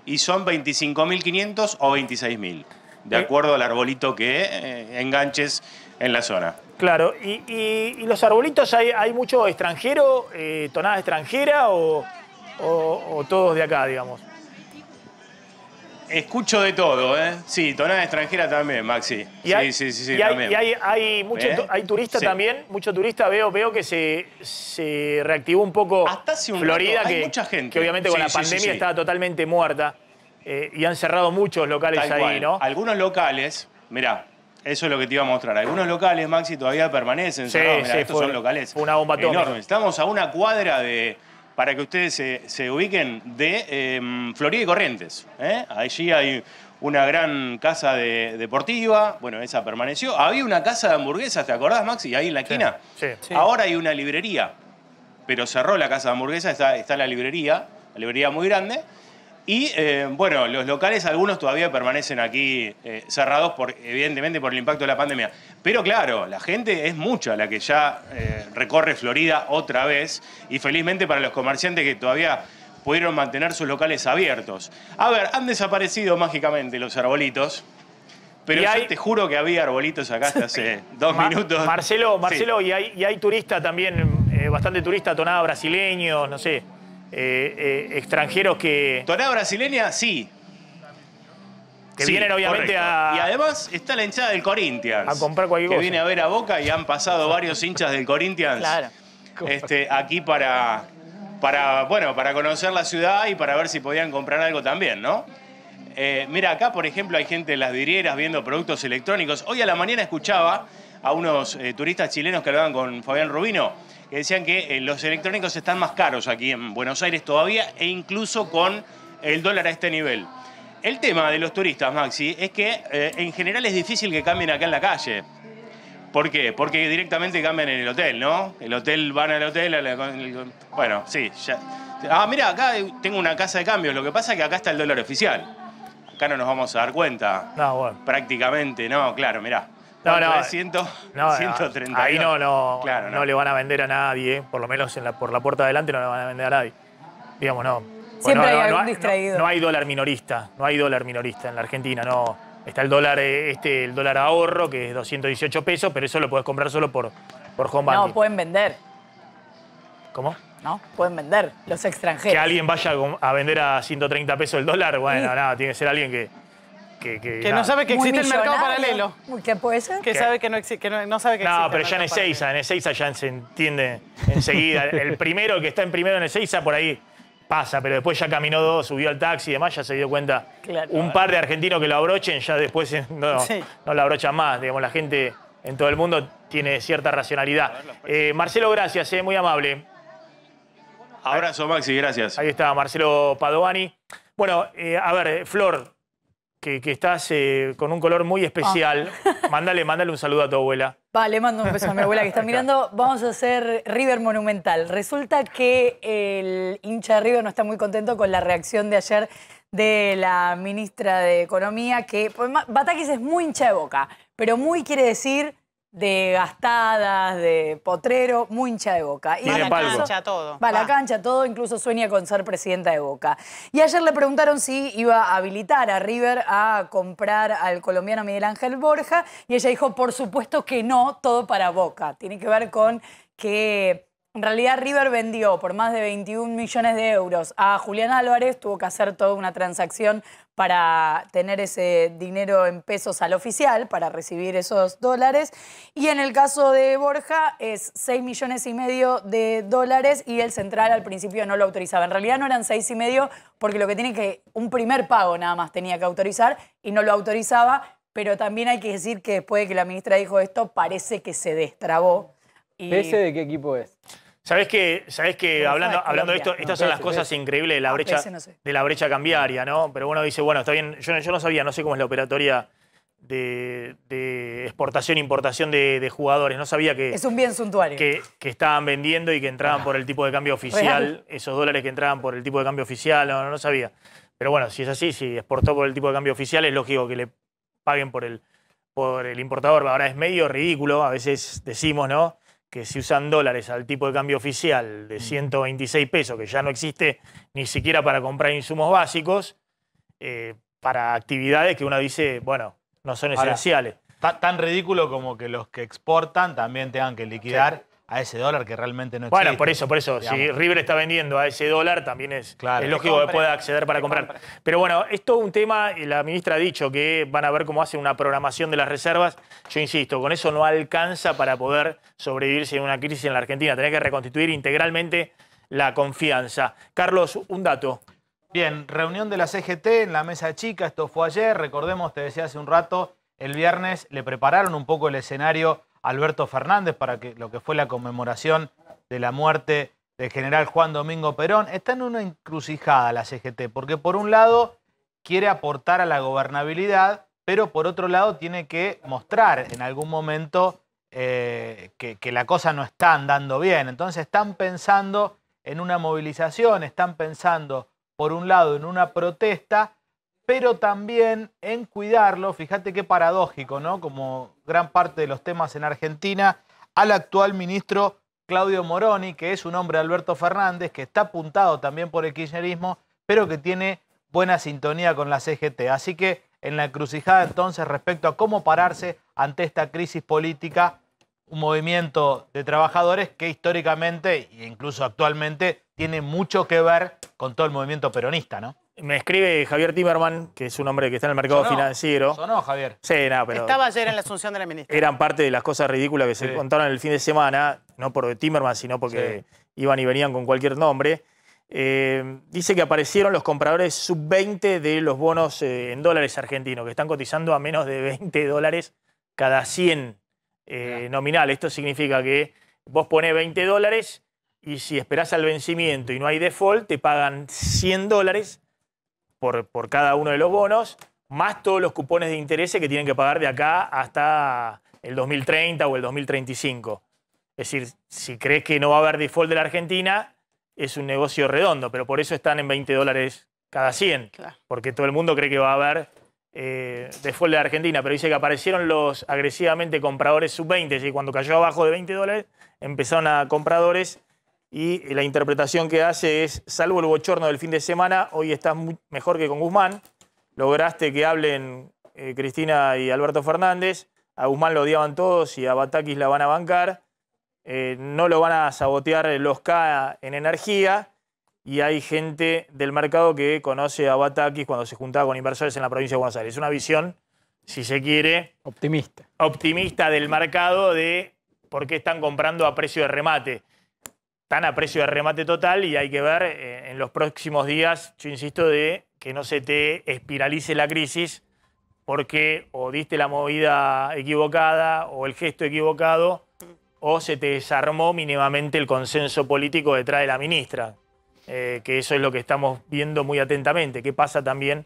O: y son 25.500 o 26.000, de acuerdo al arbolito que enganches en la zona.
A: Claro, y, los arbolitos, ¿hay, mucho extranjero, eh, tonada extranjera o, todos de acá, digamos?
O: Escucho de todo, ¿eh? Sí, tonada extranjera también, Maxi. sí, sí, sí, sí, y Hay, y hay,
A: hay, mucho, ¿Eh? turista también, mucho turista. Veo, veo que se, se reactivó un poco Florida, que, mucha gente. que obviamente con la pandemia estaba totalmente muerta. Eh, y han cerrado muchos locales ahí, ¿no?
O: Algunos locales, mirá, eso es lo que te iba a mostrar. Algunos locales, Maxi, todavía permanecen. estos son locales. Una bomba enorme Estamos a una cuadra de, para que ustedes se, ubiquen, de em, Florida y Corrientes. ¿eh? Allí hay una gran casa deportiva, bueno, esa permaneció. Había una casa de hamburguesas, ¿te acordás, Maxi? Ahí en la esquina. Sí, Ahora hay una librería, pero cerró la casa de hamburguesas, está, está la librería, la librería muy grande. Y eh, bueno, los locales, algunos todavía permanecen aquí eh, cerrados, por, evidentemente por el impacto de la pandemia. Pero claro, la gente es mucha la que ya eh, recorre Florida otra vez y felizmente para los comerciantes que todavía pudieron mantener sus locales abiertos. A ver, han desaparecido mágicamente los arbolitos. Pero yo te juro que había arbolitos acá hasta hace dos minutos. Marcelo, Marcelo
A: y, hay, turistas turista también, bastante turistas, tonada brasileño, no sé. Eh, eh, extranjeros
O: que... Tonada brasileña, sí. Que vienen obviamente a... Y además está la hinchada del Corinthians. A comprar que viene a ver a Boca y han pasado varios hinchas del Corinthians. Claro. Este, aquí para, para, bueno, para conocer la ciudad y para ver si podían comprar algo también, ¿no? Eh, mira, acá por ejemplo hay gente en las vidrieras viendo productos electrónicos. Hoy a la mañana escuchaba a unos turistas chilenos que hablaban con Fabián Rubino que decían que eh, los electrónicos están más caros aquí en Buenos Aires todavía e incluso con el dólar a este nivel. El tema de los turistas, Maxi, es que eh, en general es difícil que cambien acá en la calle. ¿Por qué? Porque directamente cambian en el hotel, ¿no? El hotel, van al hotel, bueno, sí, Ah, mira, acá tengo una casa de cambios, lo que pasa es que acá está el dólar oficial. Acá no nos vamos a dar cuenta. No, ah, bueno. Prácticamente, no, claro, mirá. No, no, no, Ahí no,
A: no, no, le van a vender a nadie, por lo menos en la, por la puerta de adelante no le van a vender a nadie. Digamos, no. Pues Siempre hay algún distraído. No, hay dólar minorista, no hay dólar minorista en la Argentina, no. Está el dólar, eh, este, el dólar ahorro, que es 218 pesos, pero eso lo puedes comprar solo por, por home No, pueden vender. ¿Cómo?
L: ¿no? Pueden vender los extranjeros. Que alguien
A: vaya a vender a 130 pesos el dólar, bueno, nada, tiene que ser alguien que, que... no sabe que existe el mercado paralelo.
L: ¿Qué puede ser? Que sabe que
A: no, que no, sabe que existe. No, pero ya en Ezeiza, en Ezeiza ya se entiende enseguida. el primero que está en primero en Ezeiza, por ahí pasa, pero después ya caminó dos, subió al taxi y demás, ya se dio cuenta. un par de argentinos que lo abrochen, ya después eh, no, no lo abrochan más. Digamos, la gente en todo el mundo tiene cierta racionalidad. Eh, Marcelo, gracias, eh, muy amable.
O: Abrazo, Maxi, gracias. Ahí
A: está Marcelo Padovani. Bueno, a ver, Flor, que, estás eh, con un color muy especial. Ah. Mándale, mándale un saludo a tu abuela.
L: Va, le mando un beso a mi abuela que está mirando. Vamos a hacer River Monumental. Resulta que el hincha de River no está muy contento con la reacción de ayer de la ministra de Economía, que pues, Batakis es muy hincha de boca, pero muy quiere decir de gastadas, de potrero, muy de Boca. Y va a la cancha todo. Va a la cancha todo, incluso sueña con ser presidenta de Boca. Y ayer le preguntaron si iba a habilitar a River a comprar al colombiano Miguel Ángel Borja y ella dijo, por supuesto que no, todo para Boca. Tiene que ver con que en realidad River vendió por más de 21 millones de euros a Julián Álvarez, tuvo que hacer toda una transacción para tener ese dinero en pesos al oficial, para recibir esos dólares. Y en el caso de Borja es 6 millones y medio de dólares y el central al principio no lo autorizaba. En realidad no eran 6 y medio porque lo que tiene que, un primer pago nada más tenía que autorizar y no lo autorizaba, pero también hay que decir que después de que la ministra dijo esto parece que se destrabó. ¿Pese
A: de qué equipo es? Sabes que, sabes que hablando, de hablando esto, estas son las cosas increíbles de la brecha, de la brecha cambiaria, ¿no? Pero uno dice, bueno, está bien, yo, yo no sabía, no sé cómo es la operatoria de, exportación exportación, importación de, jugadores, no sabía que... Es un bien suntuario. Que, estaban vendiendo y que entraban por el tipo de cambio oficial, esos dólares que entraban por el tipo de cambio oficial, no, no sabía. Pero bueno, si es así, si exportó por el tipo de cambio oficial, es lógico que le paguen por el, por el importador. Ahora es medio ridículo, a veces decimos, ¿no? que si usan dólares al tipo de cambio oficial de 126 mm. pesos, que ya no existe ni siquiera para comprar insumos básicos, eh, para actividades que uno dice, bueno, no son esenciales.
D: tan ridículo como que los que exportan también tengan que liquidar a ese dólar que realmente no existe. Bueno, por eso, por eso. Si River
A: está vendiendo a ese dólar, también es, lógico que pueda acceder para comprar. Pero bueno, es todo un tema, la ministra ha dicho que van a ver cómo hace una programación de las reservas. Yo insisto, con eso no alcanza para poder sobrevivirse en una crisis en la Argentina. Tiene que reconstituir integralmente la confianza. Carlos, un dato.
D: Bien, reunión de la CGT en la mesa chica, esto fue ayer, recordemos, te decía hace un rato, el viernes le prepararon un poco el escenario Alberto Fernández para que, lo que fue la conmemoración de la muerte del general Juan Domingo Perón. Está en una encrucijada la CGT, porque por un lado quiere aportar a la gobernabilidad, pero por otro lado tiene que mostrar en algún momento eh, que, la cosa no está andando bien. Entonces están pensando en una movilización, están pensando por un lado en una protesta, pero también en cuidarlo. Fíjate qué paradójico, ¿no? Como gran parte de los temas en Argentina, al actual ministro Claudio Moroni, que es un hombre Alberto Fernández, que está apuntado también por el kirchnerismo, pero que tiene buena sintonía con la CGT. Así que en la encrucijada entonces respecto a cómo pararse ante esta crisis política, un movimiento de trabajadores que históricamente e incluso actualmente tiene mucho que ver con todo el movimiento peronista,
A: ¿no? Me escribe Javier Timerman, que es un hombre que está en el mercado financiero. Sonó, Javier. Sí, no, pero. Estaba ayer en la
F: asunción de la ministra. Eran
A: parte de las cosas ridículas que se contaron el fin de semana, no por Timerman, sino porque iban y venían con cualquier nombre. Eh, dice que aparecieron los compradores sub-20 de los bonos eh, en dólares argentinos, que están cotizando a menos de 20 dólares cada 100 eh, nominal. Esto significa que vos pones 20 dólares y si esperás al vencimiento y no hay default, te pagan 100 dólares por, cada uno de los bonos, más todos los cupones de interés que tienen que pagar de acá hasta el 2030 o el 2035. Es decir, si crees que no va a haber default de la Argentina, es un negocio redondo, pero por eso están en 20 dólares cada 100, porque todo el mundo cree que va a haber eh, default de la Argentina, pero dice que aparecieron los agresivamente compradores sub-20, y cuando cayó abajo de 20 dólares, empezaron a compradores y la interpretación que hace es, salvo el bochorno del fin de semana, hoy estás mejor que con Guzmán, lograste que hablen eh, Cristina y Alberto Fernández, a Guzmán lo odiaban todos y a Batakis la van a bancar, eh, no lo van a sabotear los K en energía y hay gente del mercado que conoce a Batakis cuando se juntaba con inversores en la provincia de Buenos Aires. Es una visión, si se quiere... Optimista. Optimista del mercado de por qué están comprando a precio de remate están a precio de remate total y hay que ver eh, en los próximos días, yo insisto, de que no se te espiralice la crisis porque o diste la movida equivocada o el gesto equivocado o se te desarmó mínimamente el consenso político detrás de la ministra, eh, que eso es lo que estamos viendo muy atentamente, qué pasa también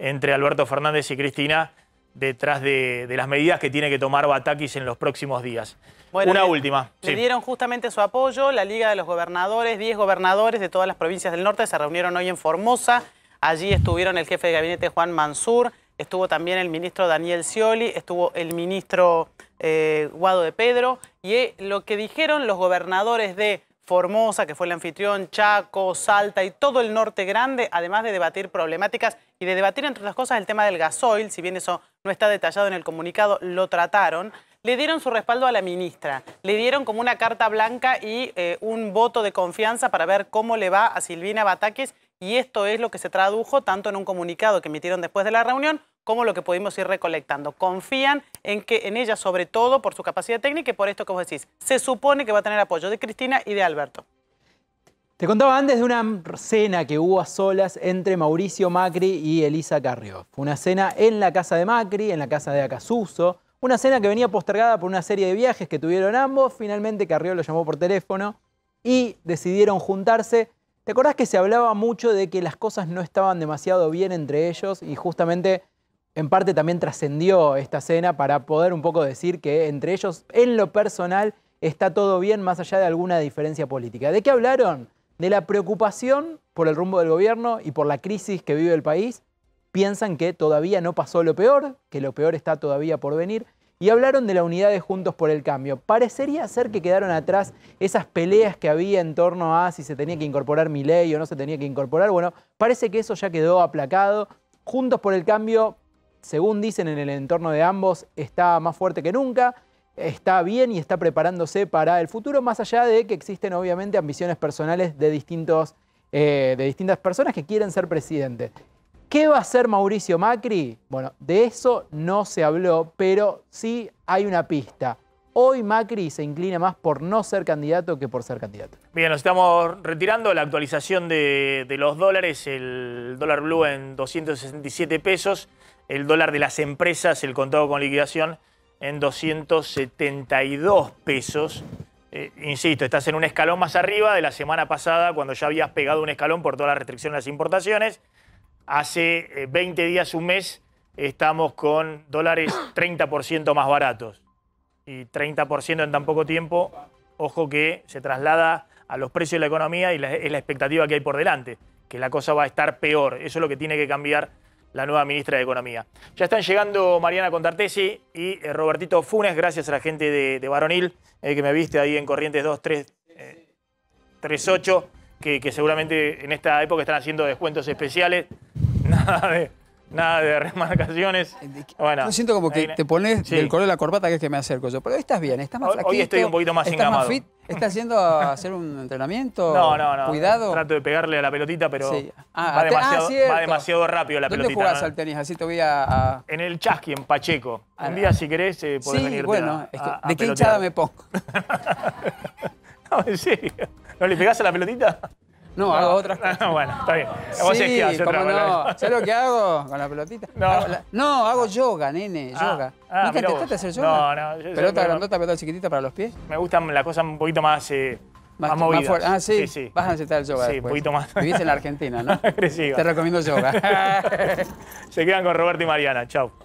A: entre Alberto Fernández y Cristina detrás de las medidas que tiene que tomar Batakis en los próximos días.
F: Una última. Le dieron justamente su apoyo, la Liga de los Gobernadores, 10 gobernadores de todas las provincias del norte se reunieron hoy en Formosa. Allí estuvieron el jefe de gabinete Juan Mansur, estuvo también el ministro Daniel Scioli, estuvo el ministro eh, Guado de Pedro. Y eh, lo que dijeron los gobernadores de Formosa, que fue el anfitrión, Chaco, Salta y todo el norte grande, además de debatir problemáticas y de debatir, entre otras cosas, el tema del gasoil, si bien eso no está detallado en el comunicado, lo trataron le dieron su respaldo a la ministra, le dieron como una carta blanca y eh, un voto de confianza para ver cómo le va a Silvina Bataques y esto es lo que se tradujo tanto en un comunicado que emitieron después de la reunión como lo que pudimos ir recolectando. Confían en que en ella, sobre todo por su capacidad técnica y por esto que vos decís, se supone que va a tener apoyo de Cristina y de Alberto.
G: Te contaba antes de una cena que hubo a solas entre Mauricio Macri y Elisa Carrió. Fue una cena en la casa de Macri, en la casa de Acasuso. Una cena que venía postergada por una serie de viajes que tuvieron ambos. Finalmente Carrió lo llamó por teléfono y decidieron juntarse. ¿Te acordás que se hablaba mucho de que las cosas no estaban demasiado bien entre ellos? Y justamente, en parte también trascendió esta cena para poder un poco decir que entre ellos, en lo personal, está todo bien más allá de alguna diferencia política. ¿De qué hablaron? De la preocupación por el rumbo del gobierno y por la crisis que vive el país, piensan que todavía no pasó lo peor, que lo peor está todavía por venir, y hablaron de la unidad de Juntos por el Cambio. Parecería ser que quedaron atrás esas peleas que había en torno a si se tenía que incorporar mi ley o no se tenía que incorporar. Bueno, parece que eso ya quedó aplacado. Juntos por el Cambio, según dicen en el entorno de ambos, está más fuerte que nunca, está bien y está preparándose para el futuro, más allá de que existen obviamente ambiciones personales de, distintos, eh, de distintas personas que quieren ser presidente. ¿Qué va a hacer Mauricio Macri? Bueno, de eso no se habló, pero sí hay una pista. Hoy Macri se inclina más por no ser candidato que por ser candidato.
A: Bien, nos estamos retirando. La actualización de, los dólares, el dólar blue en 267 pesos, el dólar de las empresas, el contado con liquidación, en 272 pesos. Eh, insisto, estás en un escalón más arriba de la semana pasada, cuando ya habías pegado un escalón por toda la restricción de las importaciones. Hace 20 eh, días, un mes, estamos con dólares 30% más baratos. Y 30% en tan poco tiempo, ojo que se traslada a los precios de la economía y es la expectativa que hay por delante, que la cosa va a estar peor. Eso es lo que tiene que cambiar la nueva ministra de Economía. Ya están llegando Mariana Contartesi y eh, Robertito Funes, gracias a la gente de, de Varonil, eh, que me viste ahí en Corrientes 238 que, seguramente en esta época están haciendo descuentos especiales. Nada de, remarcaciones. Eh, bueno, yo siento como que te pones el del color
N: de la corbata que es que me acerco yo. Pero estás bien, estás más flaquito. Hoy estoy un poquito más estás fit, ¿Estás haciendo
A: hacer un entrenamiento? No, no, no. Cuidado. Trato de pegarle a la pelotita, pero ah, ah, ah, va, demasiado, rápido la pelotita. ¿Dónde jugás al tenis? Así te voy a... En el Chasqui, en Pacheco. un día, si querés, eh, podés sí, bueno, ¿de qué hinchada me pongo? no, en serio. ¿No le pegás a la pelotita? No, hago otras No, bueno, está bien. ¿Vos no. ¿Sabes lo que hago con la pelotita? No, hago, no, hago yoga, nene, ah, yoga. Ah, ¿Nunca intentaste hacer yoga? No, no. Yo, pelota grandota, pelota chiquitita para los pies. Me gustan las cosas un poquito más... Eh, más, más, movidas. Ah, ¿sí? sí. Vas a necesitar el yoga. Sí, un poquito más. Vivís en la Argentina, ¿no? Te recomiendo yoga. Se quedan con Roberto y Mariana. Chau.